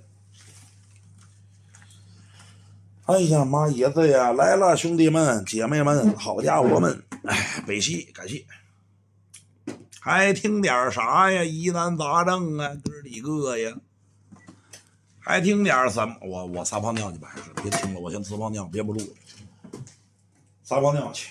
哎呀妈也子呀，来了，兄弟们、姐妹们，好家伙们，哎，北西，感谢，还听点啥呀？疑难杂症啊，哥几个呀。爱听点儿，么？我我撒泡尿去吧，还是别听了，我先撒泡尿，憋不住，撒泡尿去。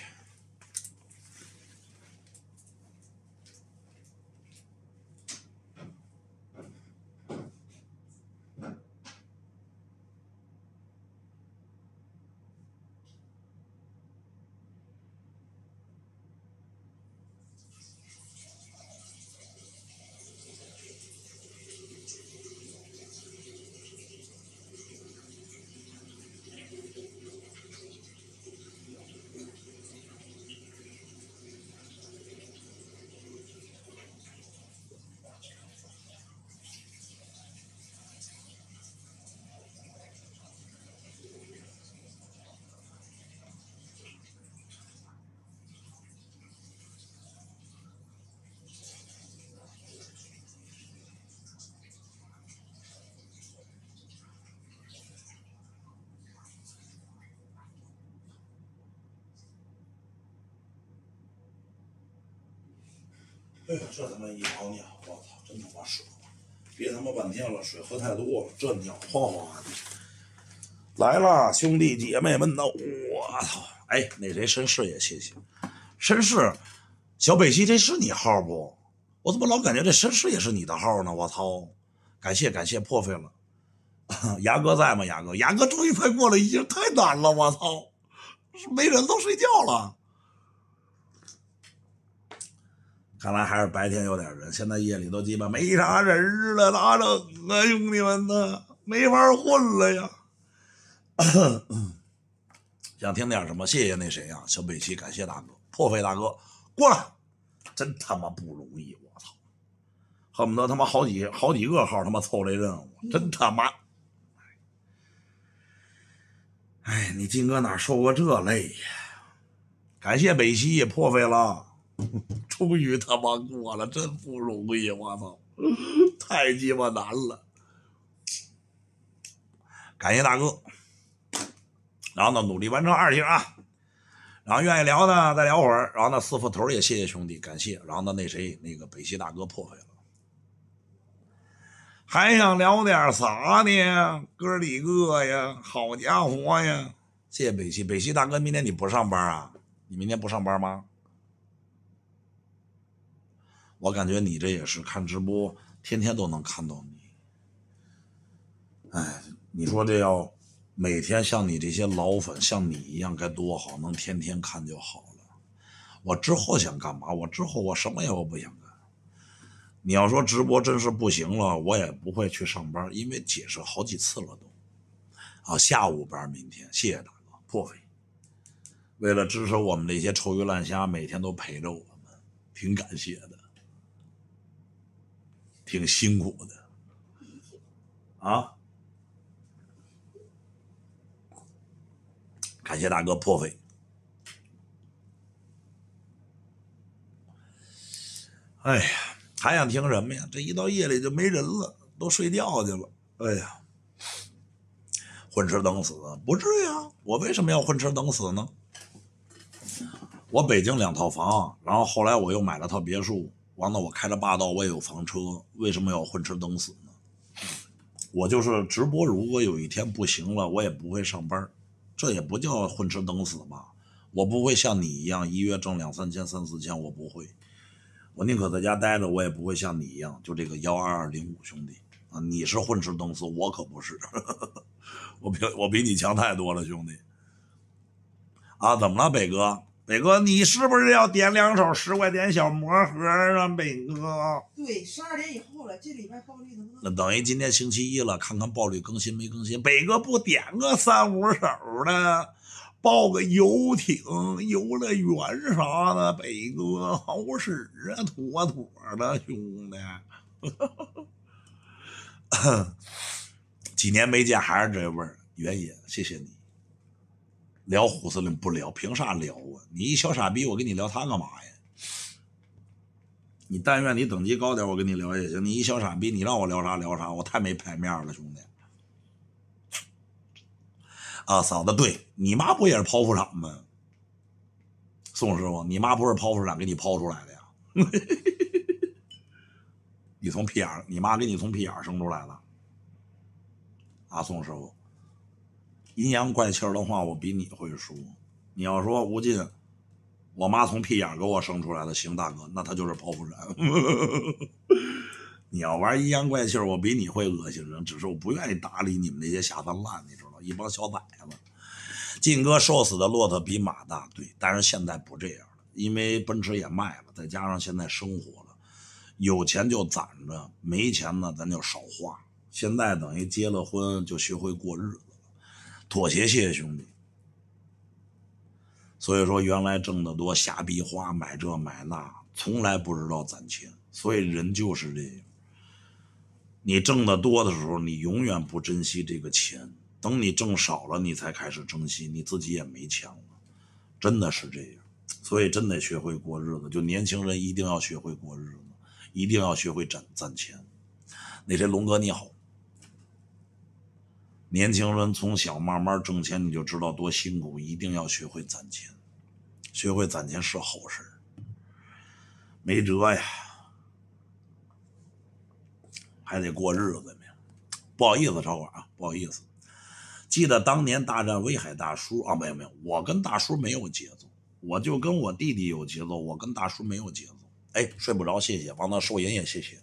他么一泡尿，我操，真他妈爽！别他妈半天了，水喝太多了，这尿哗哗的。来了，兄弟姐妹们呢？我操！哎，那谁，绅士也谢谢，绅士，小北西，这是你号不？我怎么老感觉这绅士也是你的号呢？我操！感谢感谢，破费了。牙哥在吗？牙哥，牙哥，终于快过来已经太难了，我操！没人，都睡觉了。看来还是白天有点人，现在夜里都鸡巴没啥人了，咋整啊，兄弟们呐，没法混了呀！想听点什么？谢谢那谁呀，小北西，感谢大哥破费，大哥过来，真他妈不容易，我操，恨不得他妈好几好几个号他妈凑这任务，真他妈！哎，你金哥哪受过这累呀？感谢北西破费了。终于他妈过了，真不容易！我操，太鸡巴难了。感谢大哥，然后呢，努力完成二星啊。然后愿意聊呢，再聊会儿。然后呢，四副头也谢谢兄弟，感谢。然后呢，那谁，那个北西大哥破费了。还想聊点啥呢，哥几个呀？好家伙呀！谢谢北西，北西大哥，明天你不上班啊？你明天不上班吗？我感觉你这也是看直播，天天都能看到你。哎，你说这要每天像你这些老粉像你一样该多好，能天天看就好了。我之后想干嘛？我之后我什么也我不想干。你要说直播真是不行了，我也不会去上班，因为解释好几次了都。啊，下午班明天，谢谢大哥破费，为了支持我们这些臭鱼烂虾，每天都陪着我们，挺感谢的。挺辛苦的，啊！感谢大哥破费。哎呀，还想听什么呀？这一到夜里就没人了，都睡觉去了。哎呀，混吃等死不至于啊！我为什么要混吃等死呢？我北京两套房，然后后来我又买了套别墅。完了，我开着霸道，我也有房车，为什么要混吃等死呢？我就是直播，如果有一天不行了，我也不会上班，这也不叫混吃等死吧？我不会像你一样，一月挣两三千、三四千，我不会，我宁可在家待着，我也不会像你一样。就这个幺二二零五兄弟啊，你是混吃等死，我可不是。我比我比你强太多了，兄弟。啊，怎么了，北哥？北哥，你是不是要点两首十块钱小魔盒啊？北哥，对，十二点以后了，这礼拜爆率能不能？那等于今天星期一了，看看爆率更新没更新。北哥不点个三五首的，爆个游艇、游乐园啥的，北哥好使啊，妥妥的，兄弟。几年没见，还是这味儿。原野，谢谢你。聊胡司令不聊，凭啥聊啊？你一小傻逼，我跟你聊他干嘛呀？你但愿你等级高点，我跟你聊也行。你一小傻逼，你让我聊啥聊啥，我太没排面了，兄弟。啊，嫂子，对你妈不也是剖腹产吗？宋师傅，你妈不是剖腹产给你剖出来的呀？你从屁眼，你妈给你从屁眼生出来了，啊，宋师傅。阴阳怪气儿的话，我比你会说。你要说吴尽，我妈从屁眼给我生出来的，行大哥，那他就是剖腹产。你要玩阴阳怪气儿，我比你会恶心人，只是我不愿意搭理你们那些下三滥，你知道一帮小崽子。晋哥瘦死的骆驼比马大，对，但是现在不这样了，因为奔驰也卖了，再加上现在生活了，有钱就攒着，没钱呢咱就少花。现在等于结了婚就学会过日子。妥协，谢谢兄弟。所以说，原来挣得多，瞎逼花，买这买那，从来不知道攒钱。所以人就是这样，你挣得多的时候，你永远不珍惜这个钱；等你挣少了，你才开始珍惜。你自己也没钱了，真的是这样。所以真得学会过日子，就年轻人一定要学会过日子，一定要学会攒攒钱。那谁，龙哥你好。年轻人从小慢慢挣钱，你就知道多辛苦，一定要学会攒钱。学会攒钱是好事没辙呀，还得过日子。呢。不好意思，超管啊，不好意思。记得当年大战威海大叔啊，没有没有，我跟大叔没有节奏，我就跟我弟弟有节奏，我跟大叔没有节奏。哎，睡不着，谢谢，帮他收银也谢谢。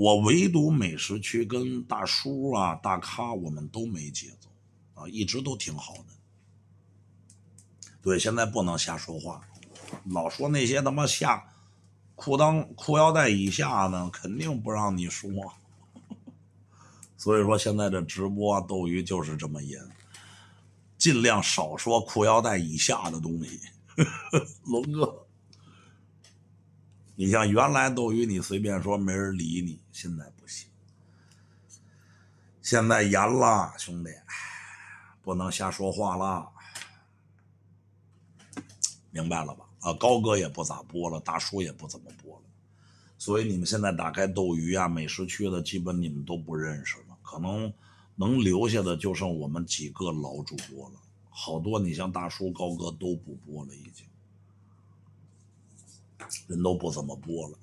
我唯独美食区跟大叔啊、大咖，我们都没节奏啊，一直都挺好的。对，现在不能瞎说话，老说那些他妈下裤裆、裤腰带以下的，肯定不让你说。所以说现在这直播斗鱼就是这么严，尽量少说裤腰带以下的东西。龙哥。你像原来斗鱼，你随便说没人理你，现在不行，现在严了，兄弟，不能瞎说话了，明白了吧？啊，高哥也不咋播了，大叔也不怎么播了，所以你们现在打开斗鱼啊，美食区的基本你们都不认识了，可能能留下的就剩我们几个老主播了，好多你像大叔、高哥都不播了，已经。人都不怎么播了，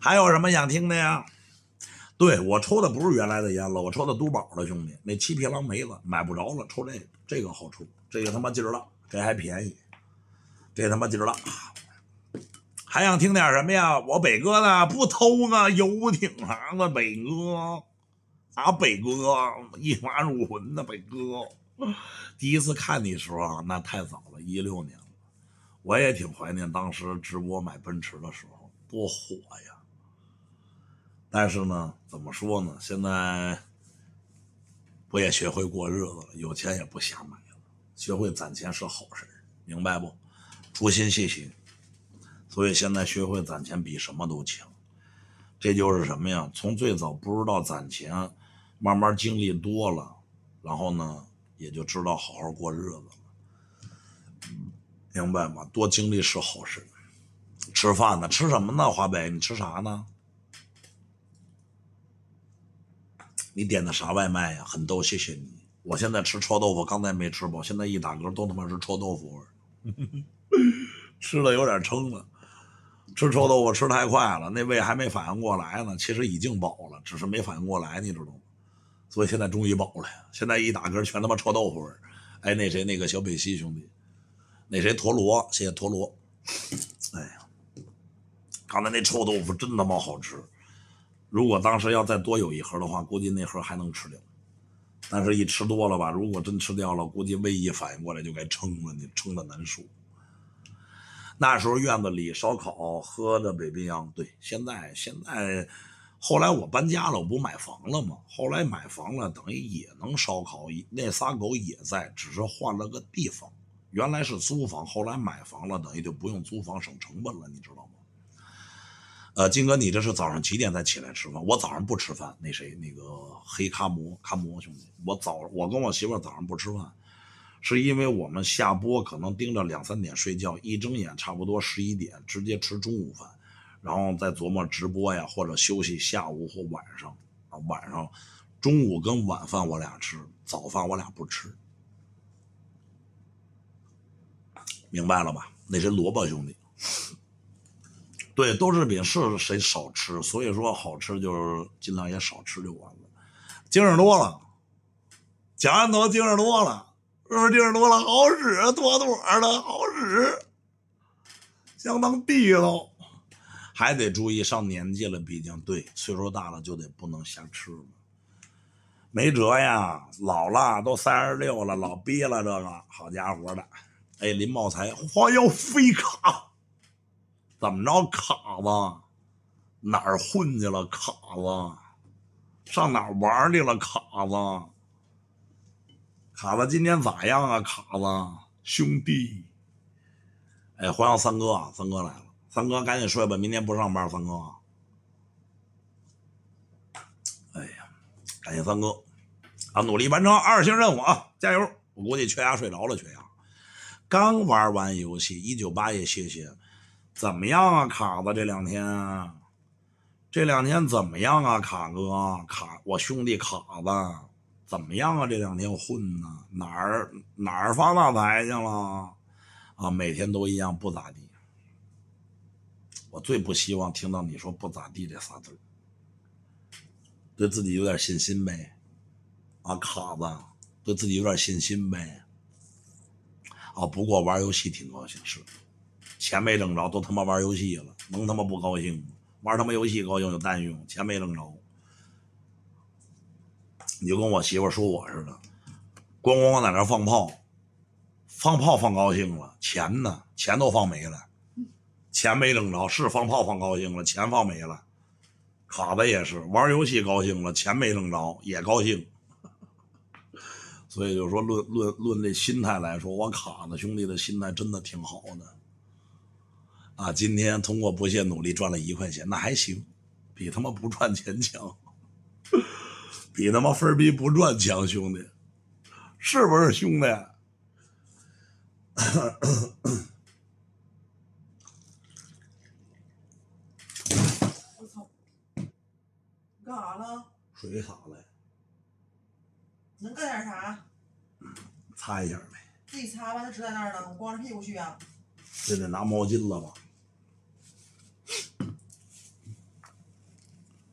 还有什么想听的呀？对我抽的不是原来的烟了，我抽的都宝的兄弟那七匹狼梅子买不着了，抽这这个好抽，这个他妈劲儿了，这还便宜，这他妈劲儿了。还想听点什么呀？我北哥呢？不偷呢，游艇啥的，北哥啊，北哥一发入魂呐，北哥第一次看你的时候啊，那太早了，一六年。我也挺怀念当时直播买奔驰的时候，多火呀！但是呢，怎么说呢？现在不也学会过日子了？有钱也不瞎买了，学会攒钱是好事，明白不？初心信心，所以现在学会攒钱比什么都强。这就是什么呀？从最早不知道攒钱，慢慢经历多了，然后呢，也就知道好好过日子了。明白吗？多经历是好事。吃饭呢？吃什么呢？华北，你吃啥呢？你点的啥外卖呀？很逗，谢谢你。我现在吃臭豆腐，刚才没吃饱，现在一打嗝都他妈是臭豆腐味儿，吃的有点撑了。吃臭豆腐吃太快了，那胃还没反应过来呢，其实已经饱了，只是没反应过来，你知道吗？所以现在终于饱了。现在一打嗝全他妈臭豆腐味儿。哎，那谁，那个小北西兄弟。那谁陀螺，谢谢陀螺。哎呀，刚才那臭豆腐真他妈好吃。如果当时要再多有一盒的话，估计那盒还能吃掉。但是，一吃多了吧，如果真吃掉了，估计胃一反应过来就该撑了，你撑的难受。那时候院子里烧烤，喝的北冰洋。对，现在现在，后来我搬家了，我不买房了吗？后来买房了，等于也能烧烤，那仨狗也在，只是换了个地方。原来是租房，后来买房了，等于就不用租房，省成本了，你知道吗？呃，金哥，你这是早上几点才起来吃饭？我早上不吃饭。那谁，那个黑卡摩卡摩兄弟，我早，我跟我媳妇早上不吃饭，是因为我们下播可能盯着两三点睡觉，一睁眼差不多十一点，直接吃中午饭，然后再琢磨直播呀，或者休息下午或晚上啊，晚上中午跟晚饭我俩吃，早饭我俩不吃。明白了吧？那些萝卜兄弟，对豆制品是谁少吃？所以说好吃就是尽量也少吃就完了。精神多了，家安都精神多了，是不是精神多了好使妥妥的，好使，相当地道。还得注意上年纪了，毕竟对岁数大了就得不能瞎吃没辙呀，老了都三十六了，老逼了这个，好家伙的。哎，林茂才，花迎飞卡，怎么着？卡子哪儿混去了？卡子上哪儿玩去了？卡子卡子今天咋样啊？卡子兄弟，哎，欢迎三哥，三哥来了，三哥赶紧睡吧，明天不上班，三哥。哎呀，感谢三哥啊，努力完成二星任务啊，加油！我估计缺牙睡着了，缺牙。刚玩完游戏，一九八也歇歇，怎么样啊，卡子？这两天，这两天怎么样啊，卡哥？卡，我兄弟卡子，怎么样啊？这两天混呢？哪儿哪儿发大财去了？啊，每天都一样，不咋地。我最不希望听到你说不咋地这仨字对自己有点信心呗，啊，卡子，对自己有点信心呗。啊，不过玩游戏挺高兴是，钱没挣着都他妈玩游戏了，能他妈不高兴吗？玩他妈游戏高兴有蛋用，钱没挣着，你就跟我媳妇说我似的，咣咣在那放炮，放炮放高兴了，钱呢？钱都放没了，钱没挣着是放炮放高兴了，钱放没了，卡子也是玩游戏高兴了，钱没挣着也高兴。所以就是说，论论论这心态来说，我卡子兄弟的心态真的挺好的，啊！今天通过不懈努力赚了一块钱，那还行，比他妈不赚钱强，比他妈分逼不赚强，兄弟，是不是兄弟？我操，干啥呢？水卡了。能干点啥？擦一下呗。自己擦吧，那纸在那儿呢，我光着屁股去啊！这得拿毛巾了吧？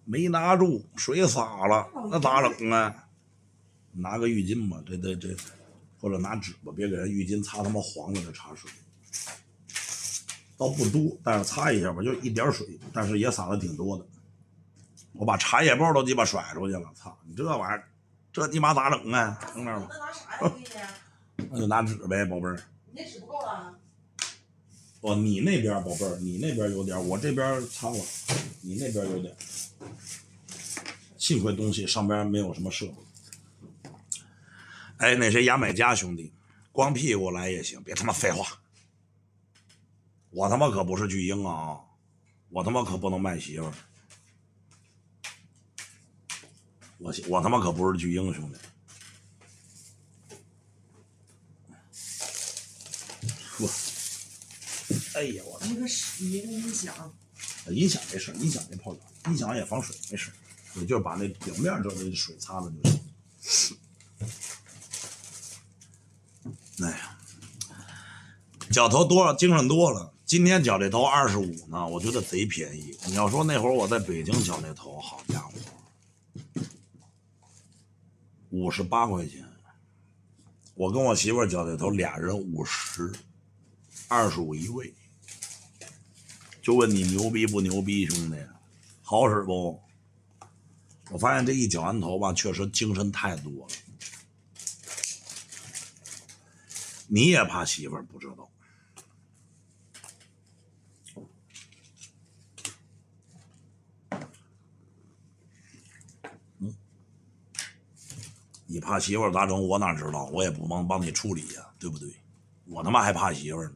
没拿住，水洒了，那咋整啊？拿个浴巾吧，这这这，或者拿纸吧，别给人浴巾擦他妈黄了这茶水。倒不多，但是擦一下吧，就一点水，但是也洒的挺多的。我把茶叶包都鸡巴甩出去了，操你这玩意儿！这你妈咋整啊？能干吗？那就拿纸呗，宝贝儿。你那纸不够啊？哦，你那边宝贝儿，你那边有点，我这边擦了，你那边有点。幸亏东西上边没有什么色。哎，那谁，牙买加兄弟，光屁股来也行，别他妈废话。我他妈可不是巨婴啊，我他妈可不能卖媳妇儿。我我他妈可不是巨婴，兄弟。说，哎呀，我那个是一个音响，音响没事，音响没泡脚，音响也防水没事，你就把那表面就那水擦了就行。哎呀，脚头多精神多了，今天脚这头二十五呢，我觉得贼便宜。你要说那会儿我在北京脚那头，好家伙！五十八块钱，我跟我媳妇儿绞那头，俩人五十二十五一位，就问你牛逼不牛逼，兄弟，好使不？我发现这一绞完头吧，确实精神太多了。你也怕媳妇儿不知道。你怕媳妇咋整？我哪知道，我也不帮帮你处理呀，对不对？我他妈还怕媳妇呢，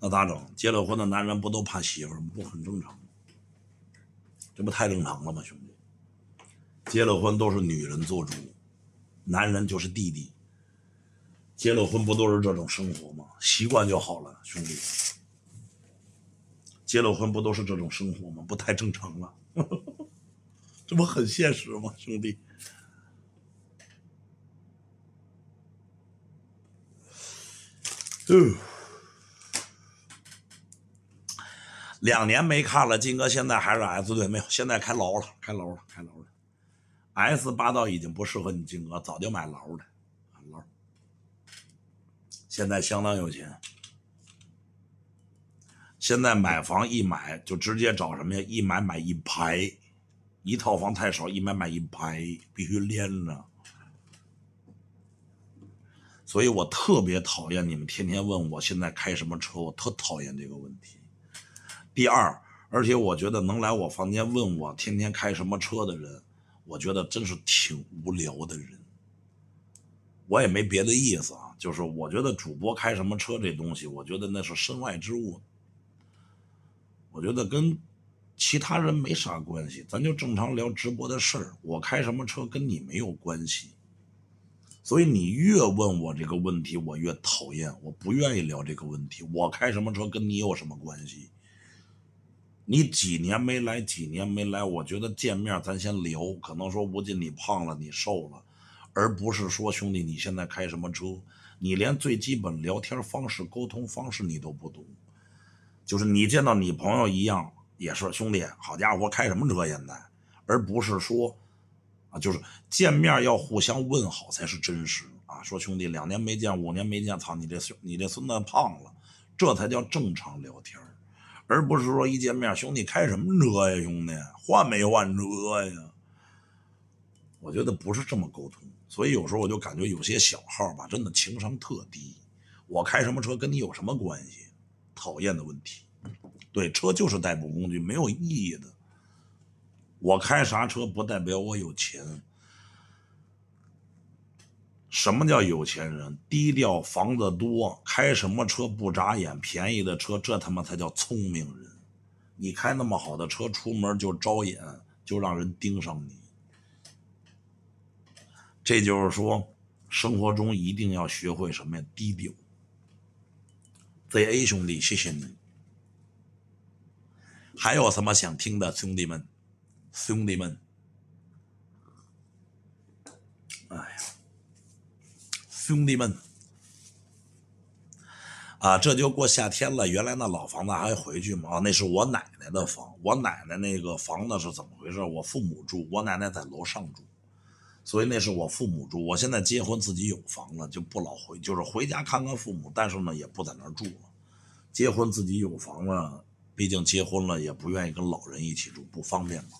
那咋整？结了婚的男人不都怕媳妇吗？不很正常吗？这不太正常了吗，兄弟？结了婚都是女人做主，男人就是弟弟。结了婚不都是这种生活吗？习惯就好了，兄弟。结了婚不都是这种生活吗？不太正常了，这不很现实吗，兄弟？嗯，两年没看了，金哥现在还是 S 队没有？现在开楼了，开楼了，开楼了。S 八道已经不适合你，金哥早就买楼了，楼。现在相当有钱，现在买房一买就直接找什么呀？一买买一排，一套房太少，一买买一排必须连着。所以我特别讨厌你们天天问我现在开什么车，我特讨厌这个问题。第二，而且我觉得能来我房间问我天天开什么车的人，我觉得真是挺无聊的人。我也没别的意思啊，就是我觉得主播开什么车这东西，我觉得那是身外之物，我觉得跟其他人没啥关系。咱就正常聊直播的事儿，我开什么车跟你没有关系。所以你越问我这个问题，我越讨厌，我不愿意聊这个问题。我开什么车跟你有什么关系？你几年没来，几年没来，我觉得见面咱先聊。可能说吴进你胖了，你瘦了，而不是说兄弟你现在开什么车，你连最基本聊天方式、沟通方式你都不懂，就是你见到你朋友一样，也是兄弟好家伙开什么车现在，而不是说。啊，就是见面要互相问好才是真实啊！说兄弟，两年没见，五年没见，操你这孙，你这孙子胖了，这才叫正常聊天而不是说一见面，兄弟开什么车呀，兄弟换没换车呀？我觉得不是这么沟通，所以有时候我就感觉有些小号吧，真的情商特低。我开什么车跟你有什么关系？讨厌的问题，对，车就是代步工具，没有意义的。我开啥车不代表我有钱。什么叫有钱人？低调，房子多，开什么车不眨眼，便宜的车，这他妈才叫聪明人。你开那么好的车，出门就招眼，就让人盯上你。这就是说，生活中一定要学会什么呀？低调。Z A 兄弟，谢谢你。还有什么想听的，兄弟们？兄弟们，哎呀，兄弟们，啊，这就过夏天了。原来那老房子还回去吗？啊，那是我奶奶的房。我奶奶那个房子是怎么回事？我父母住，我奶奶在楼上住，所以那是我父母住。我现在结婚，自己有房子，就不老回，就是回家看看父母。但是呢，也不在那儿住了。结婚自己有房子，毕竟结婚了，也不愿意跟老人一起住，不方便嘛。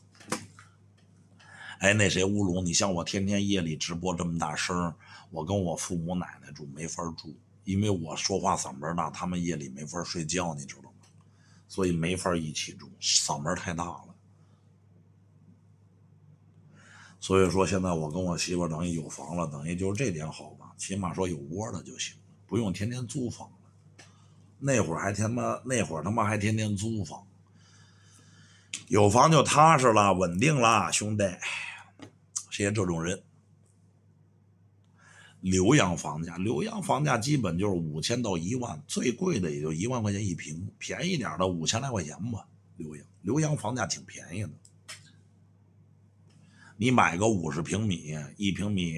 哎，那谁乌龙，你像我天天夜里直播这么大声，我跟我父母奶奶住没法住，因为我说话嗓门大，他们夜里没法睡觉，你知道吗？所以没法一起住，嗓门太大了。所以说现在我跟我媳妇等于有房了，等于就是这点好吧，起码说有窝了就行了，不用天天租房了。那会儿还他妈那会儿他妈还天天租房，有房就踏实了，稳定了，兄弟。现这种人，浏阳房价，浏阳房价基本就是五千到一万，最贵的也就一万块钱一平，便宜点的五千来块钱吧。浏阳，浏阳房价挺便宜的，你买个五十平米，一平米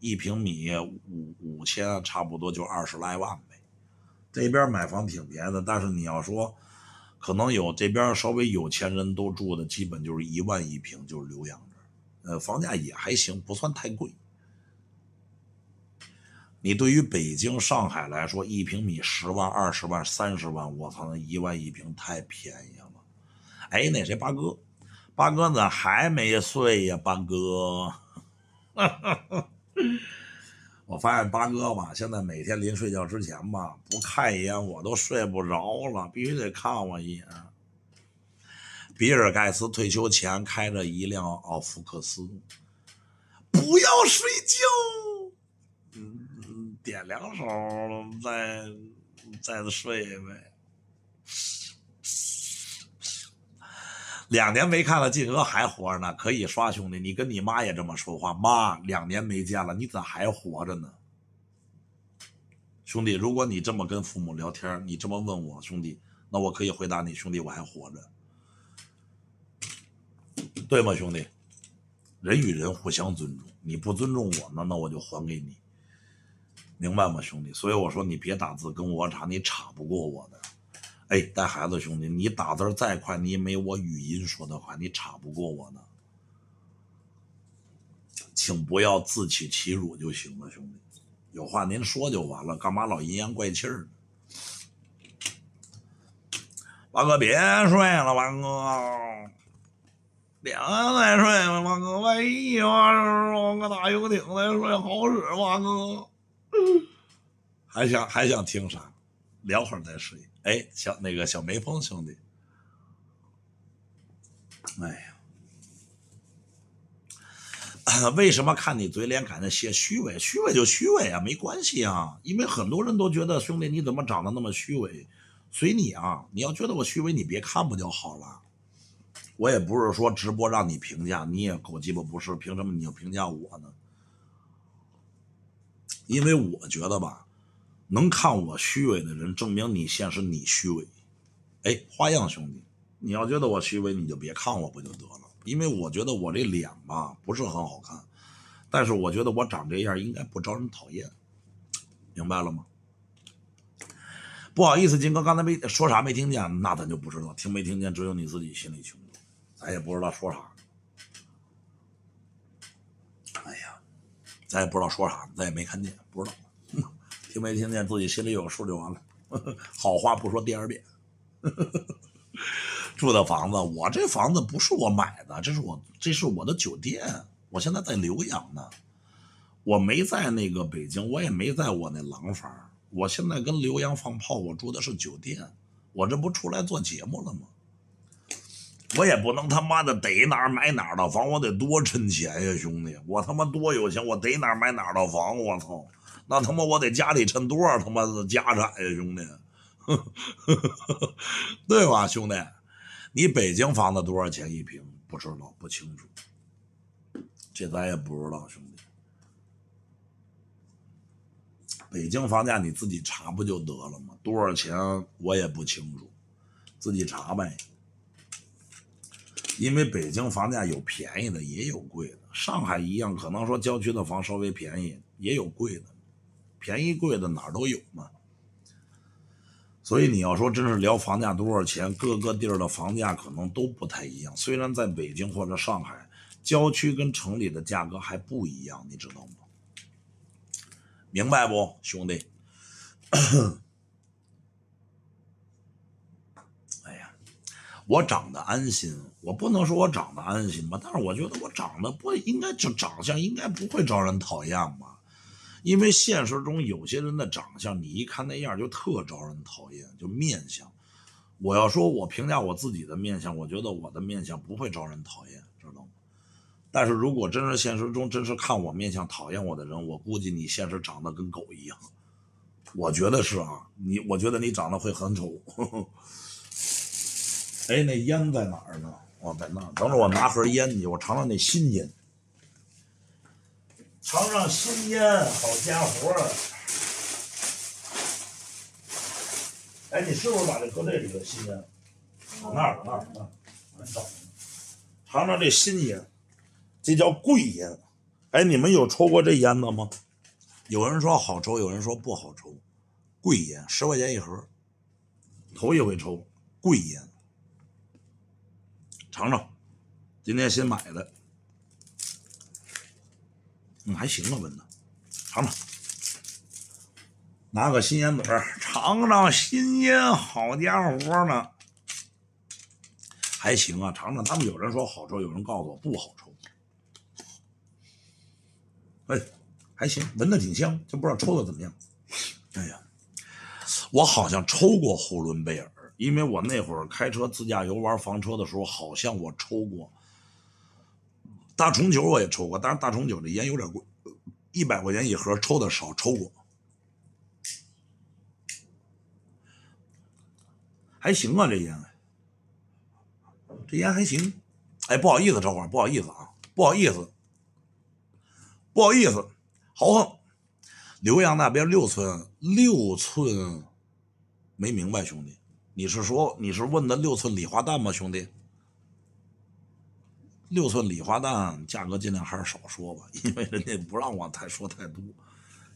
一平米五五千，差不多就二十来万呗。这边买房挺便宜的，但是你要说，可能有这边稍微有钱人都住的，基本就是一万一平，就是浏阳。呃，房价也还行，不算太贵。你对于北京、上海来说，一平米十万、二十万、三十万，我操，那一万一平太便宜了。哎，那谁，八哥，八哥咋还没睡呀，八哥？我发现八哥吧，现在每天临睡觉之前吧，不看一眼我都睡不着了，必须得看我一眼。比尔盖茨退休前开着一辆奥福克斯，不要睡觉，点两首再再睡呗。两年没看了，金哥还活着呢，可以刷兄弟。你跟你妈也这么说话，妈，两年没见了，你咋还活着呢？兄弟，如果你这么跟父母聊天，你这么问我兄弟，那我可以回答你，兄弟，我还活着。对吗，兄弟？人与人互相尊重，你不尊重我，那那我就还给你，明白吗，兄弟？所以我说你别打字跟我吵，你吵不过我的。哎，带孩子兄弟，你打字再快，你也没我语音说的快，你吵不过我的。请不要自取其辱就行了，兄弟。有话您说就完了，干嘛老阴阳怪气儿呢？王哥别睡了，王哥。点完再睡吧，哥。万一我我打游艇再睡好使王哥。还想还想听啥？聊会儿再睡。哎，小那个小梅峰兄弟，哎呀，为什么看你嘴脸感觉些虚伪？虚伪就虚伪啊，没关系啊，因为很多人都觉得兄弟你怎么长得那么虚伪？随你啊，你要觉得我虚伪，你别看不就好了。我也不是说直播让你评价，你也狗鸡巴不是，凭什么你就评价我呢？因为我觉得吧，能看我虚伪的人，证明你现实你虚伪。哎，花样兄弟，你要觉得我虚伪，你就别看我不就得了。因为我觉得我这脸吧不是很好看，但是我觉得我长这样应该不招人讨厌，明白了吗？不好意思，金哥，刚才没说啥，没听见，那咱就不知道听没听见，只有你自己心里清楚。咱也不知道说啥，哎呀，咱也不知道说啥，咱也没看见，不知道，听没听见自己心里有数就完了，好话不说第二遍。住的房子，我这房子不是我买的，这是我这是我的酒店，我现在在留洋呢，我没在那个北京，我也没在我那廊坊，我现在跟留洋放炮，我住的是酒店，我这不出来做节目了吗？我也不能他妈的逮哪儿买哪儿的房，我得多趁钱呀，兄弟！我他妈多有钱，我逮哪儿买哪儿的房，我操！那他妈我得家里趁多少他妈的家产呀，兄弟？对吧，兄弟？你北京房子多少钱一平？不知道，不清楚，这咱也不知道，兄弟。北京房价你自己查不就得了吗？多少钱我也不清楚，自己查呗。因为北京房价有便宜的，也有贵的。上海一样，可能说郊区的房稍微便宜，也有贵的，便宜贵的哪儿都有嘛。所以你要说真是聊房价多少钱，各个地儿的房价可能都不太一样。虽然在北京或者上海，郊区跟城里的价格还不一样，你知道吗？明白不，兄弟？哎呀，我长得安心。我不能说我长得安心吧，但是我觉得我长得不应该，就长相应该不会招人讨厌吧。因为现实中有些人的长相，你一看那样就特招人讨厌，就面相。我要说我评价我自己的面相，我觉得我的面相不会招人讨厌，知道吗？但是如果真是现实中真是看我面相讨厌我的人，我估计你现实长得跟狗一样。我觉得是啊，你我觉得你长得会很丑。哎，那烟在哪儿呢？我在那，等会我拿盒烟去，我尝尝那新烟。尝尝新烟，好家伙！哎，你是不是把这搁这里了？新烟，儿那儿那儿你找。尝尝这新烟，这叫贵烟。哎，你们有抽过这烟的吗？有人说好抽，有人说不好抽。贵烟，十块钱一盒。头一回抽贵烟。尝尝，今天新买的，嗯，还行啊，闻的，尝尝，拿个新烟嘴尝尝新烟，好家伙呢，还行啊，尝尝。他们有人说好抽，有人告诉我不好抽。哎，还行，闻的挺香，就不知道抽的怎么样。哎呀，我好像抽过呼伦贝尔。因为我那会儿开车自驾游玩房车的时候，好像我抽过大重九，我也抽过。但是大重九这烟有点贵，一百块钱一盒，抽的少，抽过，还行啊，这烟，这烟还行。哎，不好意思，小伙，不好意思啊，不好意思，不好意思，豪横，浏阳那边六寸，六寸，没明白，兄弟。你是说你是问的六寸礼花弹吗，兄弟？六寸礼花弹价格尽量还是少说吧，因为人家不让我太说太多，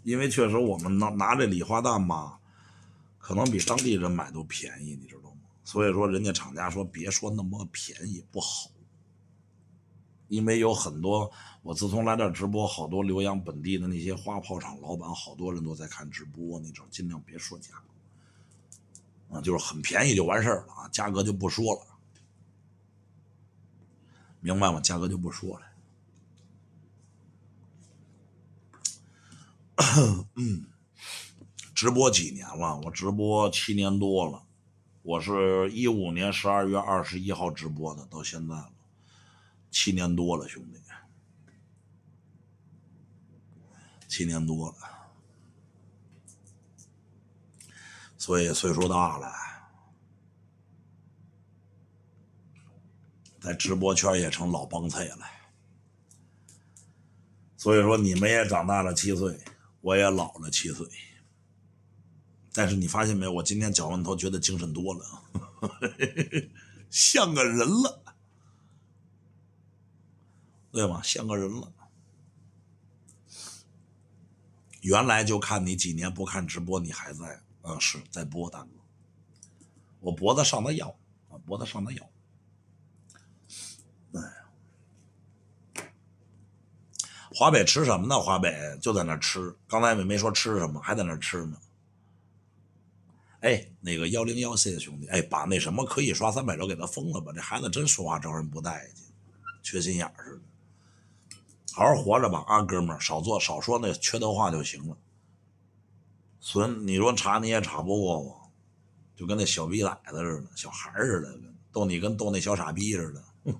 因为确实我们拿拿这礼花弹吧，可能比当地人买都便宜，你知道吗？所以说人家厂家说别说那么便宜不好，因为有很多我自从来这直播，好多浏阳本地的那些花炮厂老板，好多人都在看直播，你知道，尽量别说假。啊，就是很便宜就完事儿了啊，价格就不说了，明白吗？价格就不说了。直播几年了？我直播七年多了，我是一五年十二月二十一号直播的，到现在了，七年多了，兄弟，七年多了。所以岁数大了，在直播圈也成老帮菜了。所以说，你们也长大了七岁，我也老了七岁。但是你发现没有？我今天脚完头觉得精神多了，像个人了，对吧？像个人了。原来就看你几年不看直播，你还在。嗯，是在播大哥，我脖子上的药，啊脖子上的药，哎呀，华北吃什么呢？华北就在那吃，刚才没没说吃什么，还在那吃呢。哎，那个幺零幺谢谢兄弟，哎，把那什么可以刷三百多给他封了吧，这孩子真说话招人不待见，缺心眼似的，好好活着吧啊，哥们儿，少做少说那缺德话就行了。存，你说查你也查不过我，就跟那小逼崽子似的，小孩似的，逗你跟逗那小傻逼似的。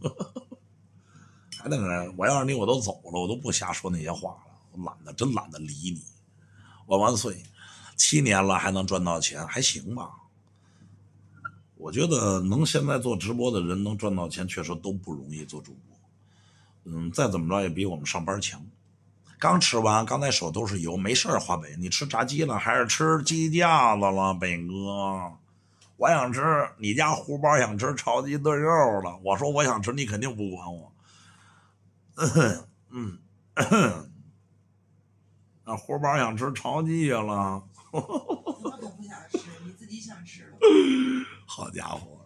还那个，我要是你我都走了，我都不瞎说那些话了，我懒得，真懒得理你。万万岁，七年了还能赚到钱，还行吧？我觉得能现在做直播的人能赚到钱，确实都不容易。做主播，嗯，再怎么着也比我们上班强。刚吃完，刚才手都是油，没事儿。华北，你吃炸鸡了还是吃鸡架子了？北哥，我想吃你家胡包想吃炒鸡炖肉了。我说我想吃，你肯定不管我。嗯哼，那胡包想吃炒鸡去了。我 都不想吃，你自己想吃。好家伙！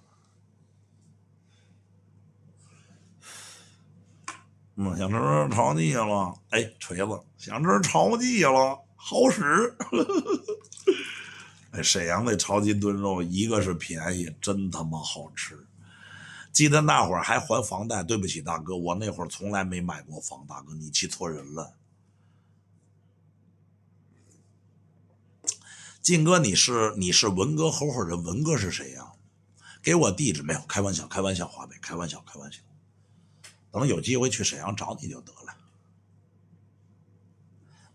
想吃炒腻了，哎，锤子！想吃炒腻了，好使！哎，沈阳那炒鸡炖肉，一个是便宜，真他妈好吃。记得那会儿还还房贷，对不起大哥，我那会儿从来没买过房，大哥你记错人了。晋哥，你是你是文哥合伙人，文哥是谁呀？给我地址没有？开玩笑，开玩笑，华北，开玩笑，开玩笑。等有机会去沈阳找你就得了，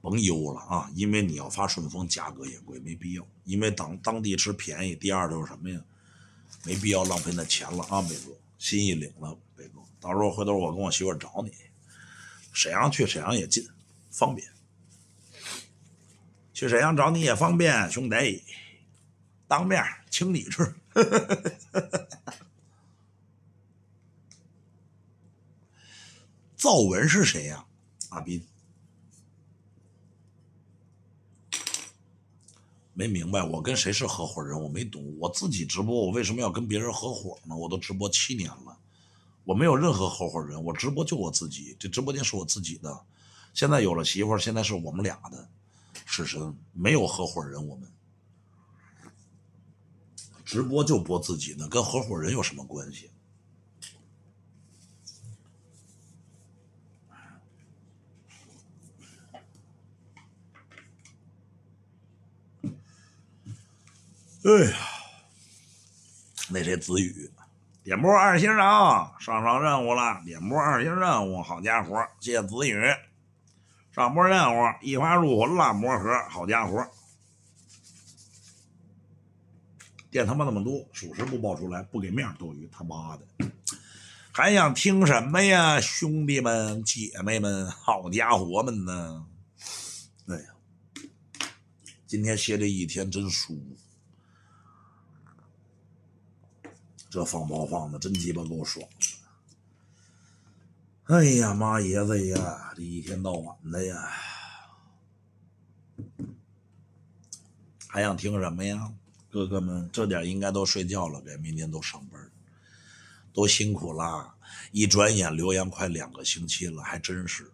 甭邮了啊！因为你要发顺丰，价格也贵，没必要。因为当当地吃便宜，第二就是什么呀？没必要浪费那钱了啊，北哥。心意领了，北哥。到时候回头我跟我媳妇找你，沈阳去沈阳也近，方便。去沈阳找你也方便，兄弟，当面请你吃，呵呵呵赵文是谁呀？阿斌，没明白，我跟谁是合伙人？我没懂，我自己直播，我为什么要跟别人合伙呢？我都直播七年了，我没有任何合伙人，我直播就我自己，这直播间是我自己的。现在有了媳妇儿，现在是我们俩的，是是，没有合伙人，我们直播就播自己的，跟合伙人有什么关系？哎呀，那谁子宇，点播二星啊，上上任务了，点播二星任务，好家伙，谢谢子宇，上播任务一发入魂了，魔盒，好家伙，点他妈那么多，属实不爆出来不给面，多余他妈的，还想听什么呀，兄弟们姐妹们，好家伙们呢，哎呀，今天歇这一天真舒服。这放炮放的真鸡巴够爽的！哎呀妈爷子呀，这一天到晚的呀，还想听什么呀，哥哥们？这点应该都睡觉了呗，明天都上班都辛苦啦！一转眼留言快两个星期了，还真是。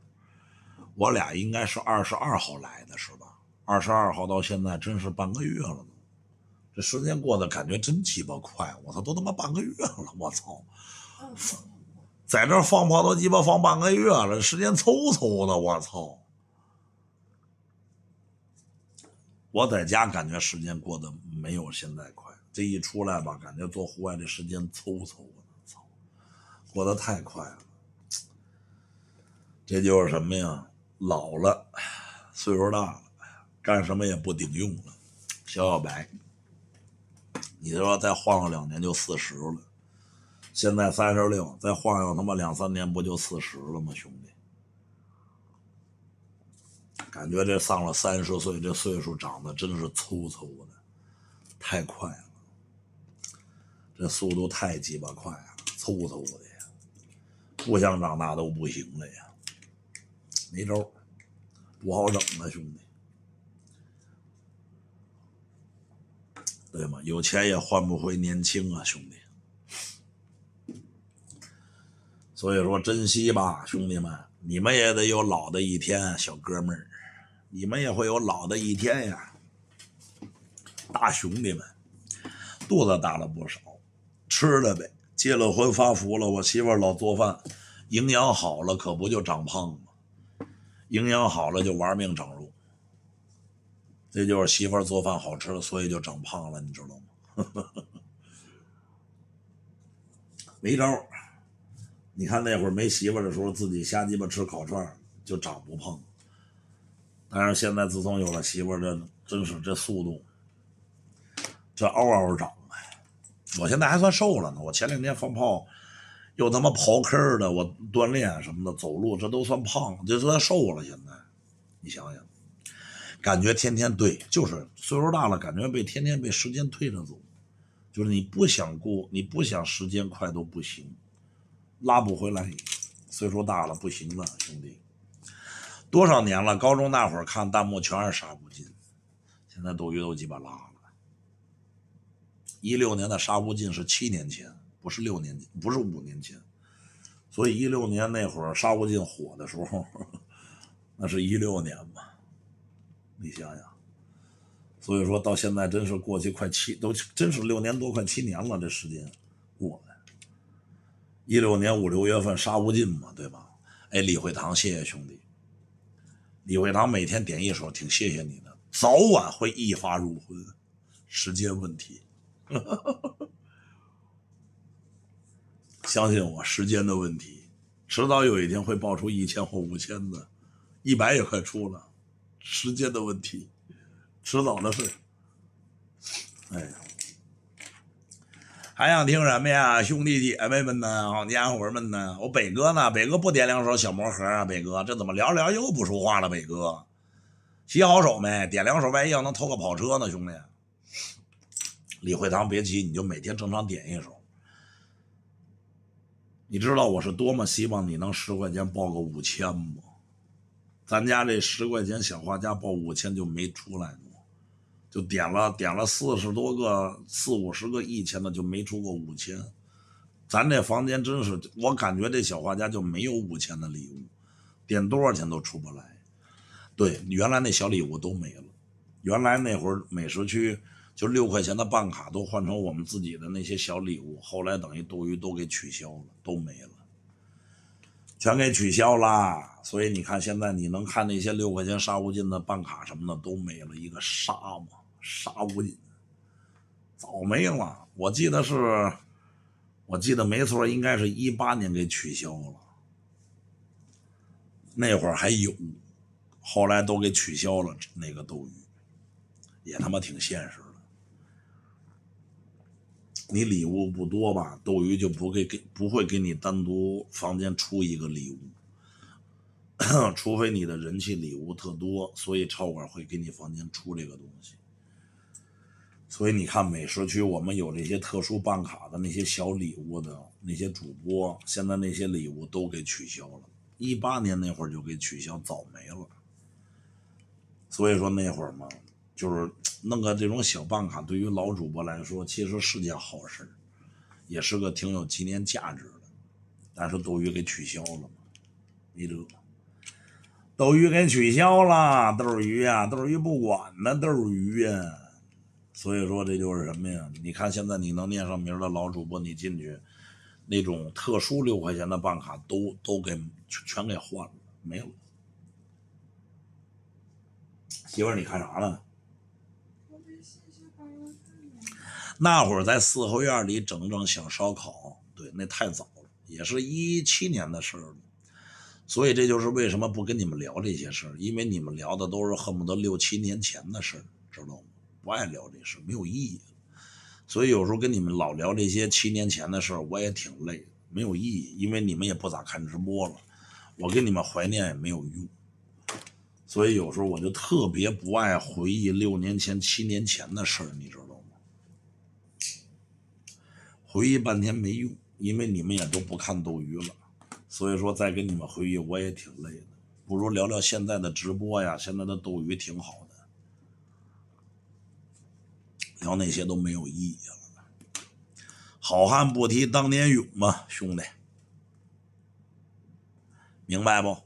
我俩应该是二十二号来的，是吧？二十二号到现在真是半个月了。这时间过得感觉真鸡巴快！我操，都他妈半个月了！我操，在这放炮都鸡巴放半个月了，时间嗖嗖的！我操，我在家感觉时间过得没有现在快，这一出来吧，感觉做户外这时间嗖嗖的，操，过得太快了。这就是什么呀？老了，岁数大了，干什么也不顶用了，小小白。你说再晃悠两年就四十了，现在三十六，再晃悠他妈两三年不就四十了吗？兄弟，感觉这上了三十岁这岁数长得真是粗粗的，太快了，这速度太鸡巴快了，粗粗的呀，不想长大都不行了呀，没招不好整啊，兄弟。对吗？有钱也换不回年轻啊，兄弟。所以说珍惜吧，兄弟们，你们也得有老的一天，小哥们儿，你们也会有老的一天呀，大兄弟们。肚子大了不少，吃了呗。结了婚发福了，我媳妇老做饭，营养好了可不就长胖吗？营养好了就玩命长肉。这就是媳妇做饭好吃，所以就长胖了，你知道吗？没招你看那会儿没媳妇的时候，自己瞎鸡巴吃烤串就长不胖。但是现在自从有了媳妇这真是这速度，这嗷嗷长呗。我现在还算瘦了呢。我前两天放炮，又他妈刨坑的，我锻炼什么的，走路这都算胖，这算瘦了。现在你想想。感觉天天对，就是岁数大了，感觉被天天被时间推着走，就是你不想过，你不想时间快都不行，拉不回来。岁数大了不行了，兄弟，多少年了？高中那会儿看弹幕全是杀不尽，现在斗鱼都鸡巴拉了。一六年的杀不尽是七年前，不是六年，不是五年前，所以一六年那会儿杀不尽火的时候，那是一六年嘛。你想想，所以说到现在，真是过去快七，都真是六年多，快七年了。这时间过的，一六年五六月份杀无尽嘛，对吧？哎，李会堂，谢谢兄弟。李会堂每天点一首，挺谢谢你的，早晚会一发入魂，时间问题。相信我，时间的问题，迟早有一天会爆出一千或五千的，一百也快出了。时间的问题，迟早的事。哎，还想听什么呀，兄弟姐妹们呢，好家伙们呢，我北哥呢？北哥不点两首小魔盒啊，北哥这怎么聊聊又不说话了？北哥，洗好手没？点两首，万一要能偷个跑车呢，兄弟。李会堂，别急，你就每天正常点一首。你知道我是多么希望你能十块钱爆个五千吗？咱家这十块钱小画家报五千就没出来过，就点了点了四十多个四五十个一千的就没出过五千。咱这房间真是，我感觉这小画家就没有五千的礼物，点多少钱都出不来。对，原来那小礼物都没了。原来那会儿美食区就六块钱的办卡都换成我们自己的那些小礼物，后来等于多余都给取消了，都没了。全给取消啦，所以你看现在你能看那些六块钱杀无尽的办卡什么的都没了，一个杀嘛杀无尽早没了。我记得是，我记得没错，应该是一八年给取消了。那会儿还有，后来都给取消了。那个斗鱼也他妈挺现实。你礼物不多吧，斗鱼就不会给不会给你单独房间出一个礼物，除非你的人气礼物特多，所以超管会给你房间出这个东西。所以你看美食区，我们有那些特殊办卡的那些小礼物的那些主播，现在那些礼物都给取消了，一八年那会儿就给取消，早没了。所以说那会儿嘛。就是 弄个这种小办卡，对于老主播来说其实是件好事也是个挺有纪念价值的。但是斗鱼给取消了嘛，没辙。斗鱼给取消了，斗鱼呀，斗鱼不管了，斗鱼呀。所以说这就是什么呀？你看现在你能念上名的老主播，你进去那种特殊六块钱的办卡都都给全给换了，没有。媳妇儿，你看啥呢？那会儿在四合院里整整想烧烤，对，那太早了，也是一七年的事儿了。所以这就是为什么不跟你们聊这些事儿，因为你们聊的都是恨不得六七年前的事儿，知道吗？不爱聊这事，没有意义。所以有时候跟你们老聊这些七年前的事儿，我也挺累，没有意义。因为你们也不咋看直播了，我跟你们怀念也没有用。所以有时候我就特别不爱回忆六年前、七年前的事儿，你知道吗？回忆半天没用，因为你们也都不看斗鱼了，所以说再跟你们回忆我也挺累的，不如聊聊现在的直播呀，现在的斗鱼挺好的，聊那些都没有意义了。好汉不提当年勇嘛，兄弟，明白不？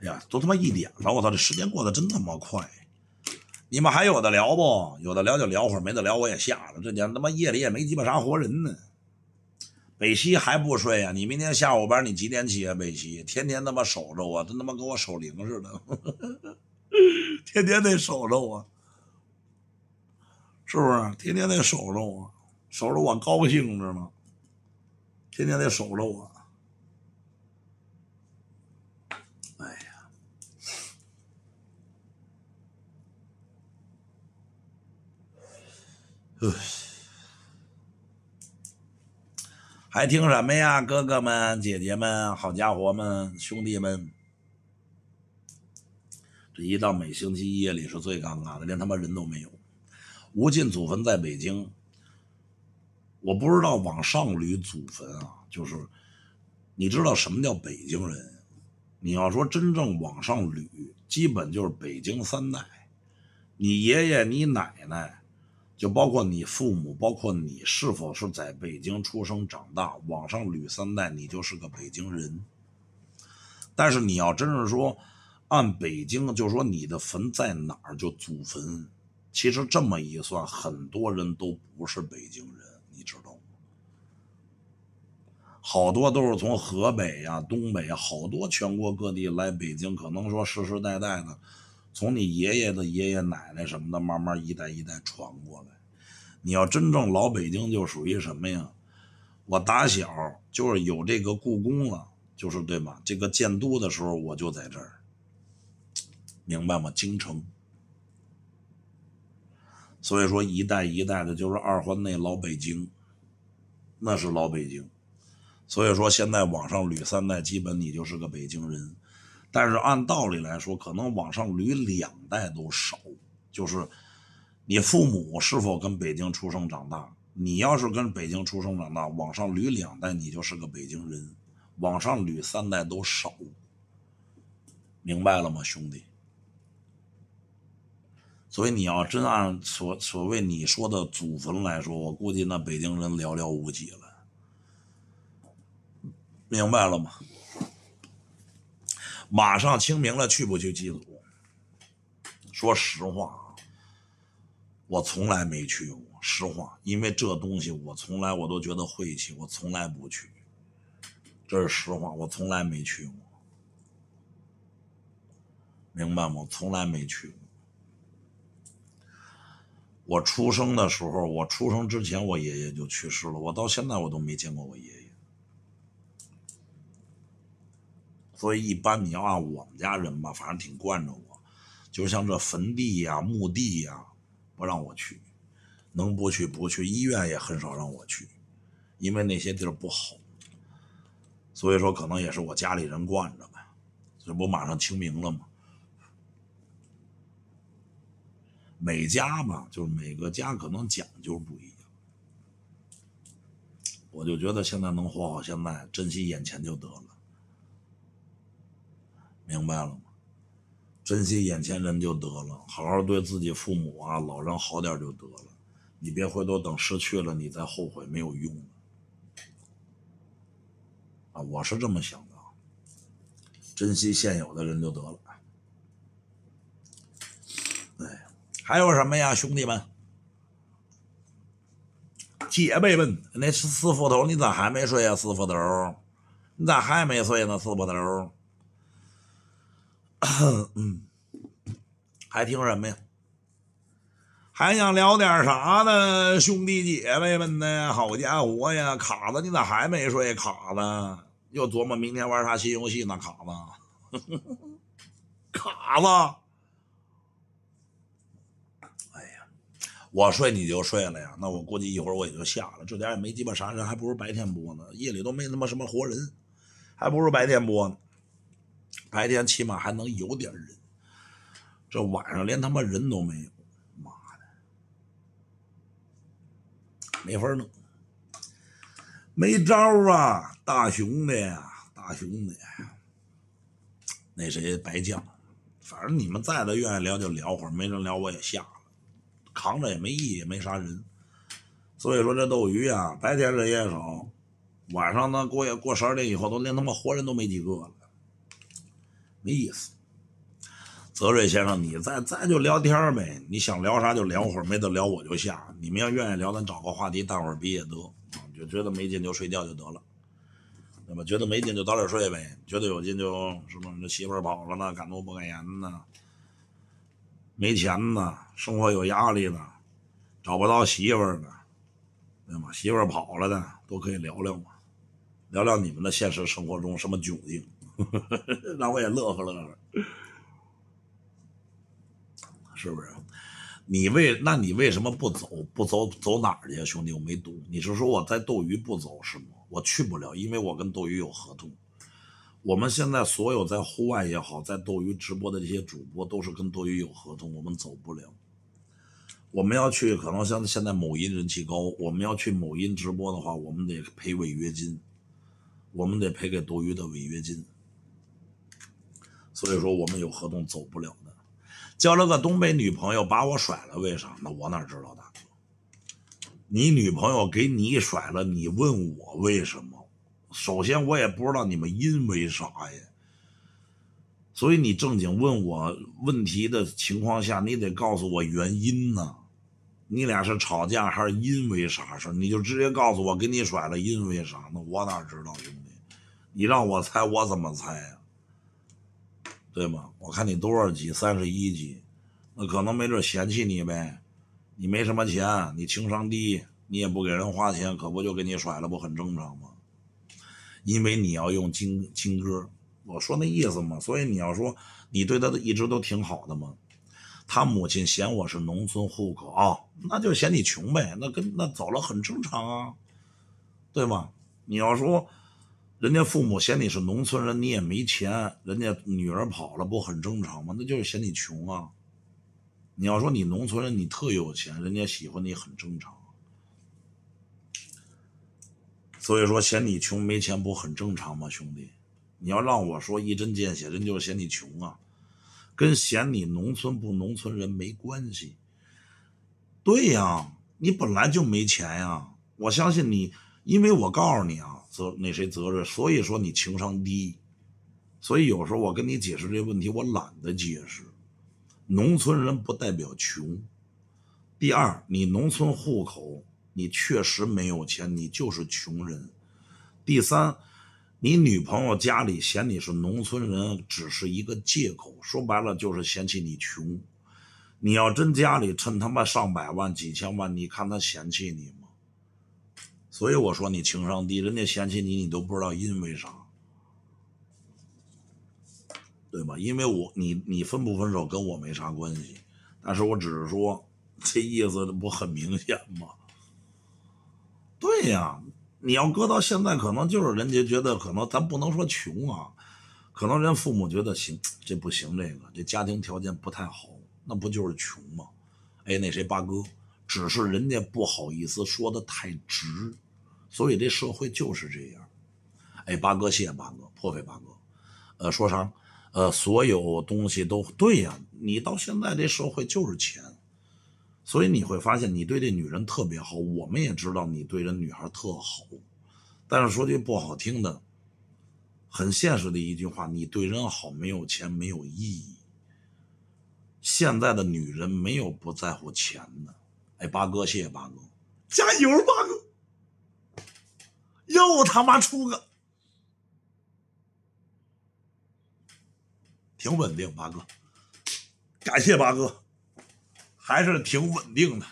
哎呀，都他妈一点了，我操，这时间过得真他妈快。你们还有的聊不？有的聊就聊会儿，没得聊我也下了。这天他妈夜里也没鸡巴啥活人呢。北西还不睡啊？你明天下午班你几点起啊？北西天天他妈守着我，他他妈跟我守灵似的，天天得守着我，是不是？天天得守着我，守着我高兴着呢，天天得守着我。还听什么呀，哥哥们、姐姐们、好家伙们、兄弟们，这一到每星期夜里是最尴尬的，连他妈人都没有。吴进祖坟在北京，我不知道往上捋祖坟啊，就是你知道什么叫北京人？你要说真正往上捋，基本就是北京三代，你爷爷、你奶奶。就包括你父母，包括你是否是在北京出生长大，往上捋三代，你就是个北京人。但是你要真是说按北京，就说你的坟在哪儿，就祖坟。其实这么一算，很多人都不是北京人，你知道吗？好多都是从河北呀、东北啊，好多全国各地来北京，可能说世世代代的，从你爷爷的爷爷奶奶什么的，慢慢一代一代传过来。你要真正老北京就属于什么呀？我打小就是有这个故宫了，就是对吗？这个建都的时候我就在这儿，明白吗？京城。所以说一代一代的就是二环内老北京，那是老北京。所以说现在往上捋三代，基本你就是个北京人，但是按道理来说，可能往上捋两代都少，就是。你父母是否跟北京出生长大？你要是跟北京出生长大，往上捋两代，你就是个北京人；往上捋三代都少，明白了吗，兄弟？所以你要真按所所谓你说的祖坟来说，我估计那北京人寥寥无几了。明白了吗？马上清明了，去不去祭祖？说实话。我从来没去过，实话，因为这东西我从来我都觉得晦气，我从来不去，这是实话，我从来没去过，明白吗？从来没去过。我出生的时候，我出生之前我爷爷就去世了，我到现在我都没见过我爷爷，所以一般你要按我们家人吧，反正挺惯着我，就像这坟地呀、墓地呀。不让我去，能不去不去。医院也很少让我去，因为那些地儿不好。所以说，可能也是我家里人惯着呗。这不马上清明了吗？每家嘛，就每个家可能讲究不一样。我就觉得现在能活好，现在珍惜眼前就得了。明白了。珍惜眼前人就得了，好好对自己父母啊，老人好点就得了。你别回头，等失去了你再后悔没有用啊，我是这么想的珍惜现有的人就得了。哎，还有什么呀，兄弟们、姐妹们？那四四斧头，你咋还没睡呀？四斧头，你咋还没睡呢？四斧头。嗯，还听什么呀？还想聊点啥呢，兄弟姐妹们呢？好家伙呀，卡子，你咋还没睡？卡子，又琢磨明天玩啥新游戏呢？卡子，卡子。哎呀，我睡你就睡了呀？那我估计一会儿我也就下了。这点也没鸡巴啥人，还不如白天播呢。夜里都没他妈什么活人，还不如白天播呢。白天起码还能有点人，这晚上连他妈人都没有，妈的，没法弄，没招啊！大兄弟啊，大兄弟，那谁白将，反正你们在的愿意聊就聊会儿，没人聊我也下了，扛着也没意义，没啥人。所以说这斗鱼啊，白天人也少，晚上呢过夜过十二点以后都连他妈活人都没几个了。没意思，泽瑞先生，你在咱就聊天呗。你想聊啥就聊会儿，没得聊我就下。你们要愿意聊，咱找个话题，待会儿比也得。就觉得没劲就睡觉就得了，那么觉得没劲就早点睡呗。觉得有劲就什么，这媳妇跑了呢，敢怒不敢言呢，没钱呢，生活有压力呢，找不到媳妇呢，那么媳妇跑了呢，都可以聊聊嘛，聊聊你们的现实生活中什么窘境。让我也乐呵乐呵，是不是？你为那你为什么不走？不走走哪儿去兄弟？我没懂，你是说我在斗鱼不走是吗？我去不了，因为我跟斗鱼有合同。我们现在所有在户外也好，在斗鱼直播的这些主播都是跟斗鱼有合同，我们走不了。我们要去，可能像现在某音人气高，我们要去某音直播的话，我们得赔违约金，我们得赔给斗鱼的违约金。所以说我们有合同走不了的，交了个东北女朋友把我甩了，为啥？那我哪知道，大哥？你女朋友给你甩了，你问我为什么？首先我也不知道你们因为啥呀。所以你正经问我问题的情况下，你得告诉我原因呢。你俩是吵架还是因为啥事你就直接告诉我，给你甩了因为啥？那我哪知道，兄弟？你让我猜，我怎么猜呀？对吗？我看你多少级？三十一级，那可能没准嫌弃你呗。你没什么钱，你情商低，你也不给人花钱，可不就给你甩了？不很正常吗？因为你要用金金哥，我说那意思嘛。所以你要说你对他的一直都挺好的嘛。他母亲嫌我是农村户口啊，那就嫌你穷呗。那跟那走了很正常啊，对吗？你要说。人家父母嫌你是农村人，你也没钱，人家女儿跑了不很正常吗？那就是嫌你穷啊。你要说你农村人你特有钱，人家喜欢你很正常。所以说嫌你穷没钱不很正常吗？兄弟，你要让我说一针见血，人就是嫌你穷啊，跟嫌你农村不农村人没关系。对呀，你本来就没钱呀。我相信你，因为我告诉你啊。责那谁责任，所以说你情商低，所以有时候我跟你解释这些问题，我懒得解释。农村人不代表穷。第二，你农村户口，你确实没有钱，你就是穷人。第三，你女朋友家里嫌你是农村人，只是一个借口，说白了就是嫌弃你穷。你要真家里趁他妈上百万几千万，你看她嫌弃你吗？所以我说你情商低，人家嫌弃你，你都不知道因为啥，对吧？因为我你你分不分手跟我没啥关系，但是我只是说，这意思不很明显吗？对呀，你要搁到现在，可能就是人家觉得可能咱不能说穷啊，可能人父母觉得行，这不行，这个这家庭条件不太好，那不就是穷吗？哎，那谁八哥，只是人家不好意思说的太直。所以这社会就是这样，哎，八哥，谢谢八哥，破费八哥，呃，说啥？呃，所有东西都对呀。你到现在这社会就是钱，所以你会发现你对这女人特别好，我们也知道你对这女孩特好，但是说句不好听的，很现实的一句话，你对人好没有钱没有意义。现在的女人没有不在乎钱的，哎，八哥，谢谢八哥，加油，八哥。又他妈出个，挺稳定，八哥，感谢八哥，还是挺稳定的，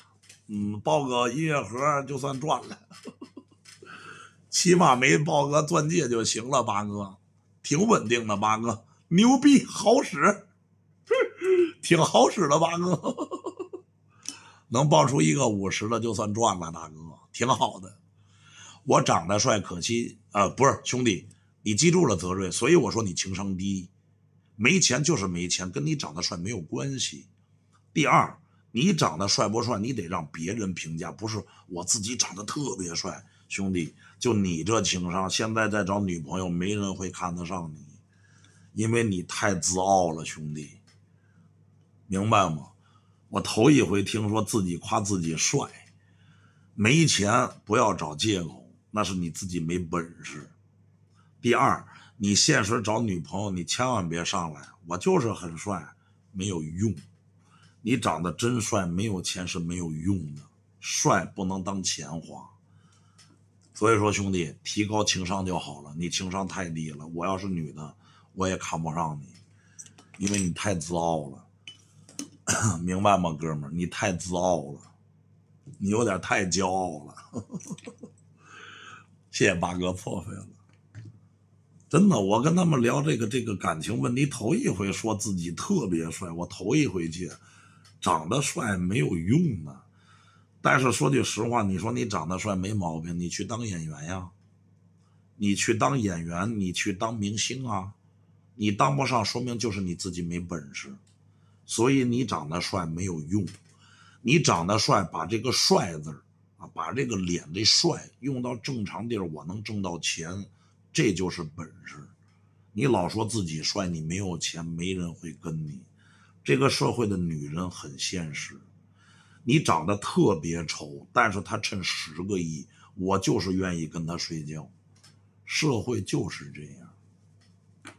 嗯，爆个音乐盒就算赚了，起码没爆个钻戒就行了，八哥，挺稳定的，八哥，牛逼，好使，挺好使的，八哥，能爆出一个五十的就算赚了，大哥，挺好的。我长得帅，可惜，呃，不是兄弟，你记住了，泽瑞。所以我说你情商低，没钱就是没钱，跟你长得帅没有关系。第二，你长得帅不帅，你得让别人评价，不是我自己长得特别帅，兄弟。就你这情商，现在再找女朋友，没人会看得上你，因为你太自傲了，兄弟。明白吗？我头一回听说自己夸自己帅，没钱不要找借口。那是你自己没本事。第二，你现实找女朋友，你千万别上来。我就是很帅，没有用。你长得真帅，没有钱是没有用的，帅不能当钱花。所以说，兄弟，提高情商就好了。你情商太低了，我要是女的，我也看不上你，因为你太自傲了。明白吗，哥们儿？你太自傲了，你有点太骄傲了。谢谢八哥破费了，真的，我跟他们聊这个这个感情问题，头一回说自己特别帅，我头一回见，长得帅没有用啊。但是说句实话，你说你长得帅没毛病，你去当演员呀，你去当演员，你去当明星啊，你当不上，说明就是你自己没本事。所以你长得帅没有用，你长得帅把这个帅字啊，把这个脸这帅用到正常地儿，我能挣到钱，这就是本事。你老说自己帅，你没有钱，没人会跟你。这个社会的女人很现实，你长得特别丑，但是她趁十个亿，我就是愿意跟她睡觉。社会就是这样，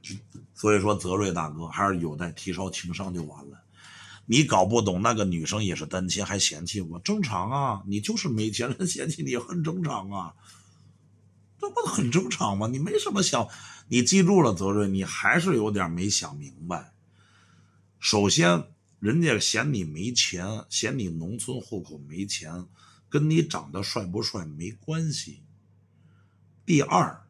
所以说泽瑞大哥还是有待提高情商就完了。你搞不懂那个女生也是单亲，还嫌弃我，正常啊！你就是没钱人嫌弃你，很正常啊，这不很正常吗？你没什么想，你记住了，泽瑞，你还是有点没想明白。首先，人家嫌你没钱，嫌你农村户口没钱，跟你长得帅不帅没关系。第二。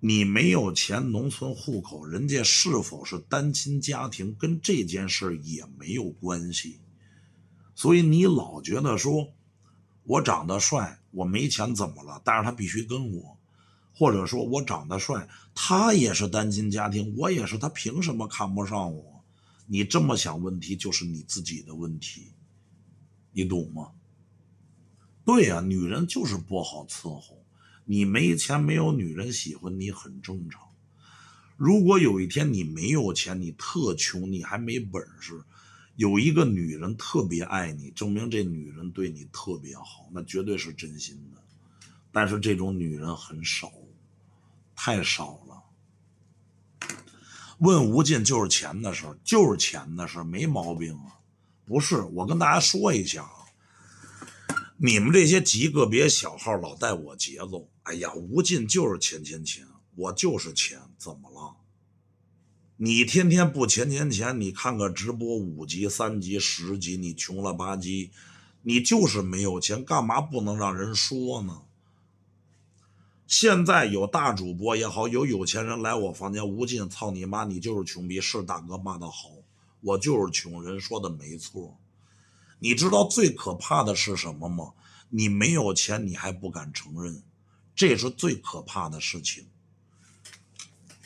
你没有钱，农村户口，人家是否是单亲家庭，跟这件事也没有关系。所以你老觉得说，我长得帅，我没钱怎么了？但是他必须跟我，或者说我长得帅，他也是单亲家庭，我也是，他凭什么看不上我？你这么想问题，就是你自己的问题，你懂吗？对呀，女人就是不好伺候。你没钱，没有女人喜欢你很正常。如果有一天你没有钱，你特穷，你还没本事，有一个女人特别爱你，证明这女人对你特别好，那绝对是真心的。但是这种女人很少，太少了。问吴进就是钱的事就是钱的事没毛病啊。不是，我跟大家说一下啊，你们这些极个别小号老带我节奏。哎呀，无尽就是钱钱钱，我就是钱，怎么了？你天天不钱钱钱，你看个直播五级、三级、十级，你穷了吧唧，你就是没有钱，干嘛不能让人说呢？现在有大主播也好，有有钱人来我房间，无尽操你妈，你就是穷逼，是大哥骂的好，我就是穷人，说的没错。你知道最可怕的是什么吗？你没有钱，你还不敢承认。这也是最可怕的事情，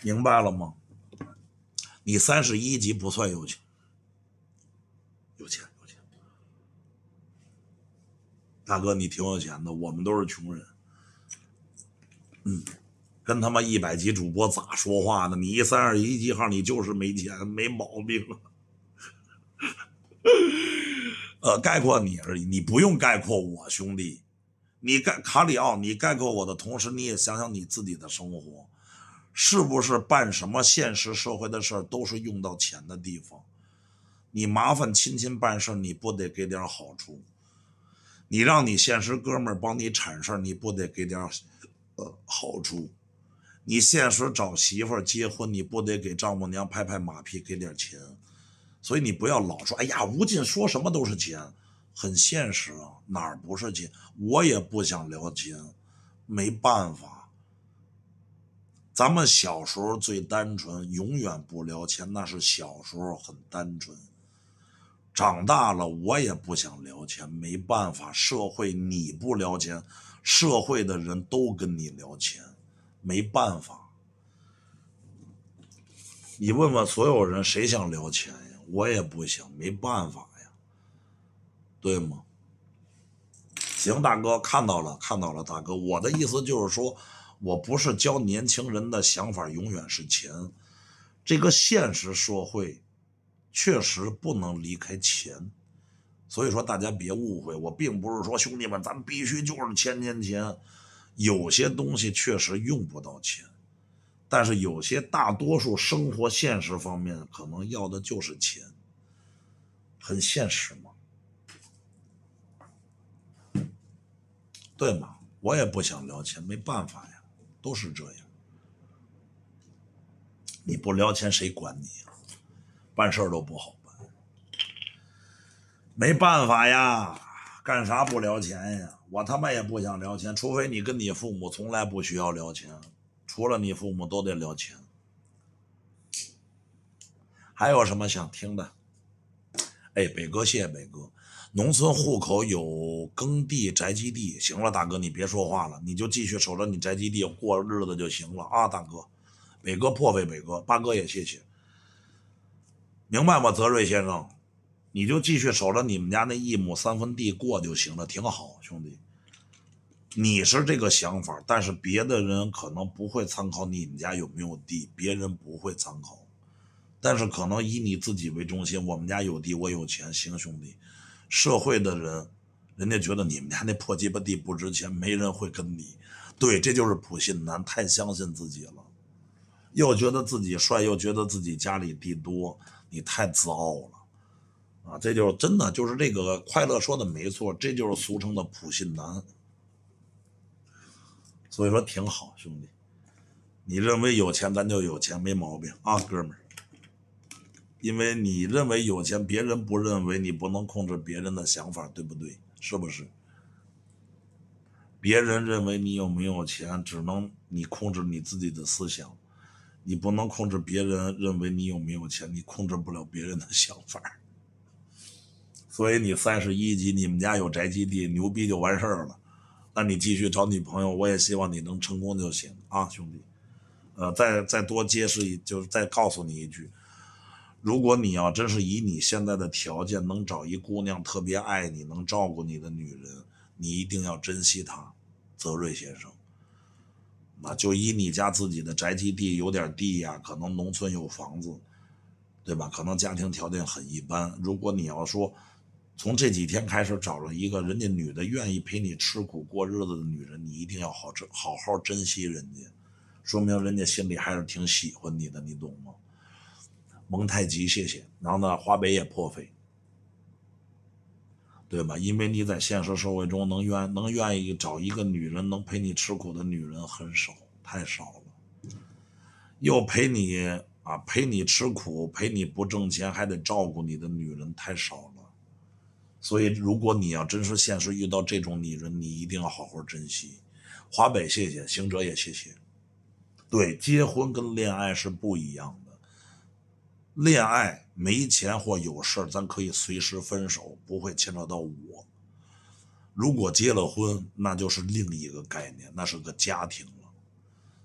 明白了吗？你三十一级不算有钱，有钱，有钱，大哥你挺有钱的，我们都是穷人。嗯，跟他妈一百级主播咋说话呢？你一三十一级号，你就是没钱，没毛病。呃，概括你而已，你不用概括我兄弟。你盖卡里奥，你概括我的同时，你也想想你自己的生活，是不是办什么现实社会的事儿都是用到钱的地方？你麻烦亲戚办事儿，你不得给点好处？你让你现实哥们儿帮你产事儿，你不得给点呃好处？你现实找媳妇儿结婚，你不得给丈母娘拍拍马屁，给点钱？所以你不要老说，哎呀，无尽说什么都是钱。很现实啊，哪儿不是钱？我也不想聊钱，没办法。咱们小时候最单纯，永远不聊钱，那是小时候很单纯。长大了，我也不想聊钱，没办法。社会你不聊钱，社会的人都跟你聊钱，没办法。你问问所有人，谁想聊钱呀？我也不想，没办法。对吗？行，大哥看到了，看到了，大哥，我的意思就是说，我不是教年轻人的想法永远是钱，这个现实社会确实不能离开钱，所以说大家别误会，我并不是说兄弟们咱们必须就是钱钱钱，有些东西确实用不到钱，但是有些大多数生活现实方面可能要的就是钱，很现实嘛。对嘛，我也不想聊钱，没办法呀，都是这样。你不聊钱谁管你？办事都不好办，没办法呀，干啥不聊钱呀？我他妈也不想聊钱，除非你跟你父母从来不需要聊钱，除了你父母都得聊钱。还有什么想听的？哎，北哥，谢谢北哥。农村户口有耕地、宅基地，行了，大哥你别说话了，你就继续守着你宅基地过日子就行了啊，大哥，北哥破费，北哥，八哥也谢谢，明白吗，泽瑞先生，你就继续守着你们家那一亩三分地过就行了，挺好，兄弟，你是这个想法，但是别的人可能不会参考你们家有没有地，别人不会参考，但是可能以你自己为中心，我们家有地，我有钱，行，兄弟。社会的人，人家觉得你们家那破鸡巴地不值钱，没人会跟你。对，这就是普信男，太相信自己了，又觉得自己帅，又觉得自己家里地多，你太自傲了啊！这就是真的，就是这个快乐说的没错，这就是俗称的普信男。所以说挺好，兄弟，你认为有钱咱就有钱，没毛病啊，哥们儿。因为你认为有钱，别人不认为你不能控制别人的想法，对不对？是不是？别人认为你有没有钱，只能你控制你自己的思想，你不能控制别人认为你有没有钱，你控制不了别人的想法。所以你三十一级，你们家有宅基地，牛逼就完事儿了。那你继续找女朋友，我也希望你能成功就行啊，兄弟。呃，再再多揭示一，就是再告诉你一句。如果你要真是以你现在的条件能找一姑娘特别爱你能照顾你的女人，你一定要珍惜她，泽瑞先生。那就以你家自己的宅基地有点地呀，可能农村有房子，对吧？可能家庭条件很一般。如果你要说从这几天开始找了一个人家女的愿意陪你吃苦过日子的女人，你一定要好好好好珍惜人家，说明人家心里还是挺喜欢你的，你懂吗？蒙太极，谢谢。然后呢，华北也破费，对吧？因为你在现实社会中能愿能愿意找一个女人能陪你吃苦的女人很少，太少了。又陪你啊，陪你吃苦，陪你不挣钱还得照顾你的女人太少了。所以，如果你要真是现实遇到这种女人，你一定要好好珍惜。华北谢谢，行者也谢谢。对，结婚跟恋爱是不一样。恋爱没钱或有事儿，咱可以随时分手，不会牵扯到我。如果结了婚，那就是另一个概念，那是个家庭了。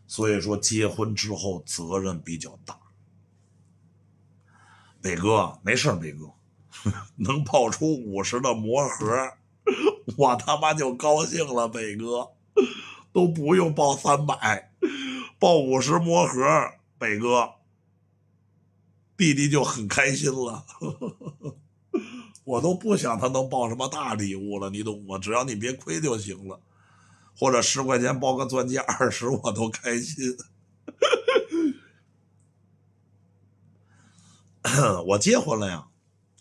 所以说，结婚之后责任比较大。北哥，没事，北哥，能爆出五十的魔盒，我他妈就高兴了。北哥都不用爆三百，爆五十魔盒，北哥。弟弟就很开心了，我都不想他能抱什么大礼物了，你懂吗？只要你别亏就行了，或者十块钱抱个钻戒，二十我都开心。我结婚了呀，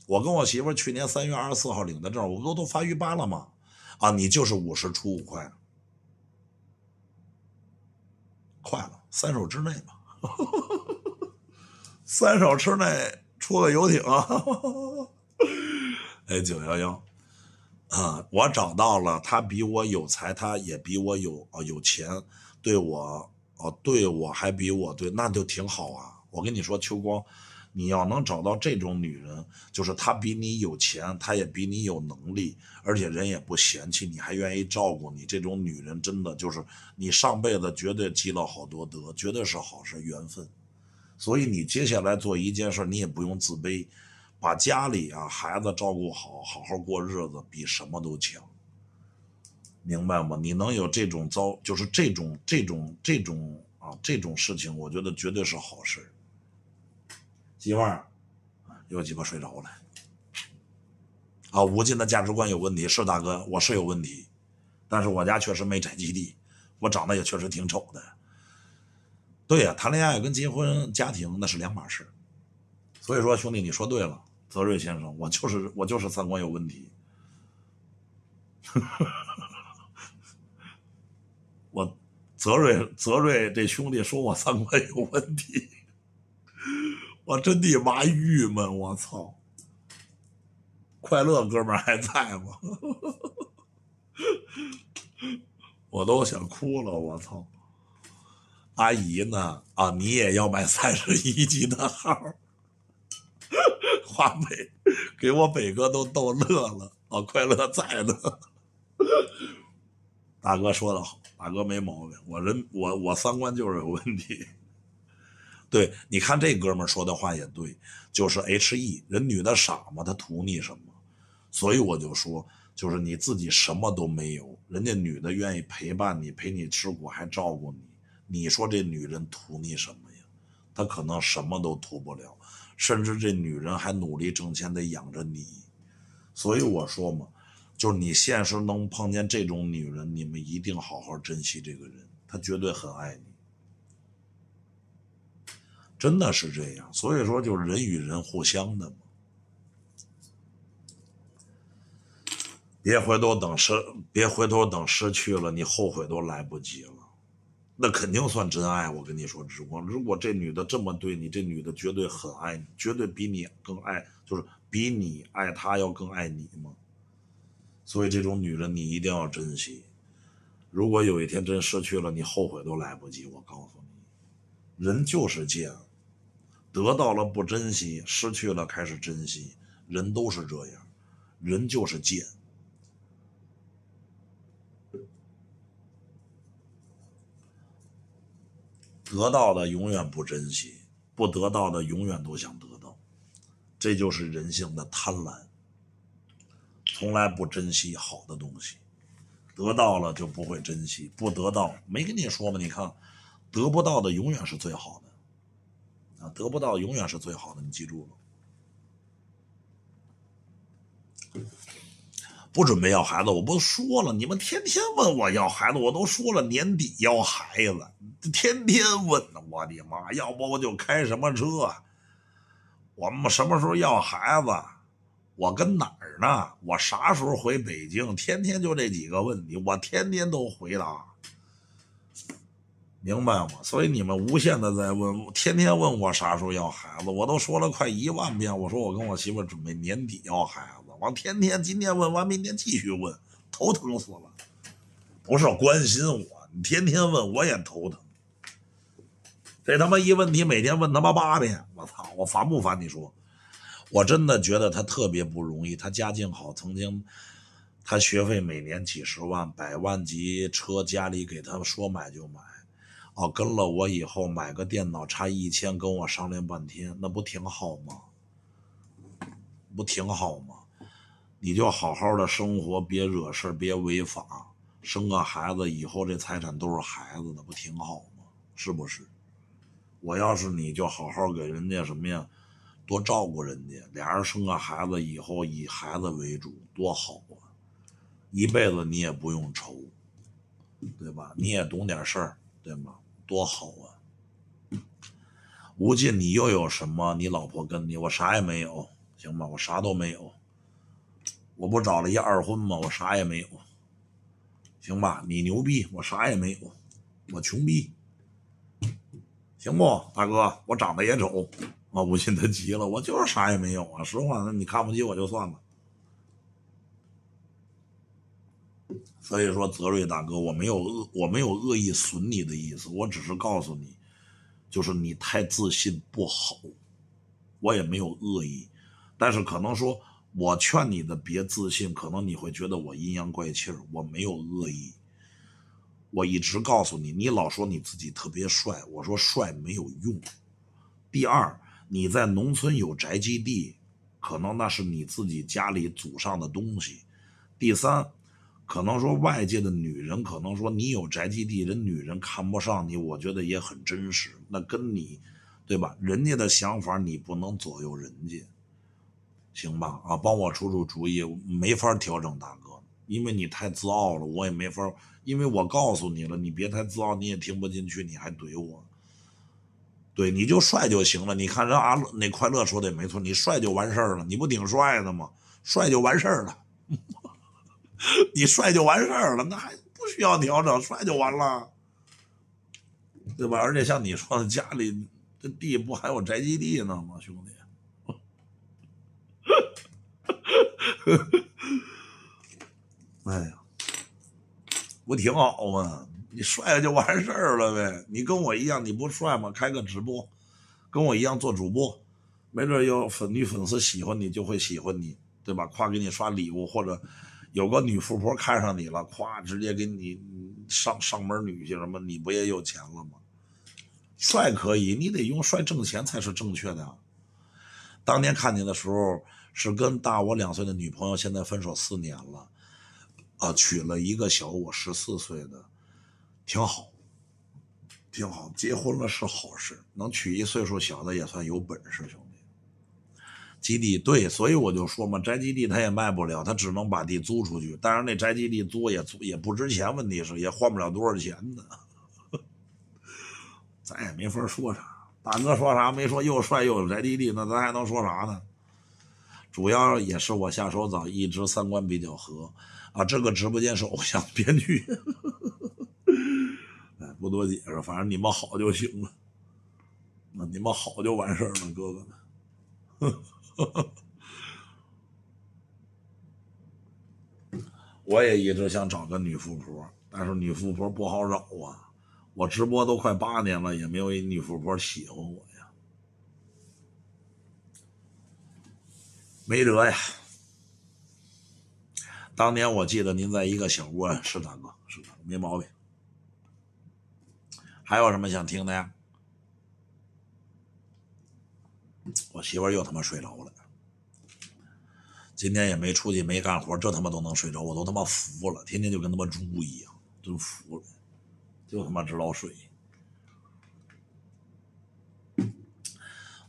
我跟我媳妇去年三月二十四号领的证，我不都都发鱼八了吗？啊，你就是五十出五块，快了，三手之内吧。三手之内出个游艇啊！哎，九幺幺啊，我找到了，她比我有才，她也比我有啊有钱，对我哦对我还比我对，那就挺好啊！我跟你说，秋光，你要能找到这种女人，就是她比你有钱，她也比你有能力，而且人也不嫌弃你，还愿意照顾你，这种女人真的就是你上辈子绝对积了好多德，绝对是好事，缘分。所以你接下来做一件事，你也不用自卑，把家里啊孩子照顾好，好好过日子，比什么都强，明白吗？你能有这种遭，就是这种这种这种啊这种事情，我觉得绝对是好事。媳妇儿，又鸡巴睡着了。啊，吴进的价值观有问题，是大哥，我是有问题，但是我家确实没宅基地，我长得也确实挺丑的。对呀，谈恋爱跟结婚、家庭那是两码事。所以说，兄弟，你说对了，泽瑞先生，我就是我就是三观有问题。我，泽瑞，泽瑞这兄弟说我三观有问题，我真他妈郁闷，我操！快乐哥们还在吗？我都想哭了，我操！阿姨呢？啊，你也要买三十一级的号？华北给我北哥都逗乐了啊！快乐在呢。大哥说的好，大哥没毛病。我人我我三观就是有问题。对，你看这哥们说的话也对，就是 H E 人女的傻吗？她图你什么？所以我就说，就是你自己什么都没有，人家女的愿意陪伴你，陪你吃苦，还照顾你。你说这女人图你什么呀？她可能什么都图不了，甚至这女人还努力挣钱得养着你。所以我说嘛，就是你现实能碰见这种女人，你们一定好好珍惜这个人，她绝对很爱你，真的是这样。所以说，就是人与人互相的嘛，别回头等失，别回头等失去了，你后悔都来不及了。那肯定算真爱，我跟你说，直光。如果这女的这么对你，这女的绝对很爱你，绝对比你更爱，就是比你爱她要更爱你吗？所以这种女人你一定要珍惜。如果有一天真失去了，你后悔都来不及。我告诉你，人就是这样，得到了不珍惜，失去了开始珍惜，人都是这样，人就是贱。得到的永远不珍惜，不得到的永远都想得到，这就是人性的贪婪。从来不珍惜好的东西，得到了就不会珍惜，不得到没跟你说吗？你看，得不到的永远是最好的，啊，得不到永远是最好的，你记住了。不准备要孩子，我不说了。你们天天问我要孩子，我都说了年底要孩子。天天问，我的妈！要不我就开什么车？我们什么时候要孩子？我跟哪儿呢？我啥时候回北京？天天就这几个问题，我天天都回答。明白吗？所以你们无限的在问，天天问我啥时候要孩子，我都说了快一万遍，我说我跟我媳妇准备年底要孩子。我天天今天问完，明天继续问，头疼死了。不是关心我，你天天问我也头疼。这他妈一问题每天问他妈八遍，我操，我烦不烦？你说，我真的觉得他特别不容易。他家境好，曾经他学费每年几十万、百万级车，家里给他说买就买。哦，跟了我以后买个电脑差一千，跟我商量半天，那不挺好吗？不挺好？你就好好的生活，别惹事儿，别违法，生个孩子以后这财产都是孩子的，不挺好吗？是不是？我要是你，就好好给人家什么呀，多照顾人家，俩人生个孩子以后以孩子为主，多好啊！一辈子你也不用愁，对吧？你也懂点事儿，对吗？多好啊！吴进，你又有什么？你老婆跟你，我啥也没有，行吧？我啥都没有。我不找了一二婚吗？我啥也没有，行吧？你牛逼，我啥也没有，我穷逼，行不？大哥，我长得也丑，我不信他急了，我就是啥也没有啊！实话，那你看不起我就算了。所以说，泽瑞大哥，我没有恶，我没有恶意损你的意思，我只是告诉你，就是你太自信不好。我也没有恶意，但是可能说。我劝你的别自信，可能你会觉得我阴阳怪气儿，我没有恶意。我一直告诉你，你老说你自己特别帅，我说帅没有用。第二，你在农村有宅基地，可能那是你自己家里祖上的东西。第三，可能说外界的女人，可能说你有宅基地，人女人看不上你，我觉得也很真实。那跟你，对吧？人家的想法你不能左右人家。行吧，啊，帮我出出主意，没法调整，大哥，因为你太自傲了，我也没法，因为我告诉你了，你别太自傲，你也听不进去，你还怼我，对，你就帅就行了。你看人阿乐那快乐说的也没错，你帅就完事儿了，你不挺帅的吗？帅就完事儿了，你帅就完事儿了，那还不需要调整，帅就完了，对吧？而且像你说的，家里的地不还有宅基地呢吗，兄弟？呵呵，哎呀，不挺好吗？你帅了就完事儿了呗。你跟我一样，你不帅吗？开个直播，跟我一样做主播，没准有粉女粉丝喜欢你，就会喜欢你，对吧？夸给你刷礼物，或者有个女富婆看上你了，夸直接给你上上门女婿什么，你不也有钱了吗？帅可以，你得用帅挣钱才是正确的。当年看你的时候。是跟大我两岁的女朋友现在分手四年了，啊，娶了一个小我十四岁的，挺好，挺好，结婚了是好事，能娶一岁数小的也算有本事，兄弟。基地对，所以我就说嘛，宅基地他也卖不了，他只能把地租出去。但是那宅基地租也租也不值钱，问题是也换不了多少钱呢，咱也没法说啥。大哥说啥没说又帅又有宅基地，那咱还能说啥呢？主要也是我下手早，一直三观比较合，啊。这个直播间是偶像编剧，哎，不多解释，反正你们好就行了。那你们好就完事儿了，哥哥们。我也一直想找个女富婆，但是女富婆不好找啊。我直播都快八年了，也没有一女富婆喜欢我呀。没辙呀，当年我记得您在一个小窝是大哥，是哥，没毛病。还有什么想听的呀？我媳妇儿又他妈睡着了，今天也没出去没干活，这他妈都能睡着，我都他妈服了，天天就跟他妈猪一样，真服了，就他妈知道睡。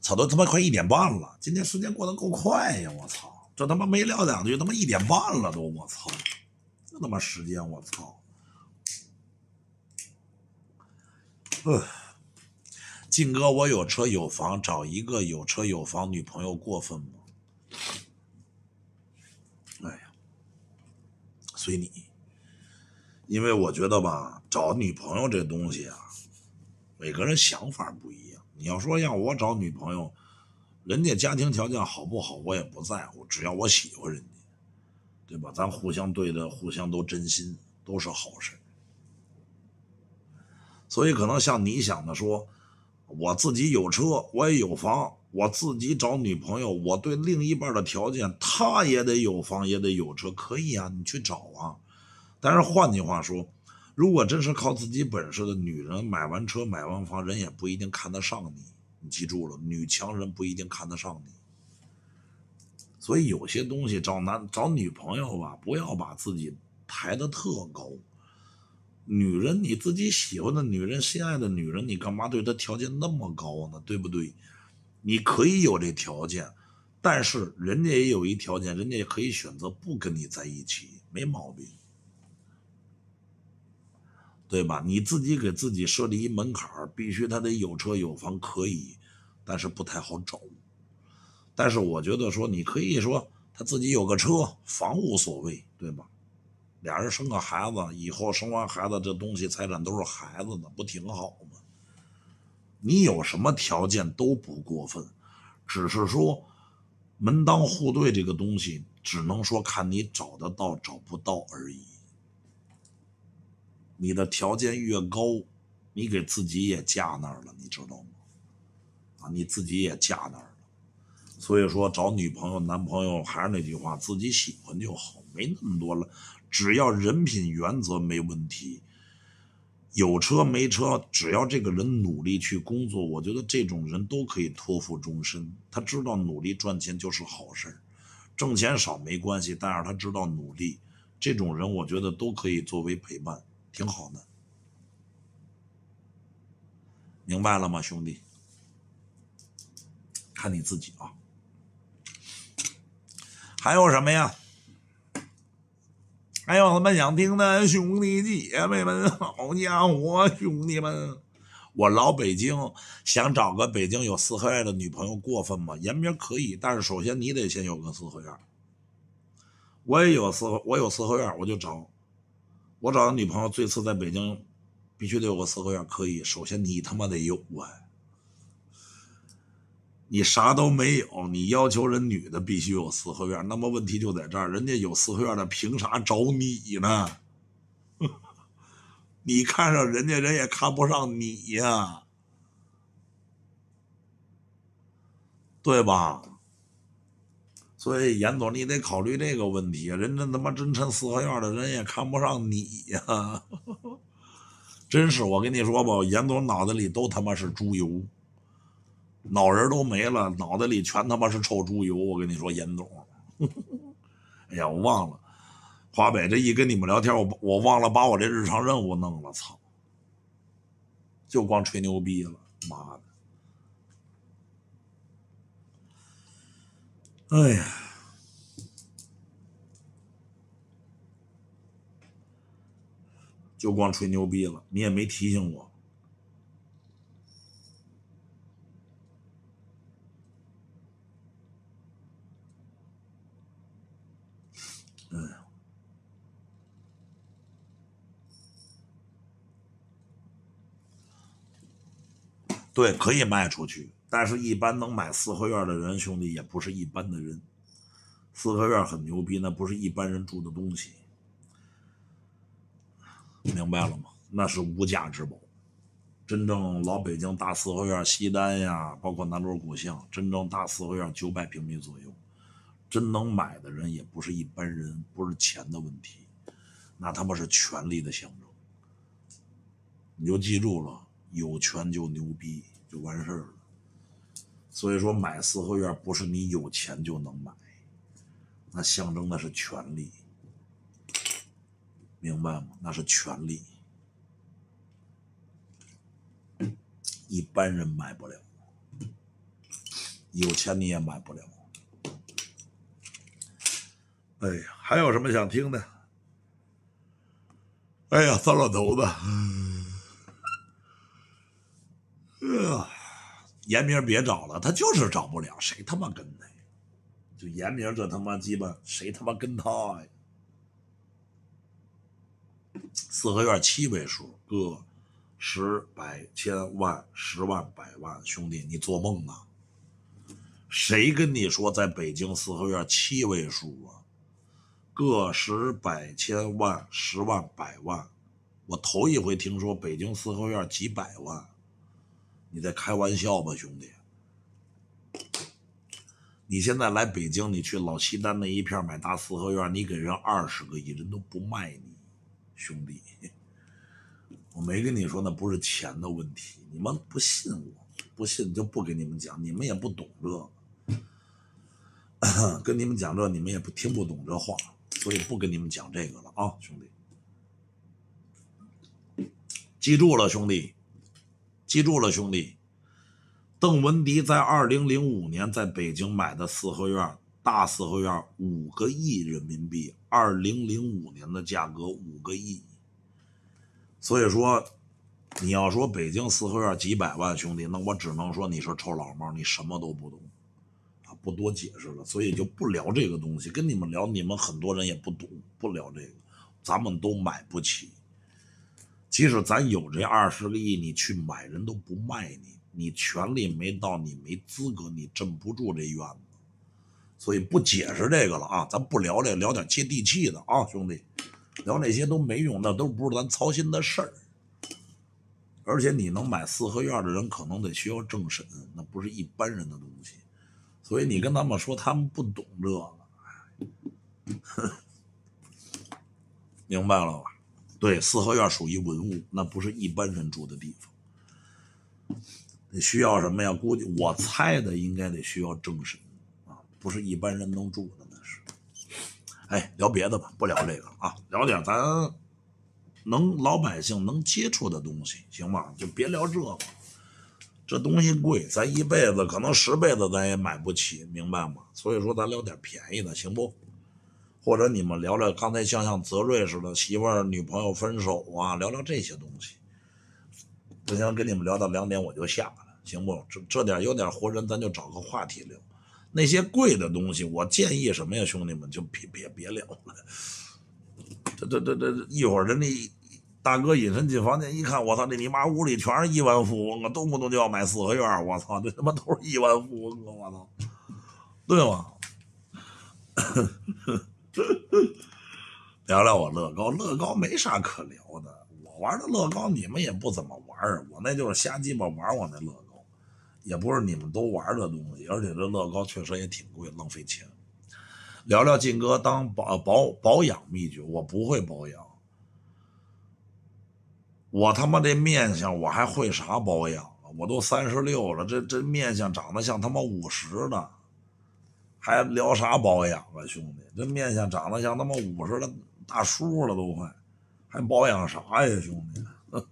操，都他妈快一点半了，今天时间过得够快呀！我操，这他妈没聊两句，他妈一点半了都，我操，这他妈时间，我操。嗯，劲哥，我有车有房，找一个有车有房女朋友过分吗？哎呀，随你，因为我觉得吧，找女朋友这东西啊，每个人想法不一样。你要说让我找女朋友，人家家庭条件好不好，我也不在乎，只要我喜欢人家，对吧？咱互相对着，互相都真心，都是好事。所以可能像你想的说，我自己有车，我也有房，我自己找女朋友，我对另一半的条件，他也得有房，也得有车，可以啊，你去找啊。但是换句话说。如果真是靠自己本事的女人，买完车买完房，人也不一定看得上你。你记住了，女强人不一定看得上你。所以有些东西找男找女朋友吧，不要把自己抬得特高。女人你自己喜欢的女人、心爱的女人，你干嘛对她条件那么高呢？对不对？你可以有这条件，但是人家也有一条件，人家也可以选择不跟你在一起，没毛病。对吧？你自己给自己设立一门槛必须他得有车有房，可以，但是不太好找。但是我觉得说，你可以说他自己有个车房无所谓，对吧？俩人生个孩子，以后生完孩子这东西财产都是孩子的，不挺好吗？你有什么条件都不过分，只是说门当户对这个东西，只能说看你找得到找不到而已。你的条件越高，你给自己也架那儿了，你知道吗？啊，你自己也架那儿了。所以说找女朋友、男朋友还是那句话，自己喜欢就好，没那么多了。只要人品、原则没问题，有车没车，只要这个人努力去工作，我觉得这种人都可以托付终身。他知道努力赚钱就是好事儿，挣钱少没关系，但是他知道努力，这种人我觉得都可以作为陪伴。挺好的，明白了吗，兄弟？看你自己啊。还有什么呀？还有什么想听的，兄弟姐妹们，好家伙，兄弟们，我老北京想找个北京有四合院的女朋友，过分吗？颜明可以，但是首先你得先有个四合院。我也有四合，我有四合院，我就找。我找的女朋友，最次在北京，必须得有个四合院。可以，首先你他妈得有啊！你啥都没有，你要求人女的必须有四合院，那么问题就在这儿，人家有四合院的，凭啥找你呢？你看上人家人也看不上你呀，对吧？所以严总，你得考虑这个问题。人家他妈真趁四合院的人也看不上你呀！真是，我跟你说吧，严总脑袋里都他妈是猪油，脑仁都没了，脑袋里全他妈是臭猪油。我跟你说，严总，哎呀，我忘了，华北这一跟你们聊天，我我忘了把我这日常任务弄了，操！就光吹牛逼了，妈的！哎呀，就光吹牛逼了，你也没提醒我。哎呀，对，可以卖出去。但是，一般能买四合院的人，兄弟也不是一般的人。四合院很牛逼，那不是一般人住的东西，明白了吗？那是无价之宝。真正老北京大四合院，西单呀，包括南锣鼓巷，真正大四合院九百平米左右，真能买的人也不是一般人，不是钱的问题，那他妈是权力的象征。你就记住了，有权就牛逼，就完事儿了。所以说买四合院不是你有钱就能买，那象征的是权利，明白吗？那是权利，一般人买不了，有钱你也买不了。哎呀，还有什么想听的？哎呀，糟老头子，哎呀。严明别找了，他就是找不了，谁他妈跟他呀？就严明这他妈鸡巴，谁他妈跟他呀？四合院七位数，个十百千万十万百万，兄弟你做梦呢？谁跟你说在北京四合院七位数啊？个十百千万十万百万，我头一回听说北京四合院几百万。你在开玩笑吧，兄弟？你现在来北京，你去老西单那一片买大四合院，你给人二十个亿，人都不卖你，兄弟。我没跟你说那不是钱的问题，你们不信我，不信就不跟你们讲，你们也不懂这。跟你们讲这，你们也不听不懂这话，所以不跟你们讲这个了啊，兄弟。记住了，兄弟。记住了，兄弟，邓文迪在二零零五年在北京买的四合院，大四合院五个亿人民币，二零零五年的价格五个亿。所以说，你要说北京四合院几百万，兄弟，那我只能说，你是臭老猫，你什么都不懂啊！不多解释了，所以就不聊这个东西，跟你们聊，你们很多人也不懂，不聊这个，咱们都买不起。即使咱有这二十个亿，你去买人都不卖你，你权利没到，你没资格，你镇不住这院子，所以不解释这个了啊，咱不聊这聊点接地气的啊，兄弟，聊那些都没用，那都不是咱操心的事儿，而且你能买四合院的人可能得需要政审，那不是一般人的东西，所以你跟他们说他们不懂这个，明白了吧？对，四合院属于文物，那不是一般人住的地方。得需要什么呀？估计我猜的应该得需要正神啊，不是一般人能住的，那是。哎，聊别的吧，不聊这个啊，聊点咱能老百姓能接触的东西，行吗？就别聊这个，这东西贵，咱一辈子可能十辈子咱也买不起，明白吗？所以说咱聊点便宜的，行不？或者你们聊聊刚才像像泽瑞似的媳妇儿、女朋友分手啊，聊聊这些东西。不行，跟你们聊到两点我就下了，行不？这这点有点活人，咱就找个话题聊。那些贵的东西，我建议什么呀，兄弟们就别别别聊了。这这这这一会儿人家大哥隐身进房间一看，我操，这你妈屋里全是亿万富翁啊！动不动就要买四合院，我操，这他妈都是亿万富翁我操，对吗？聊聊我乐高，乐高没啥可聊的。我玩的乐高，你们也不怎么玩。我那就是瞎鸡巴玩我那乐高，也不是你们都玩的东西。而且这乐高确实也挺贵，浪费钱。聊聊晋哥当保保保养秘诀，我不会保养。我他妈这面相，我还会啥保养啊？我都三十六了，这这面相长得像他妈五十的。还聊啥保养啊，兄弟！这面相长得像他妈五十的大叔了都快，还保养啥呀，兄弟！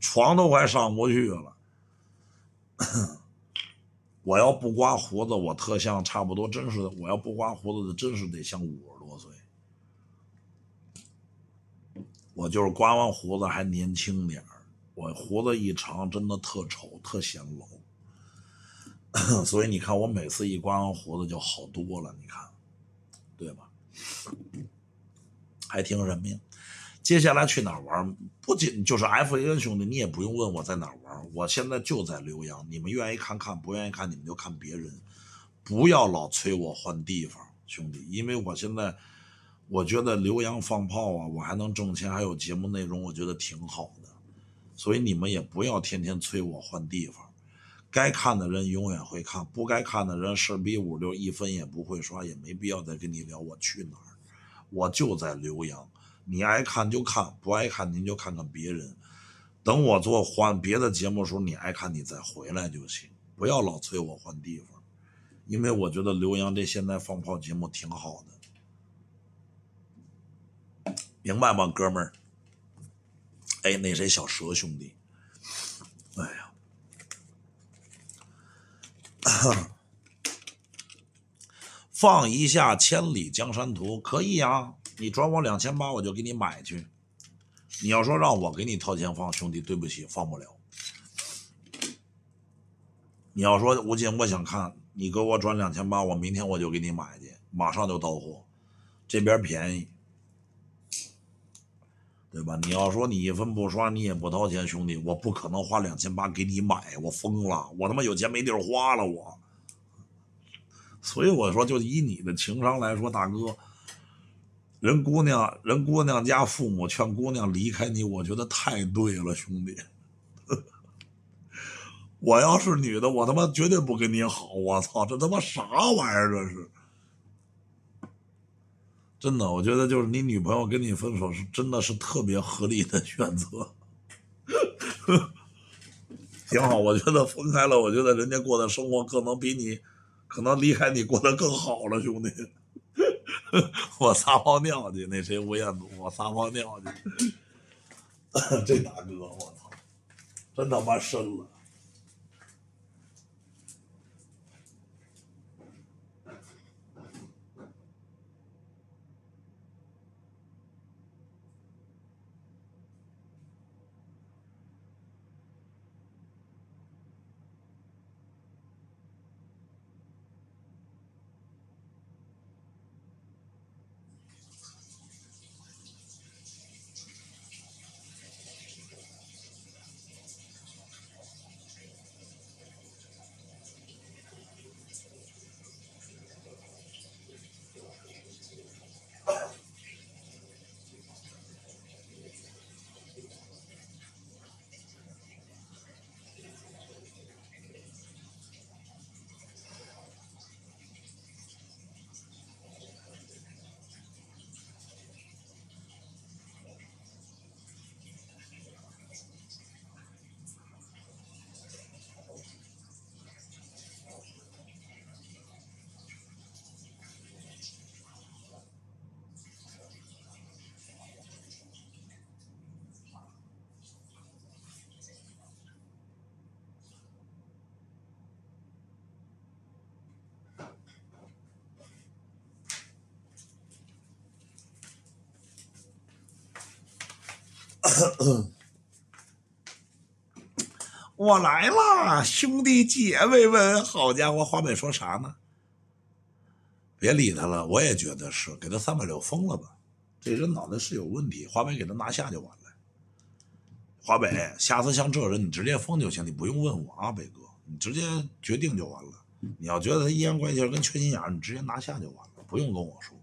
床都快上不去了。我要不刮胡子，我特像差不多，真是我要不刮胡子，真是得像五十多岁。我就是刮完胡子还年轻点儿，我胡子一长真的特丑，特显老。所以你看，我每次一刮完胡子就好多了，你看，对吧？还听什么呀？接下来去哪儿玩？不仅就是 f n 兄弟，你也不用问我在哪儿玩，我现在就在浏阳。你们愿意看看，不愿意看你们就看别人，不要老催我换地方，兄弟，因为我现在我觉得浏阳放炮啊，我还能挣钱，还有节目内容，我觉得挺好的，所以你们也不要天天催我换地方。该看的人永远会看，不该看的人是比五六一分也不会刷，也没必要再跟你聊。我去哪儿？我就在浏阳。你爱看就看，不爱看您就看看别人。等我做换别的节目的时候，你爱看你再回来就行，不要老催我换地方。因为我觉得浏阳这现在放炮节目挺好的，明白吗，哥们儿？哎，那谁，小蛇兄弟，哎呀。放一下《千里江山图》可以啊，你转我两千八，我就给你买去。你要说让我给你掏钱放，兄弟，对不起，放不了。你要说吴姐，我想看，你给我转两千八，我明天我就给你买去，马上就到货，这边便宜。对吧？你要说你一分不刷，你也不掏钱，兄弟，我不可能花两千八给你买，我疯了，我他妈有钱没地儿花了，我。所以我说，就以你的情商来说，大哥，人姑娘，人姑娘家父母劝姑娘离开你，我觉得太对了，兄弟。我要是女的，我他妈绝对不跟你好。我操，这他妈啥玩意儿这是？真的，我觉得就是你女朋友跟你分手是真的是特别合理的选择，挺好。我觉得分开了，我觉得人家过的生活可能比你可能离开你过得更好了，兄弟。我撒泡尿去，那谁吴彦祖，我撒泡尿去。这大哥，我操，真他妈深了。我来啦，兄弟姐妹们！好家伙，华北说啥呢？别理他了，我也觉得是，给他三百六封了吧，这人脑袋是有问题。华北给他拿下就完了。华北，下次像这人，你直接封就行，你不用问我啊，北哥，你直接决定就完了。你要觉得他阴阳怪气跟缺心眼你直接拿下就完了，不用跟我说。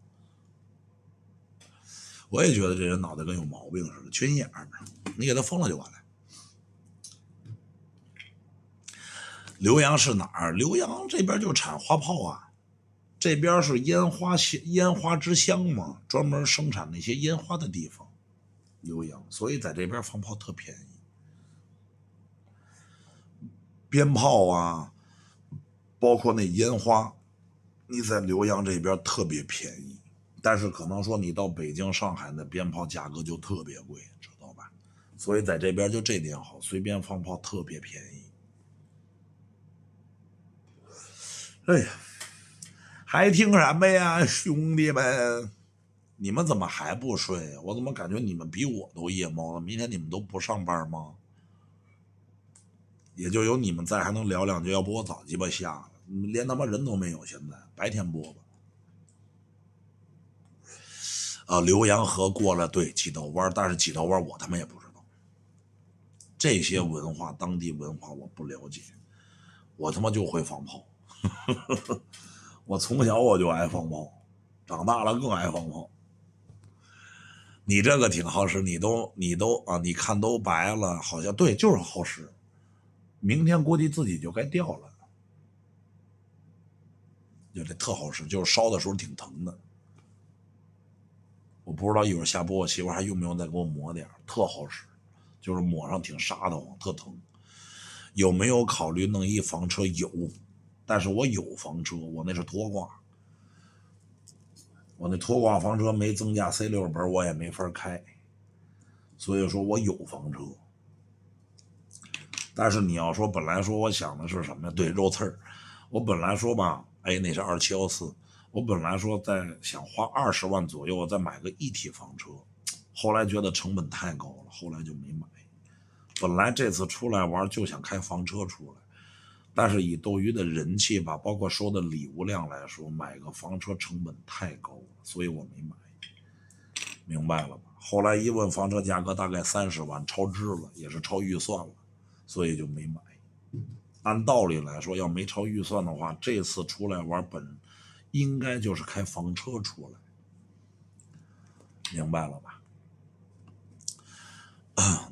我也觉得这人脑袋跟有毛病似的，缺心眼儿。你给他封了就完了。浏阳是哪儿？浏阳这边就产花炮啊，这边是烟花香，烟花之乡嘛，专门生产那些烟花的地方，浏阳。所以在这边放炮特便宜，鞭炮啊，包括那烟花，你在浏阳这边特别便宜。但是可能说你到北京、上海那鞭炮价格就特别贵，知道吧？所以在这边就这点好，随便放炮特别便宜。哎呀，还听什么呀，兄弟们？你们怎么还不睡？我怎么感觉你们比我都夜猫子？明天你们都不上班吗？也就有你们在还能聊两句，要不我早鸡巴下了。连他妈人都没有，现在白天播吧。啊，浏阳河过了，对，几道弯，但是几道弯我他妈也不知道。这些文化，当地文化我不了解，我他妈就会放炮，我从小我就爱放炮，长大了更爱放炮。你这个挺好使，你都你都啊，你看都白了，好像对，就是好使。明天估计自己就该掉了，就这特好使，就是烧的时候挺疼的。我不知道一会儿下播，我媳妇还用不用再给我抹点特好使，就是抹上挺沙的，特疼。有没有考虑弄一房车？有，但是我有房车，我那是拖挂，我那拖挂房车没增加 C 六本，我也没法开，所以说我有房车。但是你要说本来说我想的是什么？对，肉刺儿，我本来说吧，哎，那是二七幺四。我本来说在想花二十万左右，再买个一体房车，后来觉得成本太高了，后来就没买。本来这次出来玩就想开房车出来，但是以斗鱼的人气吧，包括收的礼物量来说，买个房车成本太高了，所以我没买，明白了吧？后来一问，房车价格大概三十万，超支了，也是超预算了，所以就没买。按道理来说，要没超预算的话，这次出来玩本。应该就是开房车出来，明白了吧？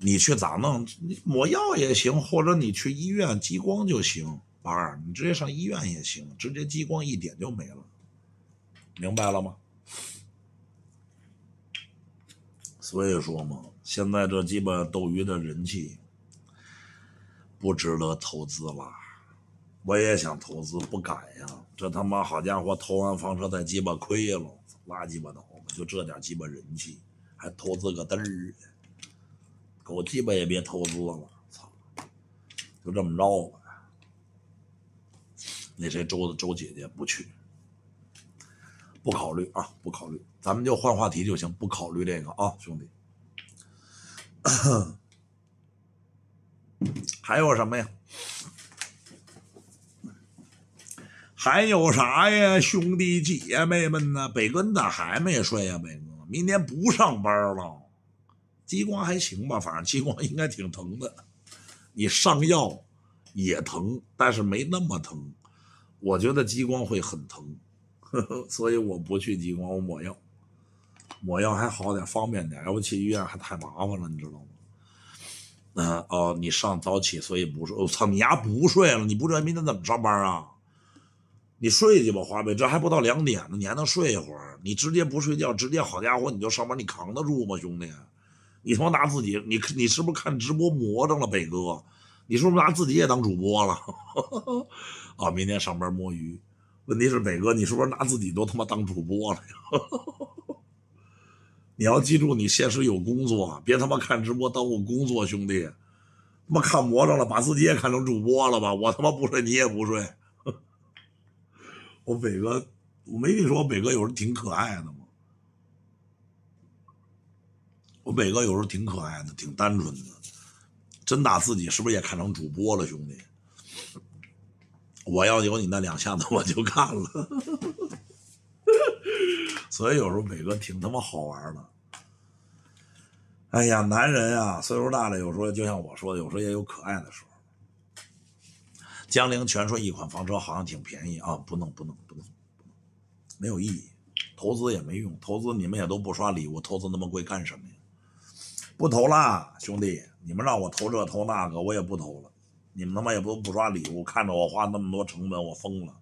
你去咋弄？你抹药也行，或者你去医院激光就行。老儿，你直接上医院也行，直接激光一点就没了。明白了吗？所以说嘛，现在这鸡巴斗鱼的人气不值得投资了。我也想投资，不敢呀！这他妈好家伙，投完房车再鸡巴亏了，拉鸡巴倒吧！就这点鸡巴人气，还投资个嘚儿？狗鸡巴也别投资了，操！就这么着吧。那谁周周姐姐不去，不考虑啊，不考虑，咱们就换话题就行，不考虑这个啊，兄弟。还有什么呀？还有啥呀，兄弟姐妹们呢？北哥，你咋还没睡呀？北哥，明天不上班了。激光还行吧，反正激光应该挺疼的。你上药也疼，但是没那么疼。我觉得激光会很疼，呵呵，所以我不去激光，我抹药，抹药还好点，方便点。要不去医院还太麻烦了，你知道吗？嗯哦，你上早起，所以不睡。我操，你丫不睡了，你不睡明天怎么上班啊？你睡去吧，花呗，这还不到两点呢，你还能睡一会儿？你直接不睡觉，直接好家伙，你就上班，你扛得住吗，兄弟？你他妈拿自己，你你是不是看直播魔怔了，北哥？你是不是拿自己也当主播了？啊，明天上班摸鱼。问题是北哥，你是不是拿自己都他妈当主播了？你要记住，你现实有工作，别他妈看直播耽误工作，兄弟。他妈看魔怔了，把自己也看成主播了吧？我他妈不睡，你也不睡。我北哥，我没跟你说我北哥有时候挺可爱的吗？我北哥有时候挺可爱的，挺单纯的。真打自己是不是也看成主播了，兄弟？我要有你那两下子，我就干了。所以有时候北哥挺他妈好玩的。哎呀，男人啊，岁数大了，有时候就像我说的，有时候也有可爱的时。候。江铃全顺一款房车好像挺便宜啊！不弄不弄不弄，不没有意义，投资也没用，投资你们也都不刷礼物，投资那么贵干什么呀？不投啦，兄弟，你们让我投这投那个，我也不投了。你们他妈也不不刷礼物，看着我花那么多成本，我疯了，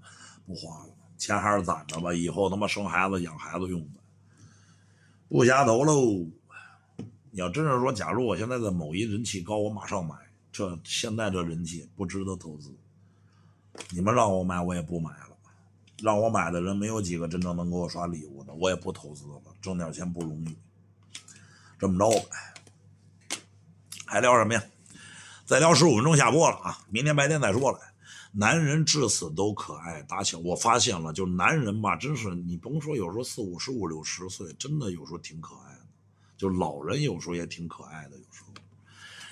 不花了，钱还是攒着吧，以后他妈生孩子养孩子用的。不瞎投喽，你要真是说，假如我现在在某一人气高，我马上买。这现在这人气不值得投资。你们让我买，我也不买了。让我买的人没有几个真正能给我刷礼物的，我也不投资了。挣点钱不容易。这么着吧，还聊什么呀？再聊十五分钟下播了啊！明天白天再说了。男人至死都可爱。打小我发现了，就男人吧，真是你甭说，有时候四五十、五六十岁，真的有时候挺可爱的。就老人有时候也挺可爱的，有时候。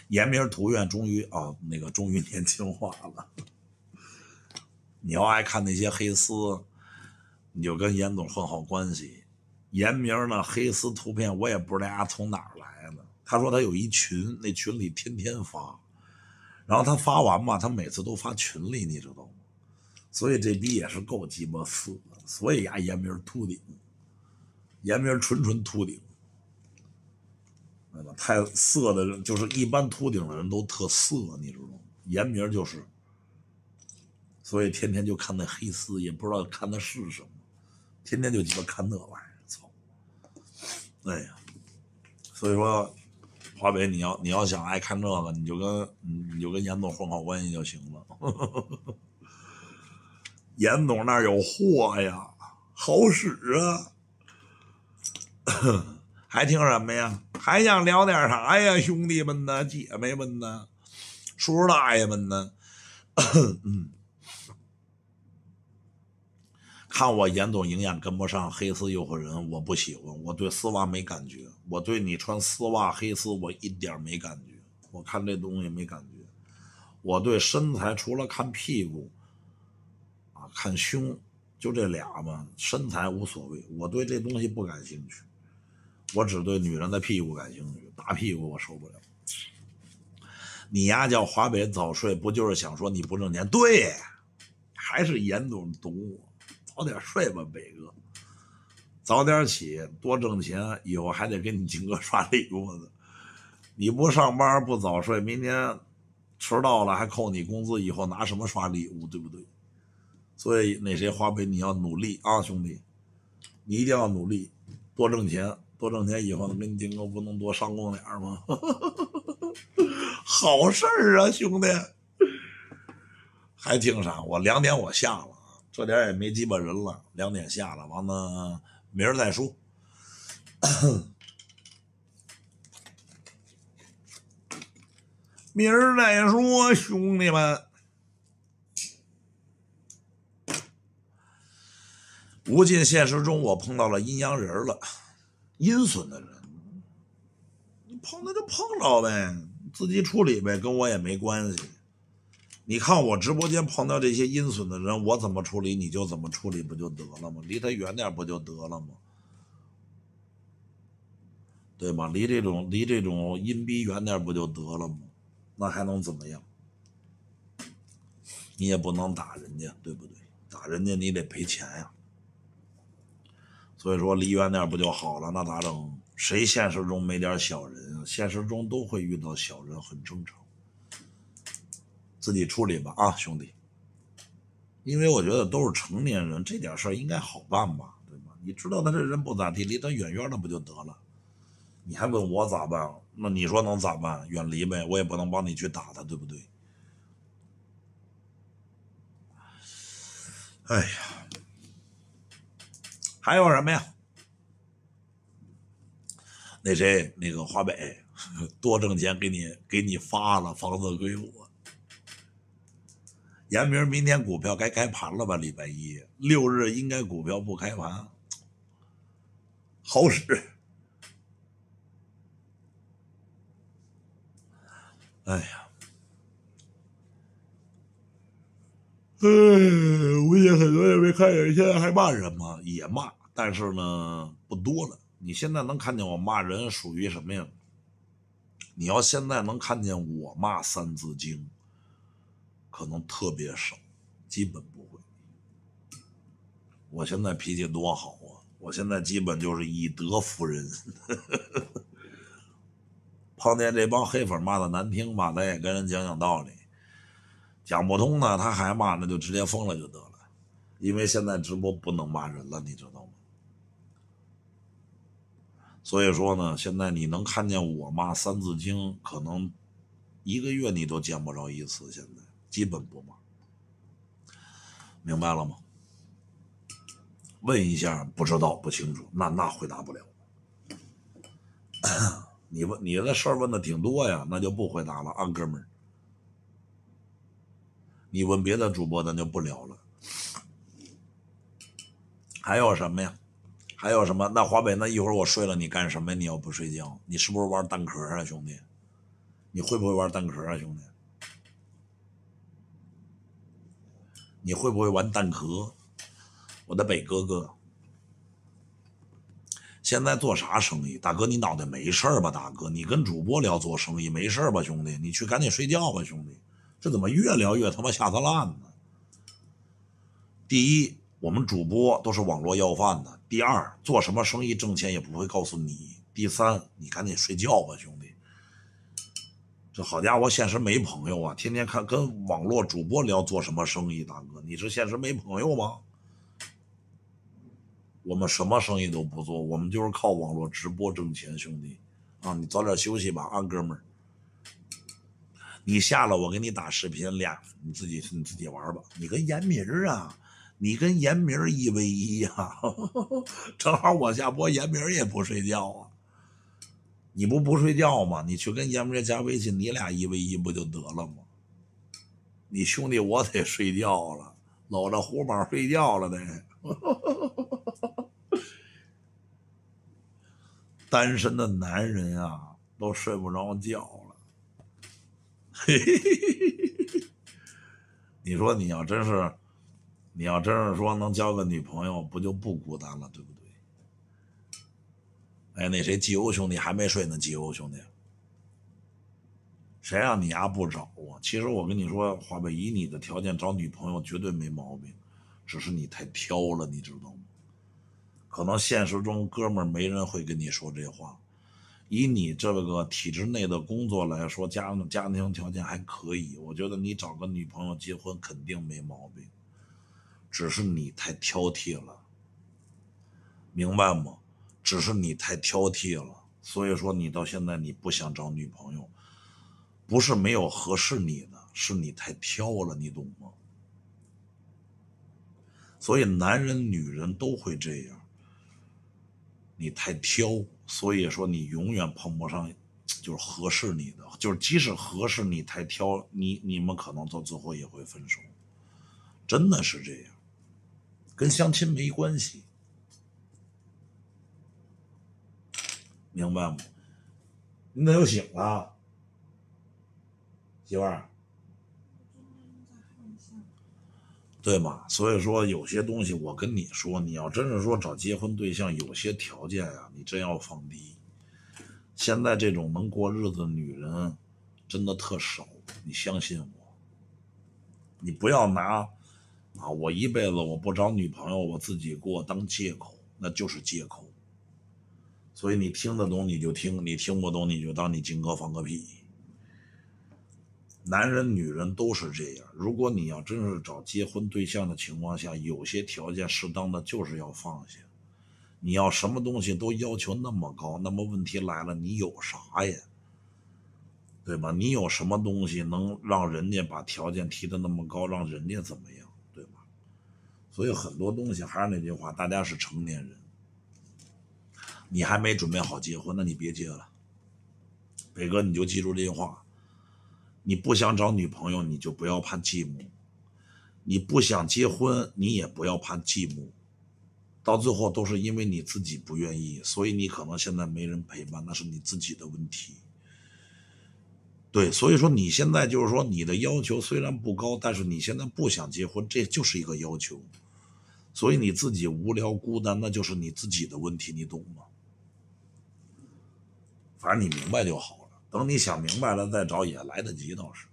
严明图愿终于啊，那个终于年轻化了。你要爱看那些黑丝，你就跟严总混好关系。严明儿呢，黑丝图片我也不知道他从哪儿来的。他说他有一群，那群里天天发，然后他发完吧，他每次都发群里，你知道吗？所以这逼也是够鸡巴死的。所以呀，严明秃顶，严明纯纯秃顶，太色的人就是一般秃顶的人都特色，你知道吗？严明就是。所以天天就看那黑丝，也不知道看的是什么，天天就鸡巴看那玩意儿，操！哎呀，所以说，华北，你要你要想爱看这个，你就跟你就跟严总混好关系就行了。严总那儿有货呀，好使啊。还听什么呀？还想聊点啥呀，兄弟们呢？姐妹们呢？叔叔大爷们呢？看我严总营养跟不上，黑丝诱惑人，我不喜欢。我对丝袜没感觉，我对你穿丝袜黑丝我一点没感觉。我看这东西没感觉。我对身材除了看屁股，啊，看胸，就这俩嘛。身材无所谓，我对这东西不感兴趣。我只对女人的屁股感兴趣，大屁股我受不了。你呀叫华北早睡，不就是想说你不挣钱？对，还是严总懂我。早点睡吧，北哥。早点起，多挣钱，以后还得给你金哥刷礼物呢。你不上班，不早睡，明天迟到了还扣你工资，以后拿什么刷礼物，对不对？所以那谁，华北，你要努力啊，兄弟，你一定要努力，多挣钱，多挣钱，以后给你金哥不能多上供脸吗？好事儿啊，兄弟。还听啥？我两点我下了。这点也没鸡巴人了，两点下了，完了明儿再说，明儿再说，兄弟们。无尽现实中，我碰到了阴阳人了，阴损的人，你碰着就碰着呗，自己处理呗，跟我也没关系。你看我直播间碰到这些阴损的人，我怎么处理你就怎么处理，不就得了吗？离他远点不就得了吗？对吗？离这种离这种阴逼远点不就得了吗？那还能怎么样？你也不能打人家，对不对？打人家你得赔钱呀。所以说离远点不就好了？那咋整？谁现实中没点小人？现实中都会遇到小人，很正常。自己处理吧啊，兄弟，因为我觉得都是成年人，这点事儿应该好办吧，对吧？你知道他这人不咋地，离他远远的不就得了？你还问我咋办？那你说能咋办？远离呗，我也不能帮你去打他，对不对？哎呀，还有什么呀？那谁，那个华北，多挣钱给你，给你发了，房子归我。联明，明天股票该开盘了吧？礼拜一六日应该股票不开盘，好使。哎呀，嗯，我也很多人没看见，现在还骂人吗？也骂，但是呢不多了。你现在能看见我骂人属于什么呀？你要现在能看见我骂三字经。可能特别少，基本不会。我现在脾气多好啊！我现在基本就是以德服人。碰见这帮黑粉骂的难听吧，咱也跟人讲讲道理。讲不通呢，他还骂，那就直接封了就得了。因为现在直播不能骂人了，你知道吗？所以说呢，现在你能看见我骂《三字经》，可能一个月你都见不着一次。现在。基本不忙，明白了吗？问一下，不知道不清楚，那那回答不了。你问你的事儿问的挺多呀，那就不回答了啊，哥们儿。你问别的主播咱就不聊了。还有什么呀？还有什么？那华北，那一会儿我睡了，你干什么呀？你要不睡觉，你是不是玩蛋壳啊，兄弟？你会不会玩蛋壳啊，兄弟？你会不会玩蛋壳，我的北哥哥？现在做啥生意，大哥？你脑袋没事吧，大哥？你跟主播聊做生意没事吧，兄弟？你去赶紧睡觉吧，兄弟。这怎么越聊越他妈瞎操烂呢？第一，我们主播都是网络要饭的。第二，做什么生意挣钱也不会告诉你。第三，你赶紧睡觉吧，兄。这好家伙，现实没朋友啊！天天看跟网络主播聊做什么生意，大哥，你是现实没朋友吗？我们什么生意都不做，我们就是靠网络直播挣钱，兄弟。啊，你早点休息吧，啊，哥们儿。你下了，我给你打视频俩，你自己你自己玩吧。你跟严明儿啊，你跟严明儿一 v 一呀，正好我下播，严明儿也不睡觉啊。你不不睡觉吗？你去跟爷们儿加微信，你俩一 v 一不就得了吗？你兄弟我得睡觉了，搂着胡宝睡觉了得。单身的男人啊，都睡不着觉了。你说你要真是，你要真是说能交个女朋友，不就不孤单了，对不？对？哎，那谁季欧兄弟还没睡呢季欧兄弟，谁让你丫不找啊？其实我跟你说，华北以你的条件找女朋友绝对没毛病，只是你太挑了，你知道吗？可能现实中哥们儿没人会跟你说这话。以你这个体制内的工作来说，家家庭条件还可以，我觉得你找个女朋友结婚肯定没毛病，只是你太挑剔了，明白吗？只是你太挑剔了，所以说你到现在你不想找女朋友，不是没有合适你的，是你太挑了，你懂吗？所以男人女人都会这样，你太挑，所以说你永远碰不上就是合适你的，就是即使合适你太挑，你你们可能到最后也会分手，真的是这样，跟相亲没关系。明白吗？你咋又醒了，媳妇儿？对吗？所以说，有些东西我跟你说，你要真是说找结婚对象，有些条件啊，你真要放低。现在这种能过日子的女人，真的特少，你相信我。你不要拿啊，我一辈子我不找女朋友，我自己过当借口，那就是借口。所以你听得懂你就听，你听不懂你就当你金哥放个屁。男人女人都是这样。如果你要真是找结婚对象的情况下，有些条件适当的就是要放下。你要什么东西都要求那么高，那么问题来了，你有啥呀？对吧？你有什么东西能让人家把条件提的那么高，让人家怎么样？对吧？所以很多东西还是那句话，大家是成年人。你还没准备好结婚，那你别结了。北哥，你就记住这句话：你不想找女朋友，你就不要怕寂寞；你不想结婚，你也不要怕寂寞。到最后都是因为你自己不愿意，所以你可能现在没人陪伴，那是你自己的问题。对，所以说你现在就是说你的要求虽然不高，但是你现在不想结婚，这就是一个要求。所以你自己无聊孤单，那就是你自己的问题，你懂吗？反正你明白就好了。等你想明白了再找也来得及，倒是。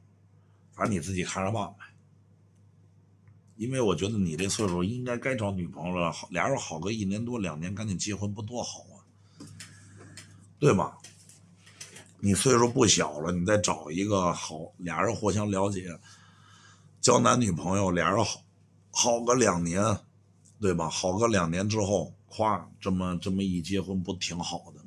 反正你自己看着办呗。因为我觉得你这岁数应该该找女朋友了，俩人好个一年多两年，赶紧结婚不多好啊？对吧？你岁数不小了，你再找一个好，俩人互相了解，交男女朋友，俩人好，好个两年，对吧？好个两年之后，咵，这么这么一结婚，不挺好的？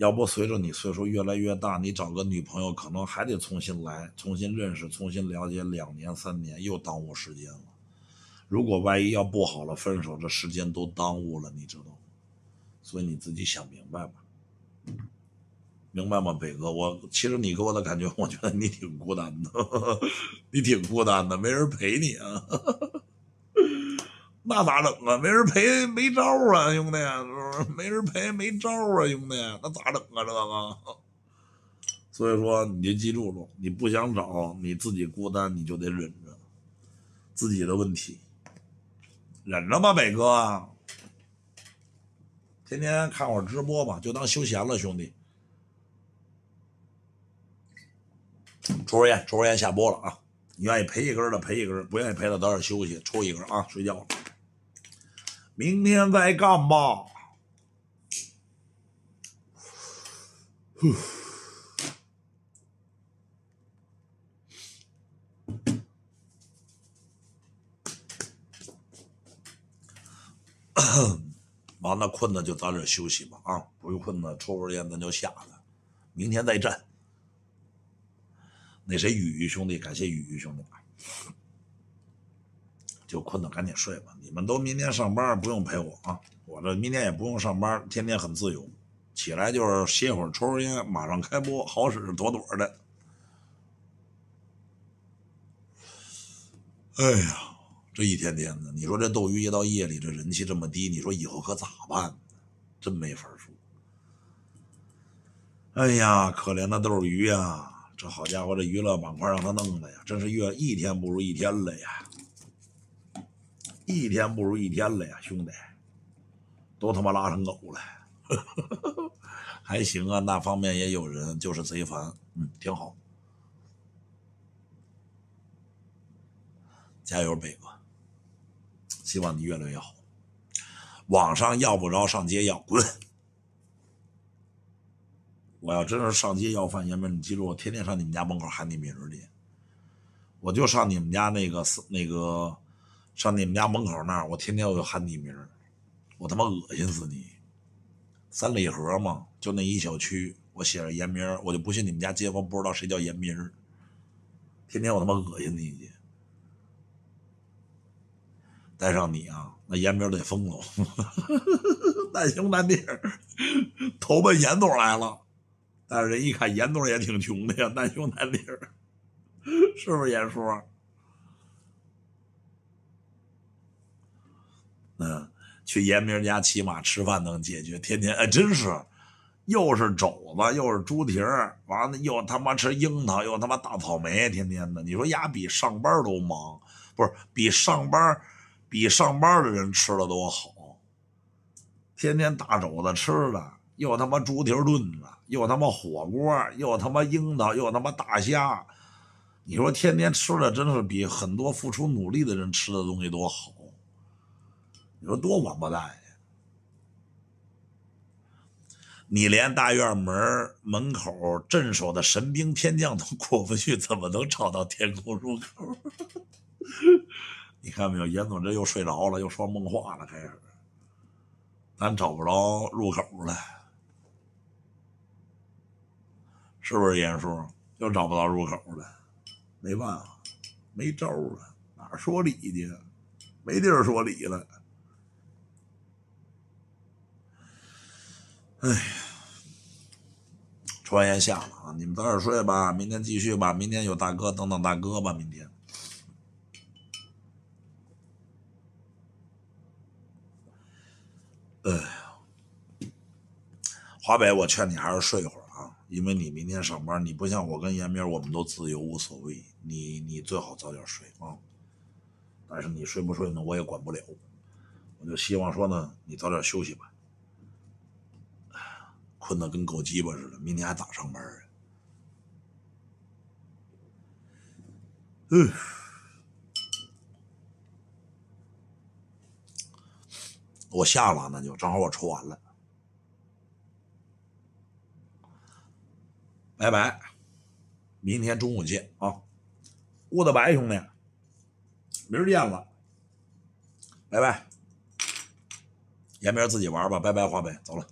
要不随着你岁数越来越大，你找个女朋友可能还得重新来，重新认识，重新了解两年三年又耽误时间了。如果万一要不好了分手，这时间都耽误了，你知道吗？所以你自己想明白吧，明白吗，北哥？我其实你给我的感觉，我觉得你挺孤单的，你挺孤单的，没人陪你啊。那咋整啊？没人陪，没招儿啊，兄弟！没人陪，没招儿啊，兄弟！那咋整啊？这个，所以说你就记住了，你不想找，你自己孤单，你就得忍着自己的问题，忍着吧，北哥。天天看会儿直播吧，就当休闲了，兄弟。抽根烟，抽根烟，下播了啊！你愿意陪一根的陪一根，不愿意陪的早点休息，抽一根啊，睡觉了。明天再干吧。完了困了就早点休息吧啊，不用困了，抽根烟咱就下了，明天再战。那谁，雨雨兄弟，感谢雨雨兄弟。就困了，赶紧睡吧。你们都明天上班，不用陪我啊。我这明天也不用上班，天天很自由，起来就是歇会儿，抽抽烟，马上开播，好使妥妥的。哎呀，这一天天的，你说这斗鱼一到夜里，这人气这么低，你说以后可咋办？真没法说。哎呀，可怜的斗鱼呀，这好家伙，这娱乐板块让他弄的呀，真是越一天不如一天了呀。一天不如一天了呀，兄弟，都他妈拉成狗了，还行啊，那方面也有人，就是贼烦，嗯，挺好，加油，北哥，希望你越来越好。网上要不着，上街要，滚！我要真是上街要饭，爷们，你记住，我天天上你们家门口喊你名儿去，我就上你们家那个那个。上你们家门口那儿，我天天我就喊你名儿，我他妈恶心死你！三里河嘛，就那一小区，我写着严明，我就不信你们家街坊不知道谁叫严明。天天我他妈恶心你去！带上你啊，那严明得疯了，难兄难弟，投奔严总来了。但是人一看严总也挺穷的呀，难兄难弟，是不是严叔？嗯，去严明家骑马吃饭能解决？天天哎，真是，又是肘子，又是猪蹄儿，完了又他妈吃樱桃，又他妈大草莓，天天的。你说呀，比上班都忙，不是比上班，比上班的人吃的都好。天天大肘子吃了，又他妈猪蹄炖了，又他妈火锅，又他妈樱桃，又他妈大虾。你说天天吃的，真的是比很多付出努力的人吃的东西都好。你说多王八蛋呀！你连大院门门口镇守的神兵天将都过不去，怎么能找到天宫入口？你看没有？严总这又睡着了，又说梦话了。开始，咱找不着入口了，是不是？严叔又找不到入口了，没办法，没招了，哪说理去？没地儿说理了。哎呀，抽完烟下了啊！你们早点睡吧，明天继续吧，明天有大哥等等大哥吧，明天。哎呀，华北，我劝你还是睡一会儿啊，因为你明天上班，你不像我跟严明，我们都自由无所谓，你你最好早点睡啊。但是你睡不睡呢，我也管不了，我就希望说呢，你早点休息吧。困的跟狗鸡巴似的，明天还咋上班啊？嗯，我下了，那就正好我抽完了。拜拜，明天中午见啊，g o goodbye 兄弟，明儿见了，拜拜，延边自己玩吧，拜拜，华北，走了。